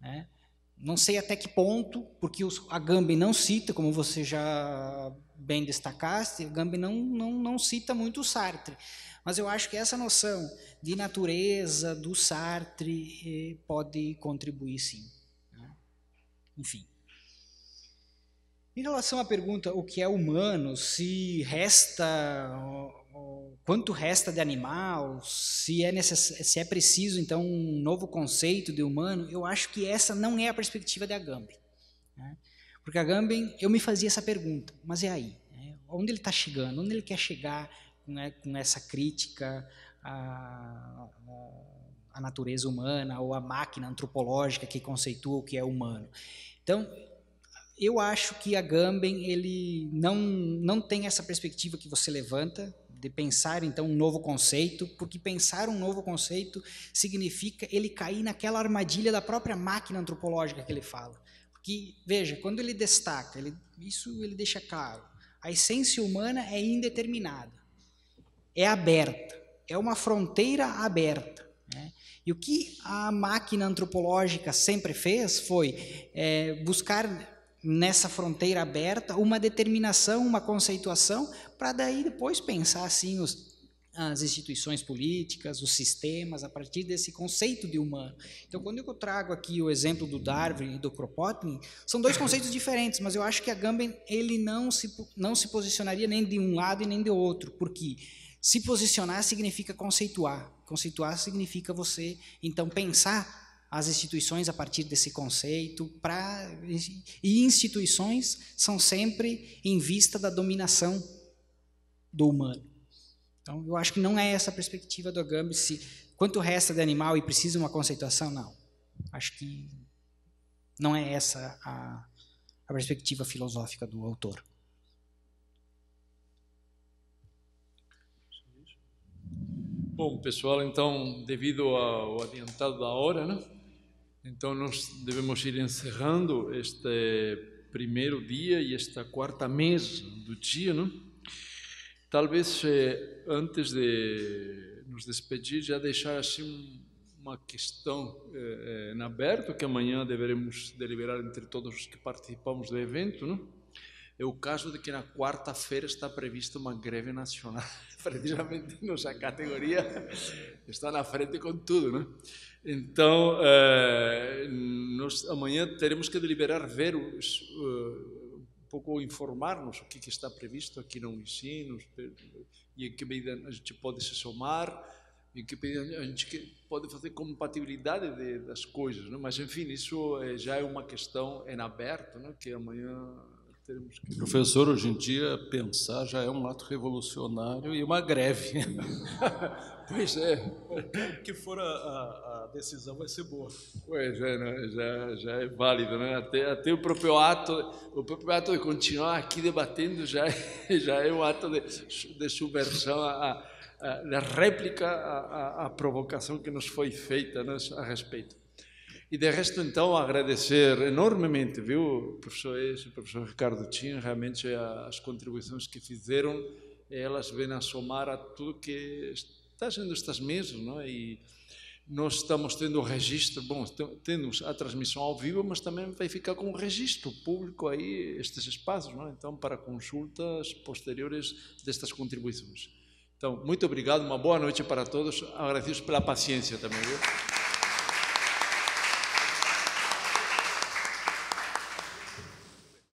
Né? Não sei até que ponto, porque o a não cita, como você já bem destacaste, a não, não, não cita muito o Sartre. Mas eu acho que essa noção de natureza do Sartre eh, pode contribuir, sim. Enfim. Em relação à pergunta o que é humano, se resta, quanto resta de animal, se é, necess... se é preciso então um novo conceito de humano, eu acho que essa não é a perspectiva de Agamben. Né? Porque Agamben, eu me fazia essa pergunta, mas é aí, né? onde ele está chegando, onde ele quer chegar né, com essa crítica a, a a natureza humana ou a máquina antropológica que conceitua o que é humano. Então, eu acho que a Gambem ele não, não tem essa perspectiva que você levanta de pensar então um novo conceito, porque pensar um novo conceito significa ele cair naquela armadilha da própria máquina antropológica que ele fala. Porque veja, quando ele destaca, ele, isso ele deixa claro, a essência humana é indeterminada, é aberta, é uma fronteira aberta. E o que a máquina antropológica sempre fez foi é, buscar nessa fronteira aberta uma determinação, uma conceituação, para daí depois pensar assim os, as instituições políticas, os sistemas, a partir desse conceito de humano. Então, quando eu trago aqui o exemplo do Darwin e do Kropotkin, são dois conceitos diferentes, mas eu acho que a Gambin ele não se, não se posicionaria nem de um lado e nem de outro, porque se posicionar significa conceituar. Conceituar significa você, então, pensar as instituições a partir desse conceito. Pra, e instituições são sempre em vista da dominação do humano. Então, eu acho que não é essa a perspectiva do Agamben. Quanto resta de animal e precisa uma conceituação? Não. Acho que não é essa a, a perspectiva filosófica do autor. Bom, pessoal, então, devido ao adiantado da hora, né? então nós devemos ir encerrando este primeiro dia e esta quarta mesa do dia. Né? Talvez, eh, antes de nos despedir, já deixar assim uma questão eh, eh, em aberto, que amanhã deveremos deliberar entre todos os que participamos do evento, né? é o caso de que na quarta-feira está prevista uma greve nacional, (laughs) precisamente nossa categoria está na frente com tudo, né? Então, é, eh, nós amanhã teremos que deliberar ver os, uh, um pouco informar-nos o que, que, está previsto aqui no ensino e em que medida a gente pode se somar, em que medida a gente pode fazer compatibilidade de, das coisas, né? Mas enfim, isso é, já é uma questão em aberto, né? Que amanhã que. Professor, hoje em dia, pensar já é um ato revolucionário e uma greve. (laughs) pois é. Que for a, a, a, decisão vai ser boa. Pois é, né? já, já é válido, né? Até, até o próprio ato, o próprio ato de continuar aqui debatendo já, é, (laughs) já é um ato de, de subversão a, a, a réplica à provocação que nos foi feita né, a respeito. E de resto, então, agradecer enormemente, viu, professor e professor Ricardo Tim, realmente as contribuições que fizeram, elas vêm a somar a tudo que está sendo estas mesas, não é? E nós estamos tendo o registro, bom, temos a transmissão ao vivo, mas também vai ficar com o registro público aí, estes espaços, não é? Então, para consultas posteriores destas contribuições. Então, muito obrigado, uma boa noite para todos, agradecidos pela paciência também, viu?